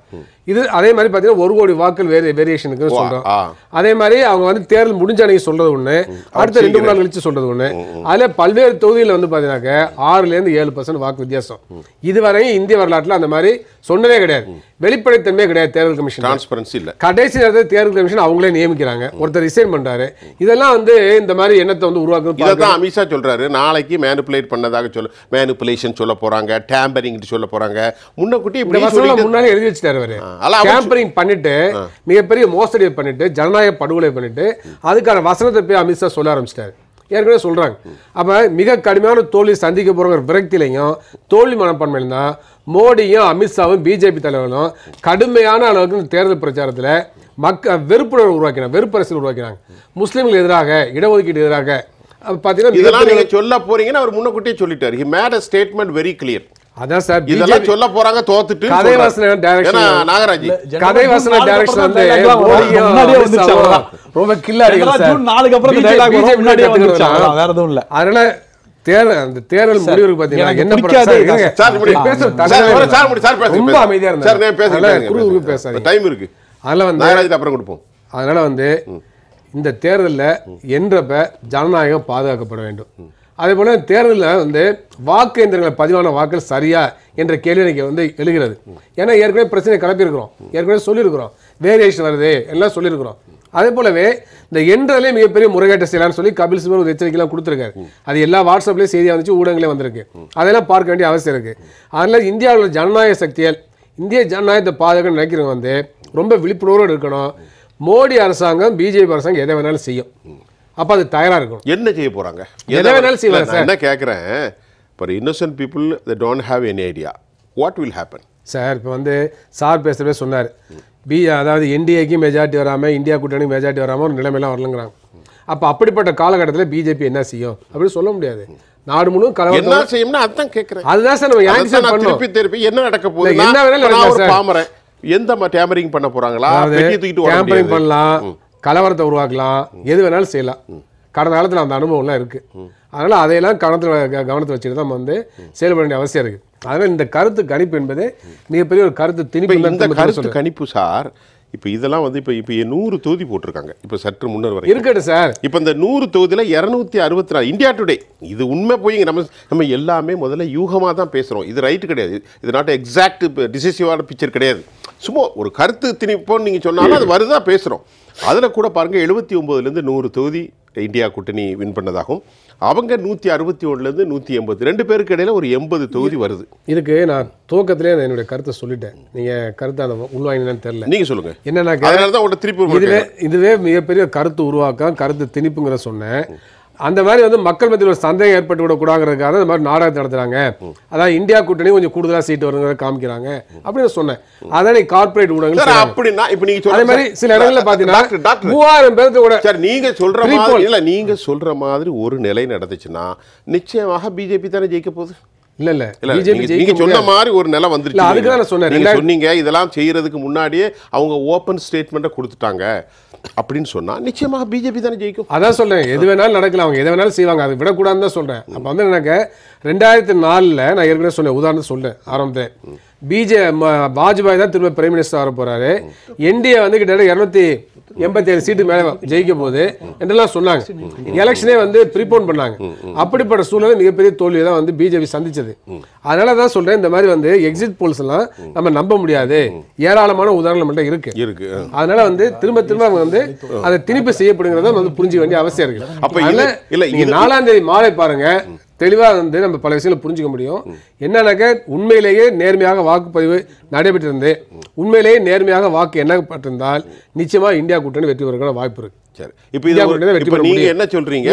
இது அதே மாதிரி பாத்தீங்கன்னா ஒரு கோடி வாக்கள் வேறு வேரியேஷனுக்கு சொல்றோம் அதே மாதிரி அவங்க வந்து தேர்தல் முடிஞ்ச அன்னைக்கு சொல்றது ஒண்ணு அடுத்த ரெண்டு மூணு நாள் கழிச்சு சொல்றது ஒண்ணு அதில் பல்வேறு தொகுதியில் வந்து ஆறுல இருந்து ஏழு பர்சன்ட் வாக்கு வித்தியாசம் இதுவரையும் இந்திய வரலாற்றுல அந்த மாதிரி சொன்னதே கிடையாது வெளிப்படைத்தன்மையே கிடையாது தேர்தல் கமிஷன் டிரான்ஸ்பரன்சி கடைசி நேரத்தில் தேர்தல் கமிஷன் அவங்களே நியமிக்கிறாங்க ஒருத்தர் ரிசைன் பண்றாரு இதெல்லாம் வந்து இந்த மாதிரி எண்ணத்தை வந்து உருவாக்குறது அமித்ஷா சொல்றாரு நாளைக்கு மேனுப்புலேட் பண்ணதாக சொல்ல மேனுப்புலேஷன் சொல்ல போறாங்க டேம்பரிங் சொல்ல போறாங்க முன்னக்கூட்டி முன்னாடி எழுதி வச்சுட்டாரு கேம்பரிங் பண்ணிட்டு மிகப்பெரிய மோசடியை பண்ணிட்டு ஜனநாயக படுகொலை பண்ணிட்டு அதுக்கான வசனத்தை போய் அமித்ஷா சொல்ல ஆரம்பிச்சிட்டாரு ஏற்கனவே சொல்கிறாங்க அப்போ மிக கடுமையான தோல்வி சந்திக்க போகிற விரக்தியிலையும் தோல்வி மனப்பான்மையிலும் தான் மோடியும் அமித்ஷாவும் பிஜேபி தலைவரும் கடுமையான அளவுக்கு தேர்தல் பிரச்சாரத்தில் மக்க வெறுப்புணர்வு உருவாக்கினாங்க வெறுப்பு அரசியல் உருவாக்கினாங்க முஸ்லீம்கள் எதிராக இடஒதுக்கீடு எதிராக அப்போ பார்த்தீங்கன்னா இதெல்லாம் நீங்கள் சொல்ல போறீங்கன்னு அவர் முன்னக்கூட்டியே சொல்லிட்டார் he made a statement very clear அதான் சார் இதெல்லாம் சொல்ல போறாங்க தோத்துட்டு கதை டைரக்ஷன் நாகராஜ் கதை டைரக்ஷன் வந்து முன்னாடியே வந்துச்சு ரொம்ப கில்ல சார் அப்புறம் டைலாக் முன்னாடியே வந்துச்சு வேற எதுவும் இல்ல அதனால அந்த தேர்தல் முடிவுக்கு பாத்தீங்கன்னா என்ன பிடிக்காது ரொம்ப அமைதியா இருந்தாங்க பேசாது டைம் இருக்கு அதெல்லாம் வந்து நாகராஜ் அப்புறம் கொடுப்போம் அதனால வந்து இந்த தேர்தலில் என்றப்ப ஜனநாயகம் பாதுகாக்கப்பட வேண்டும் அதே போல் தேர்தலில் வந்து வாக்கு எந்திரங்களை பதிவான வாக்கு சரியா என்ற கேள்வி எனக்கு வந்து எழுகிறது ஏன்னா ஏற்கனவே பிரச்சனை கிளப்பியிருக்கிறோம் ஏற்கனவே சொல்லியிருக்கிறோம் வேரியேஷன் வருது எல்லாம் சொல்லியிருக்கிறோம் அதே போலவே இந்த என்றதுலேயே மிகப்பெரிய முறைகேட்ட செய்யலாம்னு சொல்லி கபில் சிபர் ஒரு எச்சரிக்கைலாம் கொடுத்துருக்காரு அது எல்லா வாட்ஸ்அப்லேயும் செய்தியாக வந்துச்சு ஊடகங்களே வந்திருக்கு அதெல்லாம் பார்க்க வேண்டிய அவசியம் இருக்குது அதனால் இந்தியாவில் ஜனநாயக சக்திகள் இந்திய ஜனநாயகத்தை பாதுகாக்க நினைக்கிறவங்க வந்து ரொம்ப விழிப்புணர்வோடு இருக்கணும் மோடி அரசாங்கம் பிஜேபி அரசாங்கம் எதை வேணாலும் செய்யும் அப்ப அது தயாராக இருக்கும் என்ன செய்ய போறாங்க எதை வேணாலும் செய்வாங்க சார் என்ன கேட்கறேன் இப்போ innocent people the don't have any idea what will happen sir இப்போ வந்து சார் பேசுகிறவே சொன்னார் பி அதாவது என்டிஏக்கு மெஜாரிட்டி வராமல் இந்தியா கூட்டணி மெஜாரிட்டி வராமல் ஒரு நிலைமையெல்லாம் வரலங்கிறாங்க அப்போ அப்படிப்பட்ட காலகட்டத்தில் பிஜேபி என்ன செய்யும் அப்படின்னு சொல்ல முடியாது நாடு முழுவதும் கலவை என்ன செய்யும்னா அதான் கேட்குறேன் அதுதான் சார் நம்ம ஆன்சர் பண்ணோம் திருப்பி திருப்பி என்ன நடக்க போகுது என்ன வேணாலும் பாமரன் எந்த டேமரிங் பண்ண போறாங்களா தூக்கிட்டு டேமரிங் பண்ணலாம் கலவரத்தை உருவாக்கலாம் எது வேணாலும் செய்யலாம் கடந்த காலத்தில் அந்த அனுபவம்லாம் இருக்குது அதனால் அதையெல்லாம் கவனத்தில் கவனத்தை வச்சுட்டு தான் வந்து செயல்பட வேண்டிய அவசியம் இருக்குது அதனால் இந்த கருத்து கணிப்பு என்பது மிகப்பெரிய ஒரு கருத்து திணிப்பு இந்த கருத்து கணிப்பு சார் இப்போ இதெல்லாம் வந்து இப்போ இப்போ நூறு தொகுதி போட்டிருக்காங்க இப்போ சற்று முன்னர் வரை இருக்கட்டும் சார் இப்போ இந்த நூறு தொகுதியில் இரநூத்தி அறுபத்தி நாலு இந்தியா டுடே இது உண்மை போய் நம்ம நம்ம எல்லாமே முதல்ல யூகமாக தான் பேசுகிறோம் இது ரைட்டு கிடையாது இது நாட் எக்ஸாக்ட் டிசிசிவான பிக்சர் கிடையாது சும்மா ஒரு கருத்து திணிப்போன்னு நீங்கள் சொன்னாலும் அது வருதா பேசுகிறோம் அதில் கூட பாருங்கள் எழுபத்தி ஒம்போதுலேருந்து நூறு தொகுதி இந்தியா கூட்டணி வின் பண்ணதாகும் அவங்க நூற்றி அறுபத்தி ஒன்றுலேருந்து நூற்றி எண்பது ரெண்டு பேருக்கு இடையில் ஒரு எண்பது தொகுதி வருது இதுக்கு நான் துவக்கத்திலே நான் என்னுடைய கருத்தை சொல்லிட்டேன் நீங்கள் கருத்தை அதை உள்வாங்கினான்னு தெரில நீங்கள் சொல்லுங்கள் என்னென்னா தான் உங்கள்கிட்ட திருப்பி இதுவே இதுவே மிகப்பெரிய கருத்து உருவாக்கம் கருத்து திணிப்புங்கிற சொன்னேன் அந்த மாதிரி வந்து மக்கள் மத்தியில் ஒரு சந்தேகம் ஏற்பட்டு விடக்கூடாதுங்கிறதுக்காக இந்த மாதிரி நாடகத்தை நடத்துகிறாங்க அதான் இந்தியா கூட்டணி கொஞ்சம் கூடுதலாக சீட்டு வருங்கிறத காமிக்கிறாங்க அப்படின்னு சொன்னேன் அதான் கார்பரேட் ஊடகங்கள் அப்படின்னா இப்போ நீங்கள் அதே மாதிரி சில இடங்களில் பார்த்தீங்கன்னா மூவாயிரம் பேருக்கு கூட சார் நீங்கள் சொல்கிற மாதிரி இல்லை நீங்கள் சொல்கிற மாதிரி ஒரு நிலை நடந்துச்சுன்னா நிச்சயமாக பிஜேபி தானே ஜெயிக்க போகுது இல்ல இல்ல நீங்க சொன்ன மாதிரி ஒரு நிலை வந்துருச்சு அதுக்கு நான் சொன்னேன் சொன்னீங்க இதெல்லாம் செய்யறதுக்கு முன்னாடியே அவங்க ஓப்பன் ஸ்டேட்மெண்ட்டை கொடுத்துட்டாங்க அப்படின்னு சொன்னா நிச்சயமா பிஜேபி தானே ஜெயிக்கும் அதான் சொல்றேன் எது வேணாலும் நடக்கலாம் அவங்க எது வேணாலும் செய்வாங்க அதை விடக்கூடாதுன்னு தான் சொல்றேன் அப்போ வந்து எனக்கு ரெண்டாயிரத்தி நாலில் நான் ஏற்கனவே சொன்னேன் உதாரணம் சொல்றேன் ஆரம்பத்தை பிஜே வாஜ்பாய் தான் திரும்ப பிரைம் மினிஸ்டர் வர போறாரு என்டிஏ வந்து கிட்டத்தட்ட இரநூத்தி எண்பத்தி ஏழு சீட்டு மேலே ஜெயிக்க போது என்றெல்லாம் சொன்னாங்க எலெக்ஷனே வந்து ப்ரீபோன் பண்ணாங்க அப்படிப்பட்ட சூழ்நிலை மிகப்பெரிய தோல்வியை தான் வந்து பிஜேபி சந்திச்சது அதனால தான் சொல்றேன் இந்த மாதிரி வந்து எக்ஸிட் போல்ஸ் எல்லாம் நம்ம நம்ப முடியாது ஏராளமான உதாரணம் மட்டும் இருக்கு இருக்கு அதனால வந்து திரும்ப திரும்ப அவங்க வந்து அதை திணிப்பு செய்யப்படுங்கிறத வந்து புரிஞ்சு வேண்டிய அவசியம் இருக்கு அப்ப இல்ல நீங்க நாலாம் தேதி மாலை பாருங்க தெளிவாக வந்து நம்ம பல விஷயங்களை புரிஞ்சுக்க முடியும் என்னன்னாக்க உண்மையிலேயே நேர்மையாக வாக்குப்பதிவு நடைபெற்றிருந்து உண்மையிலேயே நேர்மையாக வாக்கு என்ன பட்டிருந்தால் நிச்சயமாக இந்தியா கூட்டணி வெற்றி பெறுகிற வாய்ப்பு இருக்கு சரி இப்போ இது இப்போ என்ன சொல்றீங்க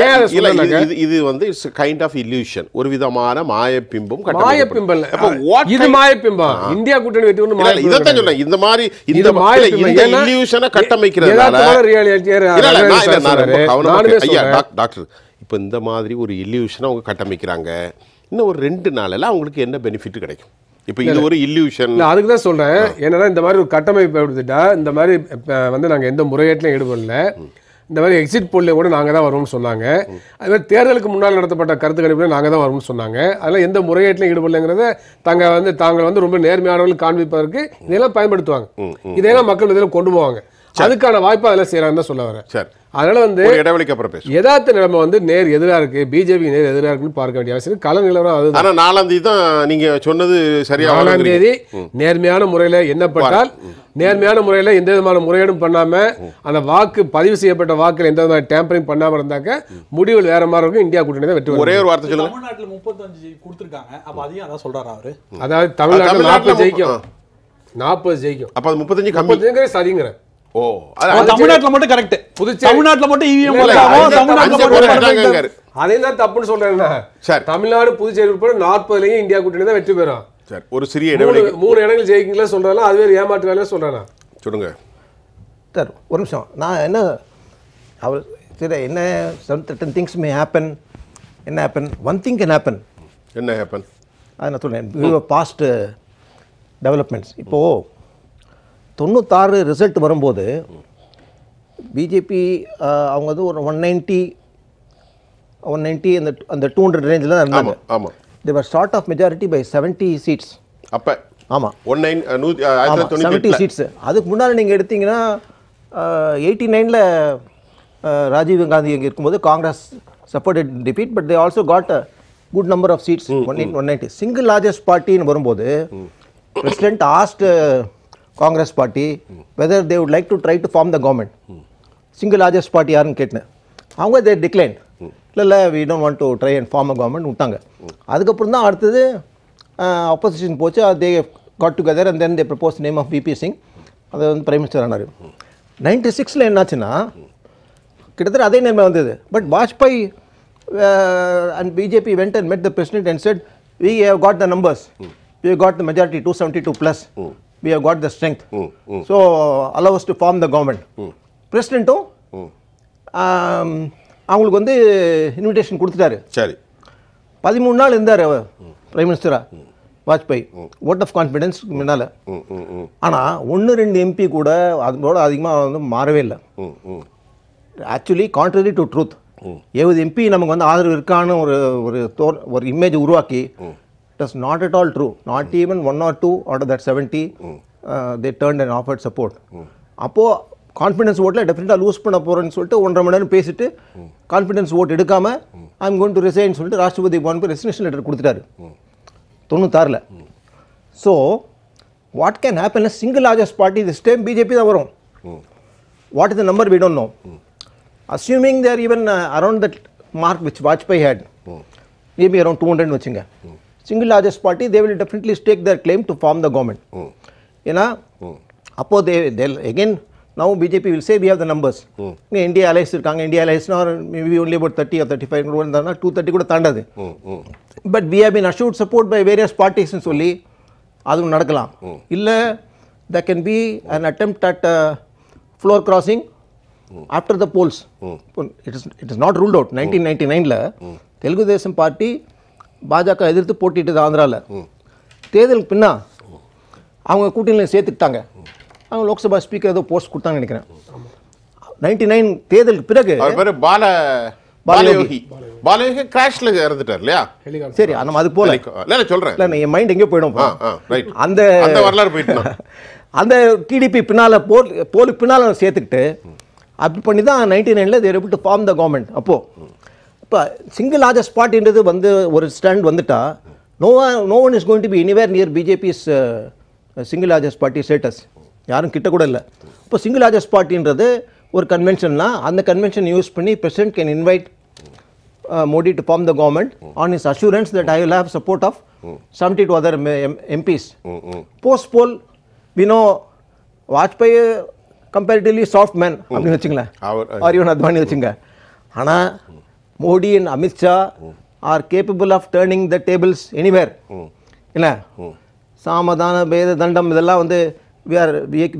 இது வந்து இட்ஸ் கைண்ட் ஆஃப் இல்யூஷன் ஒரு விதமான மாயப்பிம்பம் மாயப்பிம்பம் இது மாயப்பிம்பம் இந்தியா கூட்டணி வெற்றி ஒன்று தான் இந்த மாதிரி இந்த மாய இந்த இல்யூஷனை கட்டமைக்கிறதுனால டாக்டர் இப்போ இந்த மாதிரி ஒரு இல்யூஷனை அவங்க கட்டமைக்கிறாங்க இன்னும் ஒரு ரெண்டு நாளில் அவங்களுக்கு என்ன பெனிஃபிட் கிடைக்கும் இப்போ இது ஒரு இல்யூஷன் நான் அதுக்கு தான் சொல்கிறேன் என்னன்னா இந்த மாதிரி ஒரு கட்டமைப்பு எடுத்துட்டா இந்த மாதிரி வந்து நாங்கள் எந்த முறையீட்டிலும் ஈடுபடல இந்த மாதிரி எக்ஸிட் போல்லே கூட நாங்கள் தான் வரோம்னு சொன்னாங்க அது மாதிரி தேர்தலுக்கு முன்னால் நடத்தப்பட்ட கருத்து கணிப்பில் நாங்கள் தான் வரோம்னு சொன்னாங்க அதெல்லாம் எந்த முறையீட்டிலும் ஈடுபடலைங்கிறத தாங்க வந்து தாங்கள் வந்து ரொம்ப நேர்மையானவர்கள் காண்பிப்பதற்கு இதெல்லாம் பயன்படுத்துவாங்க இதெல்லாம் மக்கள் இதில் கொண்டு போவாங்க அதுக்கான வாய்ப்பு அதெல்லாம் செய்கிறாங்கன்னு சொல்ல வரேன் சார் அதனால் வந்து இடைவெளிக்கு அப்புறம் பேசும் யதார்த்த நிலைமை வந்து நேர் எதிராக இருக்குது பிஜேபி நேர் எதிராக இருக்குன்னு பார்க்க வேண்டிய அவசியம் கல நிலவரம் அது ஆனால் நாலாம் தேதி தான் நீங்கள் சொன்னது சரியாக நாலாம் தேதி நேர்மையான முறையில் என்ன பண்ணால் நேர்மையான முறையில் எந்த விதமான முறையீடும் பண்ணாமல் அந்த வாக்கு பதிவு செய்யப்பட்ட வாக்கில் எந்த விதமான டேம்பரிங் பண்ணாமல் இருந்தாக்க முடிவுகள் வேற மாதிரி இருக்கும் இந்தியா கூட்டணி தான் வெற்றி ஒரே ஒரு வார்த்தை சொல்லுங்கள் தமிழ்நாட்டில் முப்பத்தஞ்சு கொடுத்துருக்காங்க அப்போ அதையும் அதான் சொல்கிறார் அவர் அதாவது தமிழ்நாட்டில் நாற்பது ஜெயிக்கும் நாற்பது ஜெயிக்கும் அப்போ அது முப்பத்தஞ்சு கம்மி சரிங்கிறேன் ஓ தமிழ்நாட்டில் மட்டும் கரெக்ட் புதுச்சேரி தமிழ்நாட்டில் மட்டும் e இவிஎம் தமிழ்நாட்டுல அதே தான் தப்புன்னு சொல்றேன்னா சார் தமிழ்நாடு புதுச்சேரி உட்பட நாற்பதுலயும் இந்தியா கூட்டணி தான் வெற்றி பெறும் சார் ஒரு சிறிய இடைவெளி மூணு இடங்கள் ஜெயிக்கல சொல்றாங்க அதுவே ஏமாற்று வேலையை சொல்றானா சொல்லுங்க சார் ஒரு நிமிஷம் நான் என்ன அவர் சரி என்ன some sudden things may happen என்ன happen one thing can happen என்ன ஹேப்பன் அதை நான் சொல்கிறேன் பாஸ்ட் டெவலப்மெண்ட்ஸ் இப்போது தொண்ணூத்தாறு ரிசல்ட் வரும்போது பிஜேபி அவங்க வந்து ஒரு ஒன் நைன்ட்டி ஒன் நைன்ட்டி அந்த அந்த டூ ஹண்ட்ரட் ரேஞ்சில் தான் இருந்தாங்க ஆமாம் they were start of majority by seventy seats அப்போ ஆமாம் ஒன் நைன் செவன்ட்டி சீட்ஸ் அதுக்கு முன்னால் நீங்கள் எடுத்தீங்கன்னா எயிட்டி நைனில் ராஜீவ் காந்தி இங்கே இருக்கும்போது Congress supported defeat but they also got a good number of seats one one ninety single largest பார்ட்டின்னு வரும்போது president asked Congress party whether they would like to try to form the government single largest party யாருன்னு கேட்டேன் அவங்க they decline இல்லை இல்லை we don't want to try and form a government விட்டாங்க அதுக்கப்புறம் தான் அடுத்தது அப்போசிஷன் போச்சு they got together and then they propose name of VP Singh அதை வந்து பிரைம் மினிஸ்டர் ஆனார் நைன்டி சிக்ஸில் என்னாச்சுன்னா கிட்டத்தட்ட அதே நேரமே வந்தது but Vajpayee and BJP went and met the president and said we have got the numbers we got the majority two seventy two plus we have got the strength. Hmm, hmm. So allow us to form the government. பிரசிடென்ட்டும் hmm. um, அவங்களுக்கு வந்து invitation கொடுத்துட்டாரு சரி பதிமூணு நாள் இருந்தார் அவர் prime மினிஸ்டரா Vajpayee vote of confidence முன்னால் ஆனால் ஒன்று ரெண்டு எம்பி கூட அதோட அதிகமாக வந்து மாறவே இல்லை ஆக்சுவலி கான்ட்ரரி டு ட்ரூத் எழுபது எம்பி நமக்கு வந்து ஆதரவு இருக்கான்னு ஒரு ஒரு தோர் ஒரு இமேஜ் உருவாக்கி That's not at all true. Not mm. even one or two out of that 70, mm. uh, they turned and offered ஓட்டில் டெஃபினட்டாக லூஸ் பண்ண போகிறேன்னு சொல்லிட்டு ஒன்றரை மணி நேரம் பேசிட்டு கான்ஃபிடென்ஸ் ஓட் எடுக்காமல் ஐம் கோன் டு ரிசைன் சொல்லிட்டு ராஷ்டிரபதி பவனுக்கு ரெசிக்னேஷன் லெட்டர் கொடுத்துட்டாரு தொண்ணூத்தாறில் so what can happen single largest party this time BJP தான் வரும் வாட் இஸ் த நம்பர் வீடு don't know assuming they're even around that mark which Vajpayee had maybe around two ஹண்ட்ரட்னு வச்சுங்க hmm. Single largest party they will definitely stake their claim to form the government ஏன்னா அப்போது they they again now BJP will say we have the numbers இங்கே India allies இருக்காங்க India அலைஸ்னா maybe only about thirty or thirty five இருந்தாங்கன்னா two thirty கூட தாண்டாது but we have been assured support by various பார்ட்டிஸ்னு சொல்லி அதுவும் நடக்கலாம் இல்லை the can be an attempt at floor crossing after the polls it is it is not ruled out nineteen ninety நைனில் Telugu Desam party பாஜக எதிர்த்து போட்டிட்டு ஆந்திராவில் தேர்தலுக்கு பின்னா அவங்க கூட்டணியில் சேர்த்துக்கிட்டாங்க அவங்க லோக்சபா ஸ்பீக்கர் ஏதோ போஸ்ட் கொடுத்தாங்கன்னு நினைக்கிறேன் நைன்டி நைன் தேர்தலுக்கு பிறகு பால பாலயோகி பாலயோகி கிராஷ்ல இறந்துட்டார் இல்லையா சரி நம்ம அது போல இல்லை சொல்கிறேன் இல்லை என் மைண்ட் எங்கேயோ போயிடும் அந்த அந்த வரலாறு போயிட்டு அந்த டிடிபி பின்னால் போல் போலுக்கு பின்னால் சேர்த்துக்கிட்டு அப்படி பண்ணி தான் நைன்டி நைனில் தேர் ஃபார்ம் த கவர்மெண்ட் அப்போது இப்போ சிங்கிள் லார்ஜஸ்ட் பார்ட்டின்றது வந்து ஒரு ஸ்டாண்ட் வந்துட்டா no no one is going to be anywhere near BJP's single largest party status யாரும் கிட்ட கூட இல்லை இப்போ சிங்கிள் லார்ஜஸ்ட் பார்ட்டின்றது ஒரு கன்வென்ஷன்னா அந்த கன்வென்ஷன் யூஸ் பண்ணி president can invite Modi to form the government on his assurance that I will have support of seventy two other MPs post poll we know Vajpayee comparatively soft man அப்படின்னு வச்சுங்களேன் அத்வானி வச்சுங்க ஆனால் Modi and Amit Shah are capable of turning the tables என்ன சாமதான பேத தண்டம் இதெல்லாம் வந்து we are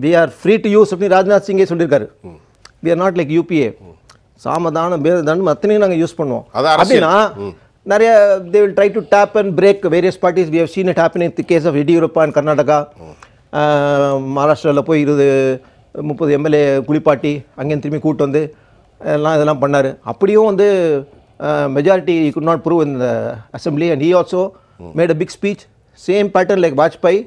we are free to use அப்படின்னு ராஜ்நாத் சிங்கே சொல்லியிருக்காரு we are not like UPA சாமதான பேத தண்டம் அத்தனையும் நாங்கள் யூஸ் பண்ணுவோம் அப்படின்னா நிறைய they will try to tap and break various parties we have seen it happen in the case of Yediyurappa and Karnataka மகாராஷ்டிராவில் போய் இருபது முப்பது எம்எல்ஏ குளிப்பாட்டி அங்கேயும் திரும்பி கூட்டு வந்து எல்லாம் இதெல்லாம் பண்ணார் அப்படியும் வந்து மெஜாரிட்டி குட் நாட் ப்ரூவ் இந்த assembly and he also made a big speech same pattern like Vajpayee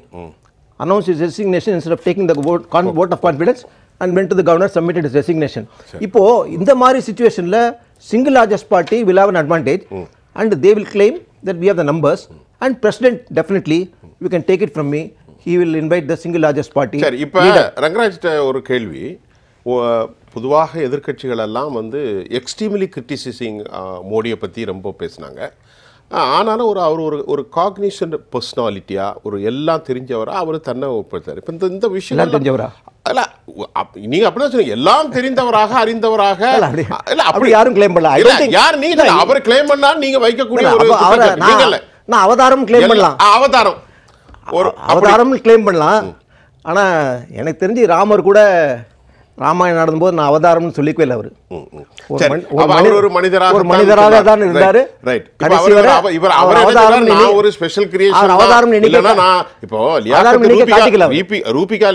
announce his resignation instead of taking the vote con vote of confidence and went to the governor submitted his resignation இப்போது இந்த மாதிரி சுச்சுவேஷனில் single largest party will have an advantage and they will claim that we have the numbers and president definitely you can take it from me he will invite the single largest party இப்போ ரங்கராஜ் ஒரு கேள்வி பொதுவாக எதிர்கட்சிகளெல்லாம் வந்து extremely criticising மோடியை பற்றி ரொம்ப பேசினாங்க ஆனாலும் ஒரு அவர் ஒரு ஒரு காக்னிஷன் பர்சனாலிட்டியாக ஒரு எல்லாம் தெரிஞ்சவராக அவர் தன்னை ஒப்படுத்தார் இப்போ இந்த இந்த விஷயம் தெரிஞ்சவரா அல்ல நீங்கள் அப்படி சொன்னீங்க எல்லாம் தெரிந்தவராக அறிந்தவராக இல்லை அப்படி யாரும் கிளைம் பண்ணல யார் நீங்கள் அவர் கிளைம் பண்ணால் நீங்கள் வைக்கக்கூடிய ஒரு நான் அவதாரம் கிளைம் பண்ணலாம் அவதாரம் ஒரு அவதாரம் கிளைம் பண்ணலாம் ஆனால் எனக்கு தெரிஞ்சு ராமர் கூட ராமாயணம் நடந்தபோது நான் அவதாரம்னு சொல்லிக்கவே இல்லை அவர் ஒரு மனிதராக ஒரு மனிதராக தான் இருந்தாரு ஒரு ஸ்பெஷல் கிரியேஷன் அவதாரம் இப்போ ரூபிகா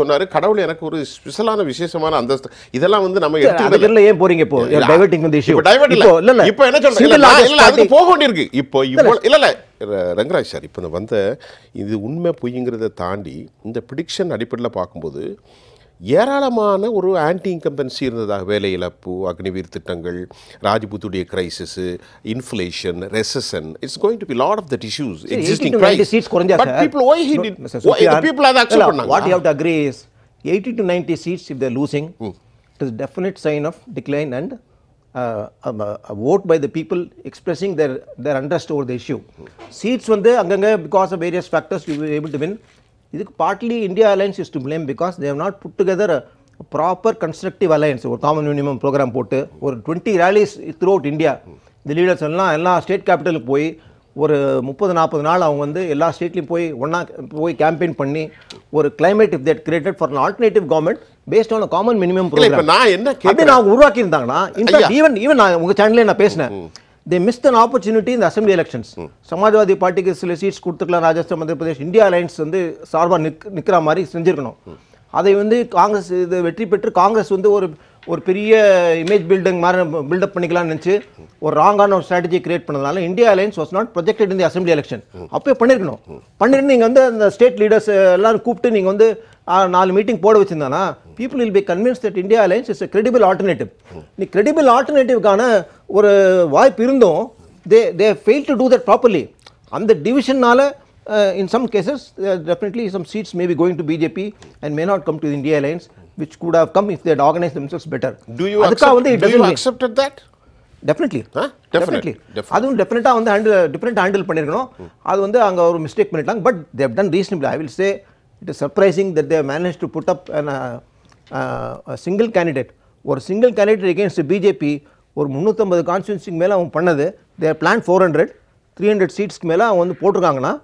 சொன்னாரு கடவுள் எனக்கு ஒரு ஸ்பெஷலான விசேஷமான அந்தஸ்து இதெல்லாம் வந்து நம்ம எடுத்து ஏன் போறீங்க இப்போ டைவர்ட்டிங் வந்து இஷ்யூ டைவர்ட் இல்ல இல்ல இப்போ என்ன சொல்றீங்க அதுக்கு போக வேண்டியிருக்கு இப்போ இல்ல இல்ல ரங்கராஜ் சார் இப்போ வந்த இது உண்மை பொய்ங்கிறத தாண்டி இந்த ப்ரிடிக்ஷன் அடிப்படையில் பார்க்கும்போது ஏராளமான ஒரு ஆன்டி இன்கம்பன்சி இருந்ததாக வேலை இழப்பு அக்னிவீர் திட்டங்கள் ராஜபுத்துடைய crisis inflation recession it's going to lot of that issues existing seats eighty ninety seats losing it sign of decline and vote by the people expressing their their over issue seats வந்து அங்கங்கே because of various factors you able to win இதுக்கு partly India alliance is to blame because they've not put together proper constructive alliance ஒரு common minimum programme போட்டு ஒரு twenty rallies through out India இந்த leaders எல்லாம் எல்லா state கேபிட்டலுக்கு போய் ஒரு முப்பது நாற்பது நாள் அவங்க வந்து எல்லா ஸ்டேட்லையும் போய் ஒன்றா போய் கேம்பெயின் பண்ணி ஒரு climate if that created for alternative government based on common minimum programme நான் என்ன கேட்டு நான் உருவாக்கியிருந்தாங்கன்னா ஈவன் ஈவன் நான் உங்கள் சேனல்லே நான் பேசினேன் தே மிஸ் அன் ஆப்பர்ச்சுனிட்டி இந்த அசம்பிளி எலெக்ஷன்ஸ் சமாஜ்வாதி பார்ட்டிக்கு சில சீட்ஸ் கொடுத்துக்கலாம் ராஜஸ்தான் மத்திய பிரதேஷ் இந்தியா அலையன்ஸ் வந்து சார்பாக நிக் நிற்கிற மாதிரி செஞ்சுருக்கணும் hmm. அதை வந்து காங்கிரஸ் இது வெற்றி பெற்று காங்கிரஸ் வந்து ஒரு ஒரு பெரிய இமேஜ் பில்டிங் மாதிரி பில்டப் பண்ணிக்கலாம்னு நினச்சி ஒரு ராங்கான ஒரு ஸ்ட்ராட்டஜி கிரியேட் பண்ணதுனால India alliance was not projected இந்த அசம்பிளி எலெக்ஷன் அப்போயே பண்ணியிருக்கணும் பண்ணிட்டு நீங்கள் வந்து அந்த ஸ்டேட் லீடர்ஸ் எல்லாரும் கூப்பிட்டு நீங்கள் வந்து நாலு மீட்டிங் போட வச்சிருந்தானா people will be convince that India alliance is credible alternative நீ கிரெடிபிள் ஆல்டர்னேட்டிவ்க்கான ஒரு வாய்ப்பு இருந்தும் they they fail to do that properly அந்த டிவிஷன்னால் uh, in some cases uh, definitely some seats may be going to BJP and may not come to the India Alliance which could have come if they had organized themselves better. Do you, accept, do you accepted that? Definitely definitely அதுவும் டெஃபினட்டாக வந்து handle டிஃப்ரெண்ட்டாக handle பண்ணியிருக்கணும் அது வந்து அங்கே ஒரு mistake பண்ணிட்டாங்க but they've done reasonable I will say it is surprising that they manage to put up single candidate ஒரு சிங்கிள் கேண்டிடேட் எகேன்ஸ்ட் பிஜேபி ஒரு முந்நூற்றம்பது கான்ஸ்டியூன்சிக்கு மேலே அவங்க பண்ணது their plan four hundred three hundred சீட்ஸ்க்கு மேலே அவங்க வந்து போட்டிருக்காங்கன்னா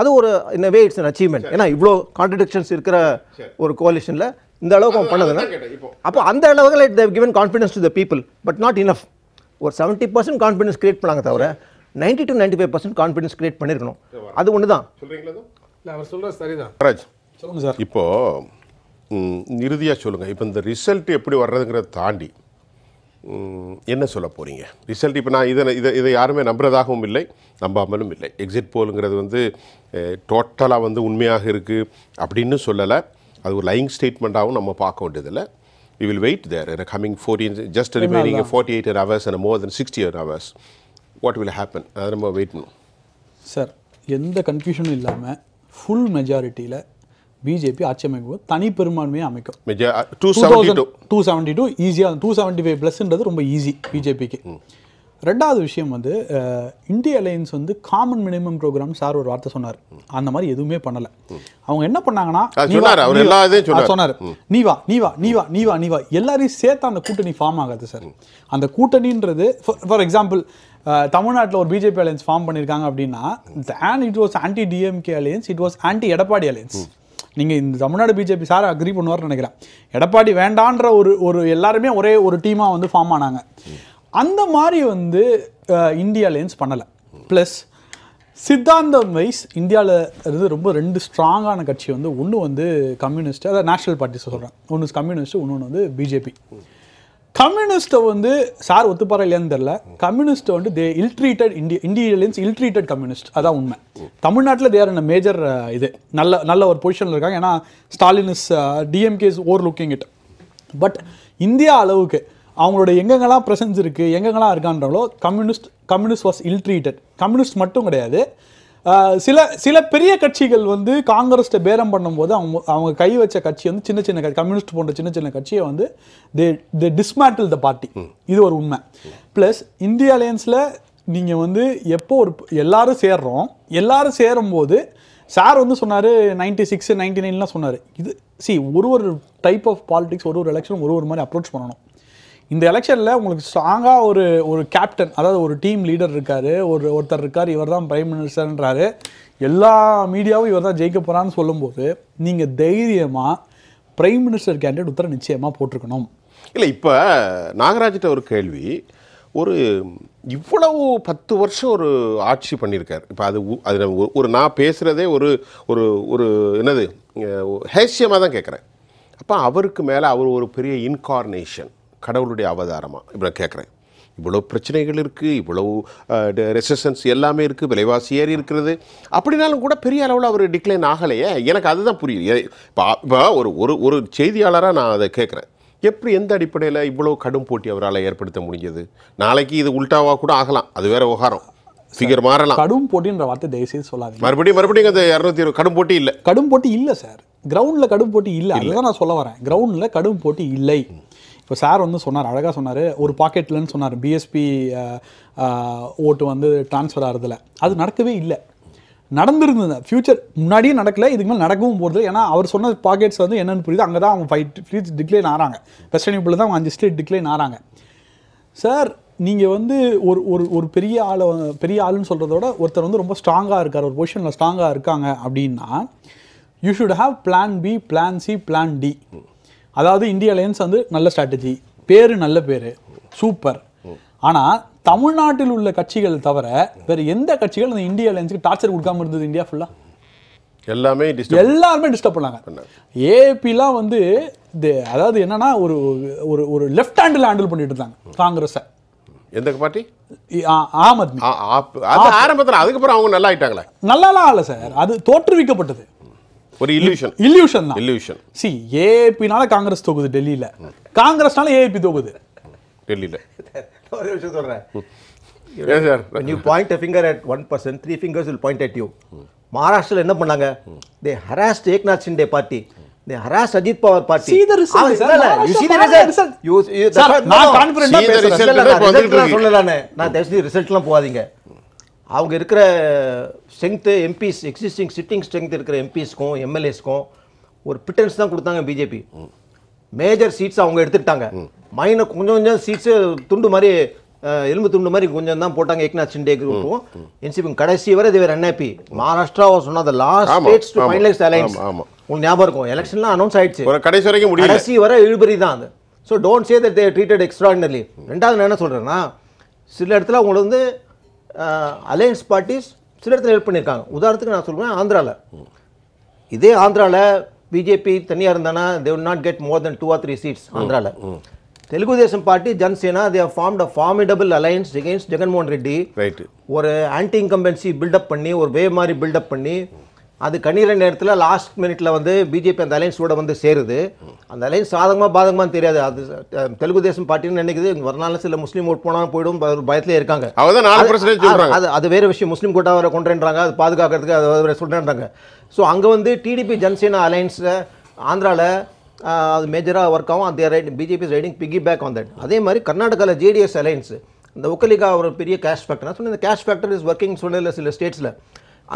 அது ஒரு in way it's an achievement ஏன்னா இவ்வளோ கான்ட்ரடிக்ஷன்ஸ் இருக்கிற ஒரு கோலிஷனில் இந்த அளவுக்கு அவன் பண்ணதுன்னா அப்போ அந்த அளவுக்கு it they've given confidence to the people but not enough ஒரு செவன்ட்டி பர்சன்ட் கான்ஃபிடன்ஸ் கிரியேட் பண்ணாங்க தவிர ninety two ninety five percent confidence create பண்ணியிருக்கணும் அது ஒன்று தான் இல்லை சார் இப்போது இறுதியாக சொல்லுங்கள் இப்போ இந்த ரிசல்ட் எப்படி வர்றதுங்கிறத தாண்டி என்ன சொல்ல போகிறீங்க ரிசல்ட் இப்போ நான் இதை இதை இதை யாருமே நம்புறதாகவும் இல்லை நம்பாமலும் இல்லை எக்ஸிட் போலுங்கிறது வந்து டோட்டலாக வந்து உண்மையாக இருக்குது அப்படின்னு சொல்லலை அது ஒரு லைங் ஸ்டேட்மெண்ட்டாகவும் நம்ம பார்க்க வேண்டியதில்லை we will wait there in coming fourteen just remaining forty eight hours and more then sixty eight hours what will happen அதை நம்ம வெயிட் பண்ணுவோம் சார் எந்த கன்ஃபியூஷனும் இல்லாமல் ஃபுல் மெஜாரிட்டியில் பிஜேபி ஆட்சி அமைக்கும் தனி பெரும்பான்மையை அமைக்கும் two seventy two two seventy two ஈஸியாக டூ செவன்டி ஃபைவ் ப்ளஸ்ன்றது ரொம்ப ஈஸி பிஜேபிக்கு ரெண்டாவது விஷயம் வந்து இந்திய அலையன்ஸ் வந்து காமன் மினிமம் ப்ரோக்ராம் சார் ஒரு வார்த்தை சொன்னார் அந்த மாதிரி எதுவுமே பண்ணலை அவங்க என்ன பண்ணாங்கன்னா சொன்னார் நீ வா நீ வா நீ வா நீ வா நீ வா எல்லாரையும் சேர்த்து அந்த கூட்டணி ஃபார்ம் ஆகாது சார் அந்த கூட்டணின்றது ஃபார் எக்ஸாம்பிள் தமிழ்நாட்டில் ஒரு பிஜேபி அலையன்ஸ் ஃபார்ம் பண்ணியிருக்காங்க அப்படின்னா it was anti DMK alliance it was anti Edappadi alliance நீங்கள் இந்த தமிழ்நாடு பிஜேபி சார் அக்ரி பண்ணுவார்னு நினைக்கிறேன் எடப்பாடி வேண்டான்ற ஒரு ஒரு எல்லாருமே ஒரே ஒரு டீமாக வந்து ஃபார்ம் ஆனாங்க அந்த மாதிரி வந்து இந்தியா பண்ணலை ப்ளஸ் சித்தாந்தம் வைஸ் இந்தியாவில் இருந்து ரொம்ப ரெண்டு ஸ்ட்ராங்கான கட்சி வந்து ஒன்று வந்து கம்யூனிஸ்ட் அதாவது நேஷனல் பார்ட்டிஸ் சொல்கிறேன் ஒன்று கம்யூனிஸ்ட் இன்னொன்று வந்து பிஜேபி கம்யூனிஸ்ட்டை வந்து சார் ஒத்துப்பாரா இல்லையான்னு தெரில கம்யூனிஸ்ட்டை வந்து தே இல்ட்ரீட்டட் இந்திய இந்தியன்ஸ் இல்ட்ரீட்டட் கம்யூனிஸ்ட் அதான் உண்மை தமிழ்நாட்டில் தேர் என்ன மேஜர் இது நல்ல நல்ல ஒரு பொசிஷனில் இருக்காங்க ஏன்னா Stalin is DMK is over looking it but India அளவுக்கு அவங்களோட எங்கெங்கெல்லாம் ப்ரெசன்ஸ் இருக்குது எங்கெங்கெல்லாம் இருக்கான்றவங்களோ communist communist was illtreated communist மட்டும் கிடையாது சில சில பெரிய கட்சிகள் வந்து காங்கிரஸ்ட்டை பேரம் பண்ணும்போது அவங்க அவங்க கை வச்ச கட்சி வந்து சின்ன சின்ன கம்யூனிஸ்ட் போன்ற சின்ன சின்ன கட்சியை வந்து தே தி டிஸ்மேட்டில் த பார்ட்டி இது ஒரு உண்மை ப்ளஸ் இந்திய அலையன்ஸில் நீங்கள் வந்து எப்போ ஒரு எல்லாரும் சேர்றோம் எல்லாரும் சேரும்போது சார் வந்து சொன்னார் நைன்டி சிக்ஸ் நைன்டி நைன்லாம் சொன்னார் இது சி ஒரு ஒரு டைப் ஆஃப் பாலிடிக்ஸ் ஒரு ஒரு எலெக்ஷன் ஒரு ஒரு மாதிரி அப்ரோச் பண்ணணும் இந்த எலெக்ஷனில் உங்களுக்கு ஸ்ட்ராங்காக ஒரு ஒரு கேப்டன் அதாவது ஒரு டீம் லீடர் இருக்கார் ஒரு ஒருத்தர் இருக்கார் இவர் தான் பிரைம் மினிஸ்டர்ன்றாரு எல்லா மீடியாவும் இவர் தான் ஜெயிக்க போகிறான்னு சொல்லும்போது நீங்கள் தைரியமாக பிரைம் மினிஸ்டர் கேண்டிடேட் உத்தர நிச்சயமாக போட்டிருக்கணும் இல்லை இப்போ நாகராஜிட்ட ஒரு கேள்வி ஒரு இவ்வளவு பத்து வருஷம் ஒரு ஆட்சி பண்ணியிருக்கார் இப்போ அது அது ஒரு நான் பேசுகிறதே ஒரு ஒரு ஒரு என்னது ஹேசியமாக தான் கேட்குறேன் அப்போ அவருக்கு மேலே அவர் ஒரு பெரிய இன்கார்னேஷன் கடவுளுடைய அவதாரமாக இப்போ கேட்குறேன் இவ்வளோ பிரச்சனைகள் இருக்குது இவ்வளவு ரெசிஸ்டன்ஸ் எல்லாமே இருக்குது விலைவாசி ஏறி இருக்கிறது அப்படின்னாலும் கூட பெரிய அளவில் அவர் டிக்ளைன் ஆகலையே எனக்கு அதுதான் புரியுது இப்போ இப்போ ஒரு ஒரு ஒரு செய்தியாளராக நான் அதை கேட்குறேன் எப்படி எந்த அடிப்படையில் இவ்வளோ கடும் போட்டி அவரால் ஏற்படுத்த முடிஞ்சது நாளைக்கு இது உல்டாவாக கூட ஆகலாம் அது வேற விவகாரம் சீக்கிரம் மாறலாம் கடும் போட்டின்ற வார்த்தை தயவுசெய்து சொல்லாது மறுபடியும் மறுபடியும் அந்த இரநூத்தி இருபது கடும் போட்டி இல்லை கடும் போட்டி இல்லை சார் கிரவுண்டில் கடும் போட்டி இல்லை அதுதான் நான் சொல்ல வரேன் கிரவுண்டில் கடும் போட்டி இல்லை இப்போ சார் வந்து சொன்னார் அழகாக சொன்னார் ஒரு பாக்கெட்லன்னு சொன்னார் பிஎஸ்பி ஓட்டு வந்து டிரான்ஸ்ஃபர் ஆகிறதுல அது நடக்கவே இல்லை நடந்திருந்தது ஃப்யூச்சர் முன்னாடியே நடக்கல இதுக்கு மேலே நடக்கவும் போகிறது ஏன்னா அவர் சொன்ன பாக்கெட்ஸ் வந்து என்னென்னு புரியுது அங்கே தான் அவங்க ஃபைவ் ஸ்ட்ரீட்ஸ் டிக்ளைன் ஆகிறாங்க வெஸ்டர்ன் யூப்பில் தான் அவங்க அஞ்சு ஸ்டேட் டிக்ளைன் ஆகிறாங்க சார் நீங்கள் வந்து ஒரு ஒரு ஒரு பெரிய ஆளை பெரிய ஆளுன்னு சொல்கிறத விட ஒருத்தர் வந்து ரொம்ப ஸ்ட்ராங்காக இருக்கார் ஒரு பொசிஷனில் ஸ்ட்ராங்காக இருக்காங்க அப்படின்னா you should have plan B plan C plan D அதாவது இந்திய அலையன்ஸ் வந்து நல்ல ஸ்ட்ராட்டஜி பேர் நல்ல பேர் சூப்பர் ஆனால் தமிழ்நாட்டில் உள்ள கட்சிகள் தவிர வேறு எந்த கட்சிகள் அந்த இந்திய அலையன்ஸுக்கு டார்ச்சர் கொடுக்காம இருந்தது இந்தியா ஃபுல்லாக எல்லாமே எல்லாருமே டிஸ்டர்ப் பண்ணாங்க ஏபிலாம் வந்து அதாவது என்னன்னா ஒரு ஒரு ஒரு லெஃப்ட் ஹேண்டில் ஹேண்டில் பண்ணிட்டு இருந்தாங்க காங்கிரஸை எந்த பார்ட்டி ஆம் ஆரம்பத்தில் அதுக்கப்புறம் அவங்க நல்லா ஆயிட்டாங்களே நல்லாலாம் ஆகல சார் அது தோற்றுவிக்கப்பட்டது ஒரு இல்யூஷன் இல்யூஷன் தான் இல்யூஷன் சி ஏபினால காங்கிரஸ் தொகுது டெல்லியில காங்கிரஸ்னால ஏபி தொகுது டெல்லியில் ஒரு விஷயம் சொல்கிறேன் Yes, sir. When you point a finger at one person, three fingers will point at you. என்ன பண்ணாங்க they harassed Eknath Shinde party they Ajit Pawar party result நான் போகாதீங்க அவங்க இருக்கிற strength MPs existing sitting strength இருக்கிற எம்பிஸ்க்கும் எம்எல்ஏஸ்க்கும் ஒரு பிட்டன்ஸ் தான் கொடுத்தாங்க பிஜேபி மேஜர் சீட்ஸ் அவங்க எடுத்துட்டாங்க மைனர் கொஞ்சம் கொஞ்சம் சீட்ஸு துண்டு மாதிரி எலும்பு துண்டு மாதிரி கொஞ்சம் தான் போட்டாங்க ஏக்நாத் சிண்டே குரூப்பும் என்சிபி கடைசி வரை தேவர் அன்ஹாப்பி மகாராஷ்டிரா சொன்ன அந்த last states to finalise alliance உங்களுக்கு ஞாபகம் இருக்கும் எலெக்ஷன்லாம் அனௌன்ஸ் ஆயிடுச்சு கடைசி வரைக்கும் முடியும் கடைசி வரை இழுபறி தான் அது so don't say that they treated extraordinary ரெண்டாவது நான் என்ன சொல்கிறேன்னா சில இடத்துல அவங்களை வந்து அலையன்ஸ் பார்ட்டிஸ் சில இடத்துல ஹெல்ப் பண்ணியிருக்காங்க உதாரணத்துக்கு நான் சொல்கிறேன் ஆந்திராவில் இதே ஆந்திராவில் பிஜேபி தனியாக இருந்தானா they would not get more then two or three seats ஆந்திராவில் Telugu Desam party Janasena they formed a formidable alliance against Jaganmohan Reddy ஒரு ஆன்டி இன்கம்பன்சி பில்டப் பண்ணி ஒரு வே மாதிரி பில்டப் பண்ணி அது கண்ணீர நேரத்தில் லாஸ்ட் மினிட்ல வந்து பிஜேபி அந்த கூட வந்து சேருது அந்த அலைன்ஸ் சாதகமாக பாதகமானு தெரியாது அது தெலுங்கு தேசம் பார்ட்டின்னு நினைக்குது நாள் சில முஸ்லீம் ஓட் போனாலும் போயிடும் பயத்திலே இருக்காங்க அது அது வேற விஷயம் முஸ்லீம் கோட்டா வர கொண்டுறாங்க அது பாதுகாக்கிறதுக்கு அது சொல்கிறேன்றாங்க ஸோ அங்கே வந்து டிடிபி ஜனசேனா அலைன்ஸில் ஆந்திராவில் அது மேஜராக ஒர்க் ஆகும் அந்த பிஜேபி ரைடிங் பிக்கி பேக் வந்த தட் அதே மாதிரி கர்நாடகாவில் ஜேடிஎஸ் அலைன்ஸ் இந்த ஒக்கலிகா ஒரு பெரிய கேஷ் ஃபேக்டர் நான் சொன்னேன் இந்த கேஷ் ஃபேக்டர் இஸ் ஒர்க்கிங் சொன்னதில்ல சில ஸ்டேட்ஸில்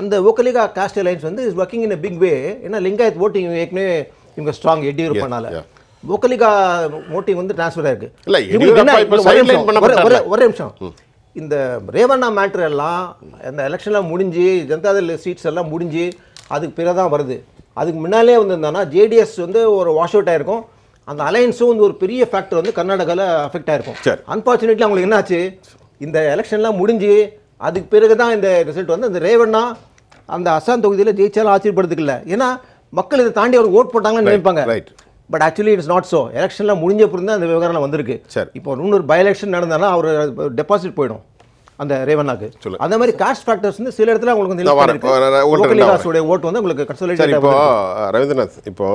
அந்த ஓக்கலிகா காஸ்ட் அலைன்ஸ் வந்து is working in a big way ஏன்னா லிங்காயத் ஓட்டிங் ஏற்கனவே இவங்க ஸ்ட்ராங் பண்ணால ஓக்கலிகா ஓட்டிங் வந்து டிரான்ஸ்ஃபர் ஆயிருக்கு இல்லை ஒரே நிமிஷம் இந்த ரேவண்ணா மேட்ரு எல்லாம் அந்த எலெக்ஷன்லாம் முடிஞ்சு ஜனதாதள் சீட்ஸ் எல்லாம் முடிஞ்சு அதுக்கு பிறகு தான் வருது அதுக்கு முன்னாலே வந்திருந்தானா ஜேடிஎஸ் வந்து ஒரு வாஷ் அவுட் ஆயிருக்கும் அந்த அலையன்ஸும் வந்து ஒரு பெரிய ஃபேக்டர் வந்து கர்நாடகாவில் அஃபெக்ட் ஆயிருக்கும் அன்ஃபார்ச்சுனேட்லி அவங்களுக்கு என்னாச்சு இந்த எலெக்ஷன்லாம் முடிஞ்சு அதுக்கு பிறகு தான் இந்த ரிசல்ட் வந்து அந்த ரேவண்ணா அந்த அசாம் தொகுதியில் ஜெயிச்சாலும் ஆச்சரியப்படுத்துக்கல ஏன்னா மக்கள் இதை தாண்டி அவர் ஓட் போட்டாங்கன்னு நினைப்பாங்க but actually it's not so எலெக்ஷன்லாம் முடிஞ்ச பிறந்த அந்த விவகாரம் வந்திருக்கு சார் இப்போ இன்னொரு பை எலெக்ஷன் நடந்தாலும் அவர் டெபாசிட் போயிடும் அந்த ரேவண்ணாக்கு அந்த மாதிரி காஸ்ட் ஃபேக்டர்ஸ் வந்து சில இடத்துல உங்களுக்கு வந்து ஓட்டு வந்து உங்களுக்கு கன்சல்டேட் இப்போ ரவீந்திரநாத் இப்போ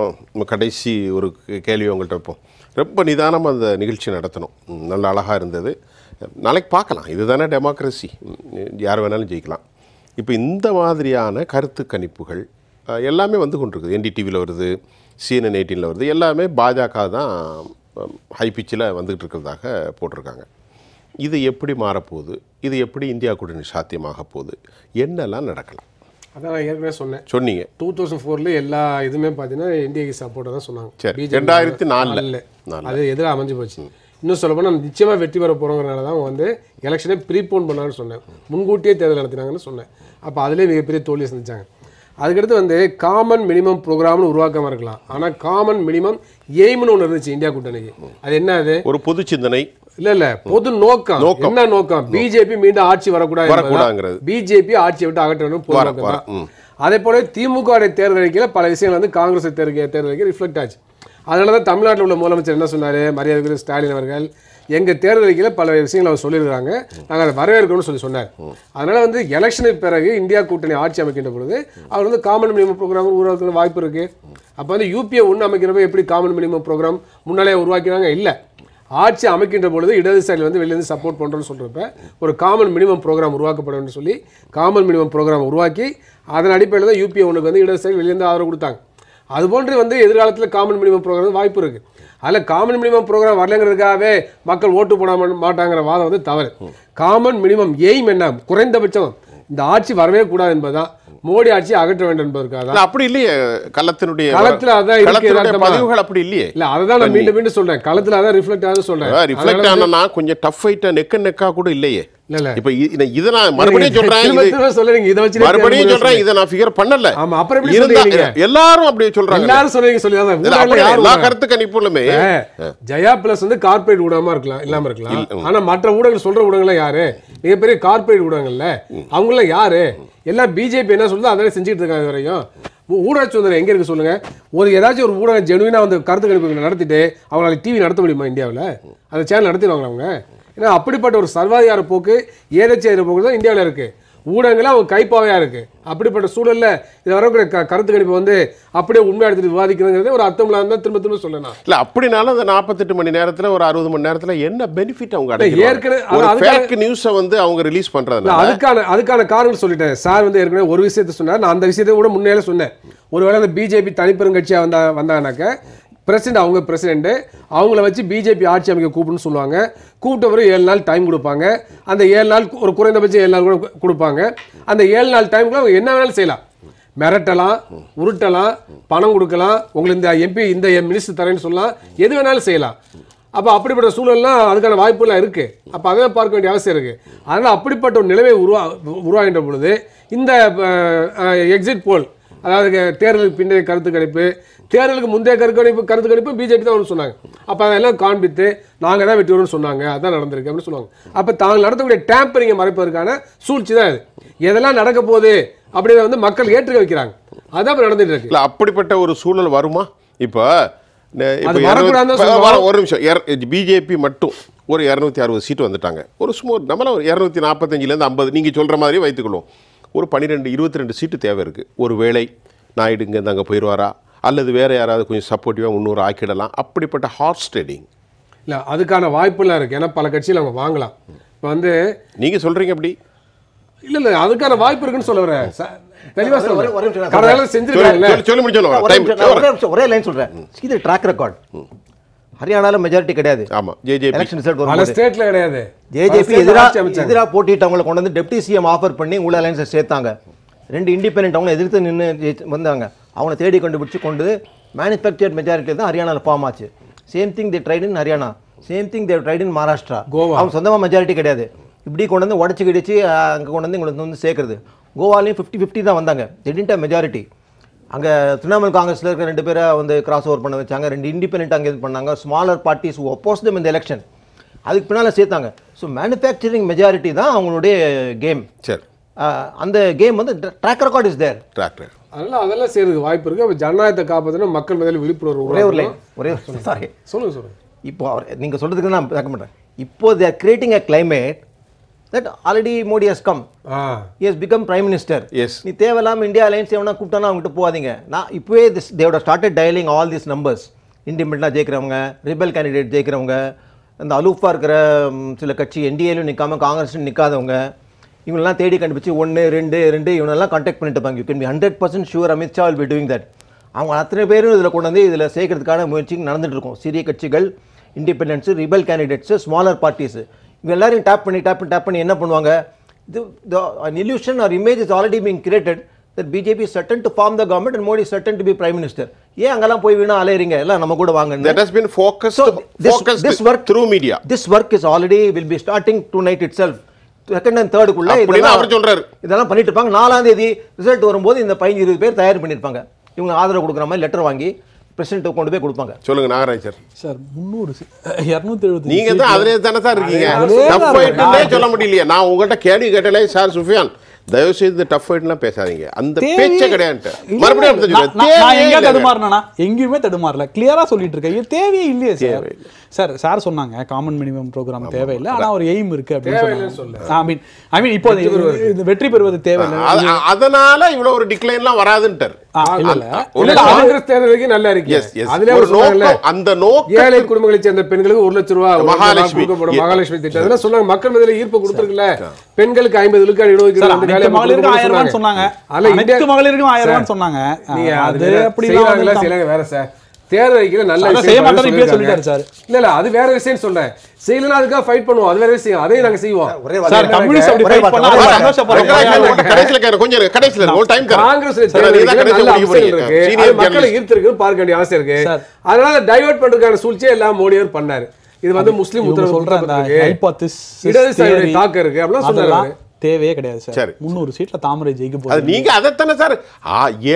கடைசி ஒரு கேள்வி உங்கள்கிட்ட இப்போ ரொம்ப நிதானமாக அந்த நிகழ்ச்சி நடத்தணும் நல்ல அழகாக இருந்தது நாளைக்கு பார்க்கலாம் இதுதானே டெமோக்ரஸி யார் வேணாலும் ஜெயிக்கலாம் இப்போ இந்த மாதிரியான கருத்து கணிப்புகள் எல்லாமே வந்து கொண்டிருக்குது என்டிடிவியில் வருது சிஎன்என் எயிட்டீனில் வருது எல்லாமே பாஜக தான் ஹை பிச்சில் வந்துக்கிட்டு இருக்கிறதாக போட்டிருக்காங்க இது எப்படி மாறப்போகுது இது எப்படி இந்தியா கூட்டணி சாத்தியமாக போகுது என்னெல்லாம் நடக்கலாம் அதான் ஏற்கனவே சொன்னேன் சொன்னீங்க டூ தௌசண்ட் ஃபோரில் எல்லா இதுவுமே பார்த்தீங்கன்னா என்டிஏக்கு சப்போர்ட்டாக தான் சொன்னாங்க சரி ரெண்டாயிரத்தி நாலு அது எதிராக அமைஞ்சு போச்சு இன்னும் சொல்ல போனால் நிச்சயமாக வெற்றி பெற போகிறோங்கிறனால தான் வந்து எலெக்ஷனே ப்ரீபோன் பண்ணாங்கன்னு சொன்னேன் முன்கூட்டியே தேர்தல் நடத்தினாங்கன்னு சொன்னேன் அப்போ அதிலே மிகப்பெரிய தோல்வி சந்திச்சாங்க அதுக்கடுத்து வந்து காமன் மினிமம் ப்ரோக்ராம்னு உருவாக்காமல் இருக்கலாம் ஆனால் காமன் மினிமம் எய்ம்னு ஒன்று இருந்துச்சு இந்தியா கூட்டணிக்கு அது என்ன அது ஒரு பொது சிந்தனை இல்ல இல்ல பொது நோக்கம் என்ன நோக்கம் பிஜேபி மீண்டும் ஆட்சி வரக்கூடாது பிஜேபி ஆட்சியை விட்டு அகற்றணும் அதே போல திமுக தேர்தல் அறிக்கையில் பல விஷயங்கள் வந்து காங்கிரஸ் தேர்தல் தேர்தல் ரிஃப்ளெக்ட் ஆச்சு அதனால தான் தமிழ்நாட்டில் உள்ள முதலமைச்சர் என்ன சொன்னார் மரியாதைக்குரிய ஸ்டாலின் அவர்கள் எங்கள் தேர்தல் பல விஷயங்கள் அவர் சொல்லியிருக்கிறாங்க நாங்கள் அதை வரவேற்கணும்னு சொல்லி சொன்னார் அதனால் வந்து எலெக்ஷனுக்கு பிறகு இந்தியா கூட்டணி ஆட்சி அமைக்கின்ற பொழுது அவர் வந்து காமன் மினிமம் ப்ரோக்ராம் உருவாக்குற வாய்ப்பு இருக்குது அப்போ வந்து யூபிஏ ஒன்று அமைக்கிறப்ப எப்படி காமன் மினிமம் ப்ரோக்ராம் முன்னாலே உருவாக்கினாங்க இல்லை ஆட்சி அமைக்கின்ற பொழுது இடதுசாரியில் வந்து வெளியிலேருந்து சப்போர்ட் பண்ணுறோன்னு சொல்கிறப்ப ஒரு காமன் மினிமம் ப்ரோக்ராம் உருவாக்கப்படும் சொல்லி காமன் மினிமம் ப்ரோக்ராம் உருவாக்கி அதன் அடிப்படையில் தான் யூபிஏ ஒன்றுக்கு வந்து இடதுசாரி வெளியிலேருந்து ஆதரவு கொடுத்தாங்க அது அதுபோன்று வந்து எதிர்காலத்தில் காமன் மினிமம் ப்ரோக்ராம் வாய்ப்பு இருக்குது அதில் காமன் மினிமம் ப்ரோக்ராம் வரலங்கிறதுக்காகவே மக்கள் ஓட்டு போட மாட்டாங்கிற வாதம் வந்து தவறு காமன் மினிமம் எய்ம் என்ன குறைந்தபட்சம் இந்த ஆட்சி வரவே கூடாது என்பதுதான் மோடி ஆட்சி அகற்ற வேண்டும் என்பதற்காக அப்படி இல்லையே களத்தினுடைய களத்தில் அதான் பதிவுகள் அப்படி இல்லையே இல்ல அதான் நான் மீண்டும் மீண்டும் சொல்றேன் களத்தில் அதான் ரிஃப்ளெக்ட் ஆகுது சொல்றேன் ரிஃப்ளெக்ட் ஆனா கொஞ்சம் டஃப் ஐட்டா நெக்க நெக்கா கூட இல்லையே எல்லாரும் அப்படி எல்லாரும் ஜெயா பிளஸ் வந்து கார்ப்பரேட் இருக்கலாம் இல்லாம இருக்கலாம் ஆனா மற்ற ஊடகங்கள் சொல்ற யாரு யாரு எல்லாம் பிஜேபி என்ன அதெல்லாம் செஞ்சுட்டு இருக்காங்க வரையும் ஊடக சுதந்திரம் ஒரு ஏதாச்சும் ஒரு ஊடகம் ஜெனுவினாக வந்து கருத்து கணிப்பு நடத்திட்டு அவங்களால டிவி நடத்த முடியுமா இந்தியாவில் அந்த சேனல் நடத்திடுவாங்க அவங்க ஏன்னா அப்படிப்பட்ட ஒரு சர்வாதிகார போக்கு ஏதச்செய்கிற போக்கு தான் இந்தியாவில் இருக்குது ஊடகங்களே அவங்க கைப்பாவையாக இருக்குது அப்படிப்பட்ட சூழலில் இது வரக்கூடிய க கருத்து கணிப்பை வந்து அப்படியே உண்மை எடுத்துகிட்டு விவாதிக்கிறதுங்கிறது ஒரு அர்த்தம் இல்லாமல் திரும்ப திரும்ப சொல்லலாம் இல்லை அப்படினாலும் அந்த நாற்பத்தெட்டு மணி நேரத்தில் ஒரு அறுபது மணி நேரத்தில் என்ன பெனிஃபிட் அவங்க ஏற்கனவே நியூஸை வந்து அவங்க ரிலீஸ் பண்ணுறது அதுக்கான அதுக்கான காரணம் சொல்லிட்டேன் சார் வந்து ஏற்கனவே ஒரு விஷயத்தை சொன்னார் நான் அந்த விஷயத்தை கூட முன்னேற சொன்னேன் ஒருவேளை அந்த பிஜேபி தனிப்பெருங்கட்சியாக வந்தா வந்தாங்கனாக்க பிரசிடண்ட் அவங்க பிரசிடென்ட்டு அவங்கள வச்சு பிஜேபி ஆட்சி அமைக்க கூப்பிடுன்னு சொல்லுவாங்க கூப்பிட்ட பிறகு ஏழு நாள் டைம் கொடுப்பாங்க அந்த ஏழு நாள் ஒரு குறைந்தபட்சம் ஏழு நாள் கூட கொடுப்பாங்க அந்த ஏழு நாள் டைமுக்குள்ள அவங்க என்ன வேணாலும் செய்யலாம் மிரட்டலாம் உருட்டலாம் பணம் கொடுக்கலாம் உங்களுக்கு இந்த எம்பி இந்த மினிஸ்டர் தரேன்னு சொல்லலாம் எது வேணாலும் செய்யலாம் அப்போ அப்படிப்பட்ட சூழல்லாம் அதுக்கான வாய்ப்புலாம் இருக்குது அப்போ அதை பார்க்க வேண்டிய அவசியம் இருக்குது அதனால் அப்படிப்பட்ட ஒரு நிலைமை உருவா உருவாகின்ற பொழுது இந்த எக்ஸிட் போல் அதாவது தேர்தலுக்கு பின்னணி கருத்து கணிப்பு தேர்தலுக்கு முந்தைய கருக்கணிப்பு கருத்து கணிப்பு பிஜேபி தான் சொன்னாங்க அப்போ அதெல்லாம் காண்பித்து நாங்கள் தான் வெற்றி வரும்னு சொன்னாங்க அதான் நடந்திருக்கு அப்படின்னு சொல்லுவாங்க அப்போ தாங்கள் நடத்தக்கூடிய டேம்பரிங்கை மறைப்பதற்கான சூழ்ச்சி தான் இது எதெல்லாம் நடக்க போகுது அப்படிங்கிறத வந்து மக்கள் ஏற்றுக்க வைக்கிறாங்க அதான் இப்போ நடந்துட்டு இருக்கு இல்லை அப்படிப்பட்ட ஒரு சூழல் வருமா இப்போ ஒரு நிமிஷம் பிஜேபி மட்டும் ஒரு இரநூத்தி அறுபது சீட்டு வந்துட்டாங்க ஒரு சுமார் நம்மளாம் ஒரு இரநூத்தி நாற்பத்தஞ்சிலேருந்து ஐம்பது நீங்கள் சொல்கிற மாதிரி வைத்துக்கொள்வோம் ஒரு பன்னிரெண்டு இருபத்தி ரெண்டு சீட்டு தேவை இருக்குது ஒரு வேளை நாயுடு இங்கே அங்கே போயிடுவாரா அல்லது வேறு யாராவது கொஞ்சம் சப்போர்ட்டிவாக இன்னொரு ஆக்கிடலாம் அப்படிப்பட்ட ஹார்ஸ் ட்ரேடிங் இல்லை அதுக்கான வாய்ப்புலாம் இருக்குது ஏன்னா பல கட்சியில் அவங்க வாங்கலாம் இப்போ வந்து நீங்கள் சொல்கிறீங்க அப்படி இல்லை இல்லை அதுக்கான வாய்ப்பு இருக்குன்னு சொல்ல வரேன் சார் ஒரே லைன் ரெக்கார்ட் கிடையாது ஆமா எதிரா எதிரா டெப்டி சிஎம் ஆஃபர் பண்ணி உள்ள சேர்த்தாங்க ரெண்டு இண்டிபெண்டன்ட் எதிர்த்து வந்தாங்க அவங்கள தேடி கண்டுபிடிச்சி கொண்டு மேனுஃபேக்சர்ட் மெஜாரிட்டி தான் ஹரியானாவில் ஃபார்ம் ஆச்சு same thing they tried in Haryana same thing they tried in Maharashtra Goa அவன் சொந்தமாக மெஜாரிட்டி கிடையாது இப்படி கொண்டு வந்து உடச்சி கிடிச்சு அங்கே கொண்டு வந்து எங்களுக்கு வந்து சேர்க்குறது கோவாலையும் ஃபிஃப்டி ஃபிஃப்டி தான் வந்தாங்க திடீர்ட்ட மெஜாரிட்டி அங்கே திரிணாமுல் காங்கிரஸில் இருக்கிற ரெண்டு பேரை வந்து கிராஸ் ஓவர் பண்ண வச்சாங்க ரெண்டு இண்டிபெண்ட் அங்கே இது பண்ணாங்க ஸ்மாலர் பார்ட்டிஸ் ஒப்போஸ் தம் இந்த எலெக்ஷன் அதுக்கு பின்னால் சேர்த்தாங்க ஸோ மேனுஃபேக்சரிங் மெஜாரிட்டி தான் அவங்களுடைய கேம் சரி அந்த கேம் வந்து track record is there track அதெல்லாம் அதெல்லாம் செய்யறதுக்கு வாய்ப்பு இருக்குது அப்போ ஜனநாயகத்தை காப்பாற்றினா மக்கள் முதல்ல விழிப்புணர்வு ஒரே ஒரு லைன் ஒரே ஒரு சாரி சொல்லுங்கள் சொல்லுங்கள் இப்போ அவர் நீங்கள் சொல்கிறதுக்கு நான் பார்க்க மாட்டேன் இப்போ they're creating a climate that already Modi has come as become prime minister as நீ தேவையில்லாமல் இந்தியா அலைன்ஸ் எவனா கூப்பிட்டானா அவங்ககிட்ட போகாதீங்க நான் இப்போவே this they had started dialling all this numbers இண்டிபெண்டாக ஜெயிக்கிறவங்க ரிபல் கேண்டிடேட் ஜெயிக்கிறவங்க அந்த அலூஃபாக இருக்கிற சில கட்சி என்டிஏலையும் நிற்காமல் காங்கிரஸ்லையும் நிற்காதவங்க இவங்கெல்லாம் தேடி கண்டுபிடிச்சி ஒன்று ரெண்டு ரெண்டு இவனெல்லாம் காண்டாக்ட் பண்ணிட்டு இருப்பாங்க you can be hundred percent sure Amit Shah will be doing that அவங்க அத்தனை பேரும் இதில் கொண்டு வந்து இதில் சேர்க்கறதுக்கான முயற்சி நடந்துட்டு இருக்கும் சிறிய கட்சிகள் independents rebel candidates smaller parties இவங்க எல்லாரையும் டேப் பண்ணி டேப் பண்ணி டேப் பண்ணி என்ன பண்ணுவாங்க இது illusion or image is already being created that BJP certain to form the government and Modi certain to be prime minister ஏன் அங்கெல்லாம் போய் வீணா அலையறீங்க எல்லாம் நம்ம கூட வாங்க this work through media this work is already will be starting tonight itself second and தேர்டுக்குள்ளே இதெல்லாம் அவர் சொல்கிறார் இதெல்லாம் பண்ணிட்டு இருப்பாங்க நாலாம் தேதி ரிசல்ட் வரும்போது இந்த பதினஞ்சு இருபது பேர் தயார் பண்ணியிருப்பாங்க இவங்க ஆதரவு கொடுக்குற மாதிரி லெட்டர் வாங்கி பிரசிடென்ட் கொண்டு போய் கொடுப்பாங்க சொல்லுங்க நாகராஜ் சார் சார் முந்நூறு இரநூத்தி எழுபது நீங்க தான் அதுலேயே தானே சார் இருக்கீங்க சொல்ல முடியலையே நான் உங்கள்கிட்ட கேள்வி கேட்டலே சார் சுஃபியான் தயவு செய்து இந்த டஃப் ஃபைட்லாம் பேசாதீங்க அந்த பேச்சே கிடையாது மறுபடியும் நான் எங்கே தடுமாறினா எங்கேயுமே தடுமாறல கிளியராக சொல்லிட்டு இருக்கேன் தேவையே இல்லையே சார் சார் சார் சொன்னாங்க காமன் மினிமம் ப்ரோக்ராம் தேவையில்லை ஆனால் ஒரு எய்ம் இருக்கு அப்படின்னு சொல்லி ஐ மீன் ஐ மீன் இப்போ வெற்றி பெறுவது தேவையில்லை அதனால இவ்வளோ ஒரு டிக்ளைன்லாம் வராதுன்ட்டார் அந்த நோக்கம் ஏழை குடும்பங்களை சேர்ந்த பெண்களுக்கு ஒரு லட்சம் ரூபாய் மகாலட்சுமி மகாலட்சுமி திட்டம் சொன்னாங்க மக்கள் முதல்ல ஈர்ப்பு கொடுத்துருக்குல்ல பெண்களுக்கு ஐம்பது விழுக்காடு இருபது அந்த காலையில் மகளிருக்கு ஆயிரம் சொன்னாங்க சொன்னாங்க நீங்க அது அப்படி செய்யறாங்களா செய்யறாங்க வேற தேர்தல் அறிக்கையில நல்ல விஷயம் சொல்லிட்டாரு இல்ல இல்ல அது வேற விஷயம்னு சொல்றேன் செய்யலனா அதுக்காக ஃபைட் பண்ணுவோம் அது வேற விஷயம் அதையும் நாங்க செய்வோம் சார் கம்யூனிஸ்ட் அப்படி ஃபைட் பண்ணா கடைசில கொஞ்சம் கடைசில ஒரு டைம் காங்கிரஸ் இருக்கு ஈர்த்திருக்கு பார்க்க வேண்டிய அவசியம் இருக்கு அதனால டைவர்ட் பண்றதுக்கான சூழ்ச்சியே எல்லாம் மோடியர் பண்ணாரு இது வந்து முஸ்லீம் உத்தரவு சொல்றாங்க இடதுசாரியுடைய தாக்கம் இருக்கு அப்படிலாம் சொன்னாரு தேவையே கிடையாது சார் சரி முந்நூறு சீட்ல தாமரை ஜெயிக்க போகுது நீங்கள் அதைத்தானே சார்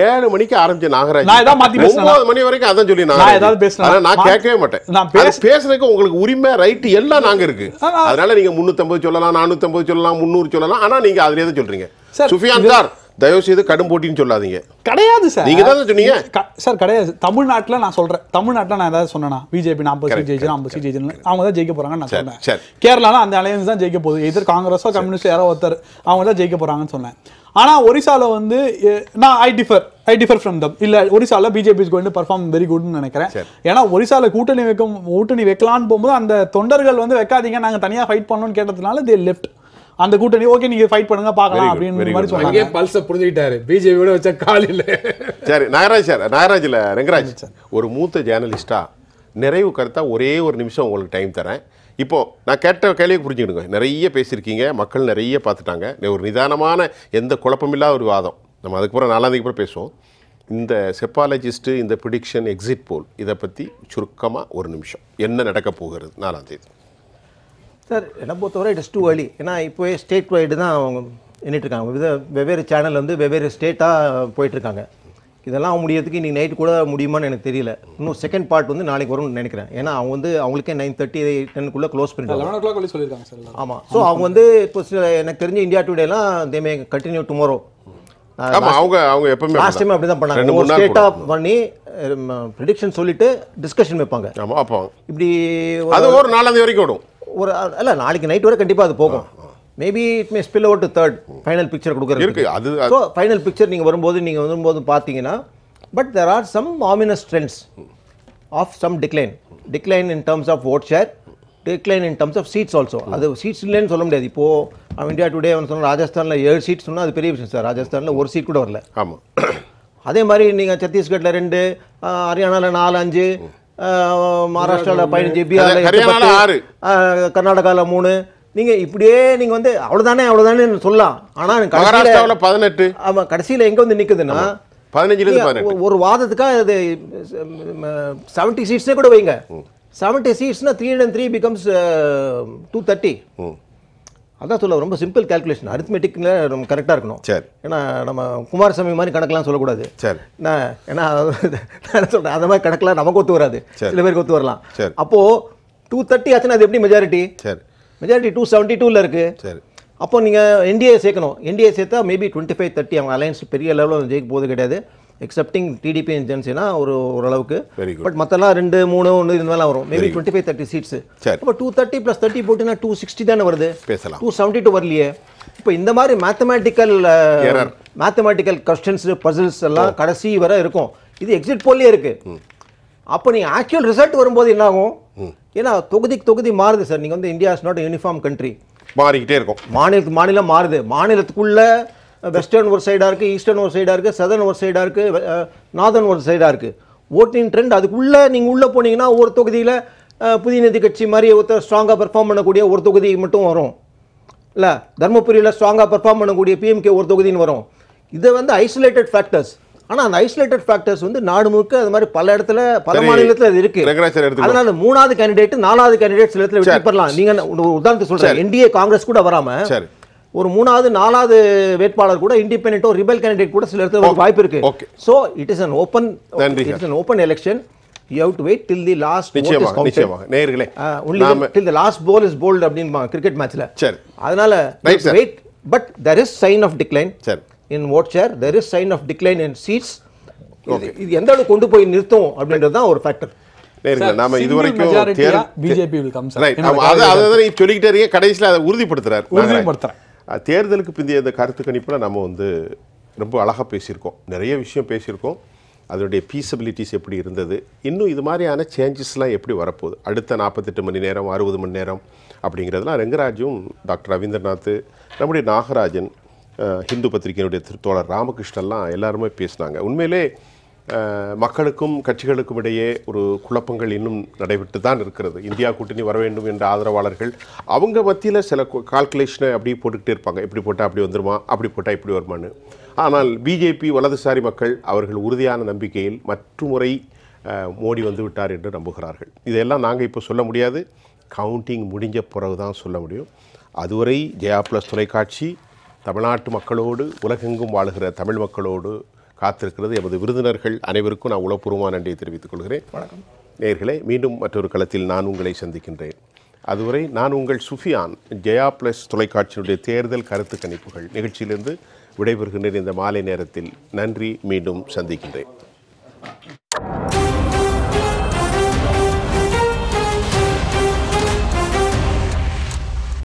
ஏழு மணிக்கு ஆரம்பிச்சு நாகராஜ் ஒன்பது மணி வரைக்கும் அதான் சொல்லி நான் ஏதாவது பேசுறேன் நான் கேட்கவே மாட்டேன் நான் பேச பேசுறதுக்கு உங்களுக்கு உரிமை ரைட்டு எல்லாம் நாங்க இருக்கு அதனால நீங்க முன்னூத்தி சொல்லலாம் நானூத்தி சொல்லலாம் முன்னூறு சொல்லலாம் ஆனா நீங்க அதிலே தான் சார் சுஃபியான் சார் தயவு செய்து கடும் போட்டின்னு சொல்லாதீங்க கிடையாது சார் நீங்க தான் சொன்னீங்க சார் கிடையாது தமிழ்நாட்டில் நான் சொல்றேன் தமிழ்நாட்டில் நான் ஏதாவது சொன்னேன்னா பிஜேபி நாற்பது சீட் ஜெயிச்சு ஐம்பது சீட் ஜெயிச்சு அவங்க தான் ஜெயிக்க போறாங்கன்னு நான் சொன்னேன் கேரளாவில் அந்த அலையன்ஸ் தான் ஜெயிக்க போகுது எதிர் காங்கிரஸோ கம்யூனிஸ்டோ யாரோ ஒருத்தர் அவங்க தான் ஜெயிக்க போறாங்கன்னு சொன்னேன் ஆனால் ஒரிசால வந்து நான் I differ I differ from them இல்லை ஒரிசால BJP is going perform very குட்னு நினைக்கிறேன் ஏன்னா ஒரிசால கூட்டணி வைக்கும் கூட்டணி வைக்கலான்னு போகும்போது அந்த தொண்டர்கள் வந்து வைக்காதீங்க நாங்கள் தனியாக ஃபைட் பண்ணணும்னு கேட்டதுனால தே லெஃப்ட் அந்த கூட்டணி ஓகே நீங்க ஃபைட் பண்ணுங்க பார்க்கலாம் அப்படின்னு மாதிரி சொன்னாங்க பல்ச புரிஞ்சுக்கிட்டாரு பிஜேபியோட வச்ச காலையில் சரி நாகராஜ் சார் நாகராஜ் இல்ல ரெங்கராஜ் சார் ஒரு மூத்த ஜேர்னலிஸ்டா நிறைவு கருத்தா ஒரே ஒரு நிமிஷம் உங்களுக்கு டைம் தரேன் இப்போ நான் கேட்ட கேள்வியை புரிஞ்சுக்கிடுங்க நிறைய பேசியிருக்கீங்க மக்கள் நிறைய பார்த்துட்டாங்க ஒரு நிதானமான எந்த குழப்பமில்லாத ஒரு வாதம் நம்ம அதுக்கப்புறம் நாலாந்தேதி கூட பேசுவோம் இந்த செப்பாலஜிஸ்ட்டு இந்த ப்ரிடிக்ஷன் எக்ஸிட் போல் இதை பற்றி சுருக்கமாக ஒரு நிமிஷம் என்ன நடக்க போகிறது நாலாந்தேதி சார் என்னை பொறுத்தவரை இஸ் டூ அலி ஏன்னா இப்போவே ஸ்டேட் வைடு தான் அவங்க எண்ணிட்டுருக்காங்க வித வெவ்வேறு சேனல் வந்து வெவ்வேறு ஸ்டேட்டாக போயிட்டுருக்காங்க இதெல்லாம் முடியறதுக்கு இன்றைக்கி நைட்டு கூட முடியுமான்னு எனக்கு தெரியல இன்னும் செகண்ட் பார்ட் வந்து நாளைக்கு வரும்னு நினைக்கிறேன் ஏன்னா அவங்க வந்து அவங்களுக்கே நைன் தேர்ட்டி டென்னுக்குள்ளே க்ளோஸ் பண்ணிட்டாங்க ஆமாம் ஸோ அவங்க வந்து இப்போ சில எனக்கு தெரிஞ்ச இந்தியா டுடேலாம் தேமே கண்டினியூ டுமாரோ அவங்க அவங்க எப்பவுமே லாஸ்ட் டைம் அப்படி தான் பண்ணாங்க ஒரு ஸ்டேட்டா பண்ணி ப்ரெடிக்ஷன் சொல்லிட்டு டிஸ்கஷன் வைப்பாங்க அப்போ இப்படி அது ஒரு நாலாம் தேதி வரைக்கும் விடும் ஒரு அல்ல நாளைக்கு நைட் வரை கண்டிப்பாக அது போகும் maybe it may spill out to third final picture கொடுக்குறது அது ஸோ ஃபைனல் பிக்சர் நீங்கள் வரும்போது நீங்கள் வரும்போது பார்த்தீங்கன்னா but there are some ominous trends of some decline decline in terms of vote share decline in terms of seats also அது seats இல்லைன்னு சொல்ல முடியாது இப்போது இந்தியா டுடே வந்து சொன்னால் ராஜஸ்தானில் ஏழு சீட் சொன்னால் அது பெரிய விஷயம் சார் ராஜஸ்தானில் ஒரு சீட் கூட வரல ஆமாம் அதே மாதிரி நீங்கள் சத்தீஸ்கட்டில் ரெண்டு ஹரியானாவில் நாலு அஞ்சு மகாராஷ்டிராவில் பதினஞ்சு பீகாரில் ஆறு கர்நாடகாவில் மூணு நீங்கள் இப்படியே நீங்கள் வந்து அவ்வளோதானே அவ்வளோதானே சொல்லலாம் ஆனால் மகாராஷ்டிராவில் பதினெட்டு ஆமாம் கடைசியில் எங்கே வந்து நிற்குதுன்னா பதினஞ்சு ஒரு வாதத்துக்காக அது செவன்ட்டி சீட்ஸ்னே கூட வைங்க செவன்ட்டி சீட்ஸ்னால் three hundred three becomes two thirty அதான் சொல்ல ரொம்ப சிம்பிள் கால்குலேஷன் அரித்மெட்டிக்கில் நம்ம கரெக்டாக இருக்கணும் சரி ஏன்னா நம்ம குமாரசாமி மாதிரி கணக்கெலாம் சொல்லக்கூடாது சரி நான் ஏன்னா நான் சொல்கிறேன் அந்த மாதிரி கணக்கெலாம் நமக்கு ஒத்து வராது சில பேருக்கு ஒத்து வரலாம் சரி அப்போது டூ தேர்ட்டி ஆச்சுன்னா அது எப்படி மெஜாரிட்டி சரி மெஜாரிட்டி டூ செவன்ட்டி டூவில் இருக்குது சரி அப்போ நீங்கள் என்டிஏ சேர்க்கணும் என்டிஏ சேர்த்தா மேபி டுவெண்ட்டி ஃபைவ் தேர்ட்டி அவங்க அலையன்ஸ் பெரிய லெவலில் ஜெயிக்க போது கிடையாது எக்ஸப்டிங் டிடிபி ஏஜென்சினா ஒரு ஓரளவுக்கு பட் மற்றெல்லாம் ரெண்டு மூணு ஒன்று இது மாதிரிலாம் வரும் maybe twenty five thirty seats இப்போ டூ தேர்ட்டி ப்ளஸ் தேர்ட்டி போட்டுன்னா டூ சிக்ஸ்டி தானே வருது பேசலாம் டூ செவன்ட்டி டூ வரலையே இப்போ இந்த மாதிரி மேத்தமேட்டிக்கல் மேத்தமேட்டிக்கல் கொஸ்டின்ஸ் பசில்ஸ் எல்லாம் oh. கடைசி வரை இருக்கும் இது எக்ஸிட் போல்லே இருக்குது அப்போ நீங்கள் ஆக்சுவல் ரிசல்ட் வரும்போது என்ன ஆகும் ஏன்னா தொகுதிக்கு தொகுதி மாறுது சார் நீங்கள் வந்து India is not uniform country மாறிக்கிட்டே இருக்கும் மாநிலத்துக்கு மாநிலம் மாறுது மாநிலத்துக்குள்ளே வெஸ்டர்ன் ஒரு சைடாக இருக்குது ஈஸ்டர்ன் ஒரு சைடாக இருக்குது சதர்ன் ஒரு சைடாக இருக்குது நார்தர்ன் ஒரு சைடாக இருக்குது ஓட்டிங் ட்ரெண்ட் அதுக்குள்ளே நீங்கள் உள்ளே போனீங்கன்னா ஒரு தொகுதியில் புதிய நிதி கட்சி மாதிரி ஒருத்தர் ஸ்ட்ராங்காக பெர்ஃபார்ம் பண்ணக்கூடிய ஒரு தொகுதி மட்டும் வரும் இல்லை தர்மபுரியில் ஸ்ட்ராங்காக பெர்ஃபார்ம் பண்ணக்கூடிய பிஎம்கே ஒரு தொகுதின்னு வரும் இதை வந்து ஐசோலேட்டட் ஃபேக்டர்ஸ் ஆனால் அந்த ஐசோலேட்டட் ஃபேக்டர்ஸ் வந்து நாடு முழுக்க அது மாதிரி பல இடத்துல பல மாநிலத்தில் அது இருக்கு அதனால மூணாவது கேண்டிடேட் நாலாவது கேண்டிடேட் சில இடத்துல வெற்றி பெறலாம் நீங்கள் உதாரணத்துக்கு சொல்கிறேன் என்டிஏ காங்கிரஸ் கூட வராமல் ஒரு மூணாவது நாலாவது வேட்பாளர் கூட ஒரு ரிபல் கேண்டிடேட் கூட சில இடத்துல வாய்ப்பு இருக்கு so it is an open it's an open election you have to wait till the last நிச்சயமாக நிச்சயமாக நேர்களே only till the last ball is bowled அப்படின்னு கிரிக்கெட் மேட்ச்ல சரி அதனால wait but there is sign of decline சரி in vote share there is sign of decline in seats இது எந்த அளவுக்கு கொண்டு போய் நிறுத்தும் அப்படின்றது தான் ஒரு ஃபேக்டர் நாம இதுவரைக்கும் பிஜேபி சொல்லிக்கிட்டே இருக்கீங்க கடைசியில் அதை உறுதிப்படுத்துறாரு உறுதிப்படுத்துறேன் தேர்தலுக்கு பிந்தைய இந்த கருத்து கணிப்பில் நம்ம வந்து ரொம்ப அழகாக பேசியிருக்கோம் நிறைய விஷயம் பேசியிருக்கோம் அதனுடைய பீசபிலிட்டிஸ் எப்படி இருந்தது இன்னும் இது மாதிரியான சேஞ்சஸ்லாம் எப்படி வரப்போகுது அடுத்த நாற்பத்தெட்டு மணி நேரம் அறுபது மணி நேரம் அப்படிங்கிறதுலாம் ரெங்கராஜும் டாக்டர் ரவீந்திரநாத் நம்முடைய நாகராஜன் ஹிந்து பத்திரிகையினுடைய தோழர் ராமகிருஷ்ணன்லாம் எல்லாருமே பேசினாங்க உண்மையிலே மக்களுக்கும் கட்சிகளுக்கும் இடையே ஒரு குழப்பங்கள் இன்னும் நடைபெற்று தான் இருக்கிறது இந்தியா கூட்டணி வர வேண்டும் என்ற ஆதரவாளர்கள் அவங்க மத்தியில் சில கால்குலேஷனை அப்படியே போட்டுக்கிட்டே இருப்பாங்க இப்படி போட்டால் அப்படி வந்துருமா அப்படி போட்டால் இப்படி வருமானு ஆனால் பிஜேபி வலதுசாரி மக்கள் அவர்கள் உறுதியான நம்பிக்கையில் மற்ற முறை மோடி வந்து விட்டார் என்று நம்புகிறார்கள் இதையெல்லாம் நாங்கள் இப்போ சொல்ல முடியாது கவுண்டிங் முடிஞ்ச பிறகு தான் சொல்ல முடியும் அதுவரை ஜெயா ப்ளஸ் தொலைக்காட்சி தமிழ்நாட்டு மக்களோடு உலகெங்கும் வாழுகிற தமிழ் மக்களோடு காத்திருக்கிறது எமது விருந்தினர்கள் அனைவருக்கும் நான் உளப்பூர்வமாக நன்றியை தெரிவித்துக் கொள்கிறேன் வணக்கம் நேர்களை மீண்டும் மற்றொரு களத்தில் நான் உங்களை சந்திக்கின்றேன் அதுவரை நான் உங்கள் சுஃபியான் ஜெயா பிளஸ் தொலைக்காட்சியினுடைய தேர்தல் கருத்து கணிப்புகள் நிகழ்ச்சியிலிருந்து விடைபெறுகின்றேன் இந்த மாலை நேரத்தில் நன்றி மீண்டும் சந்திக்கின்றேன்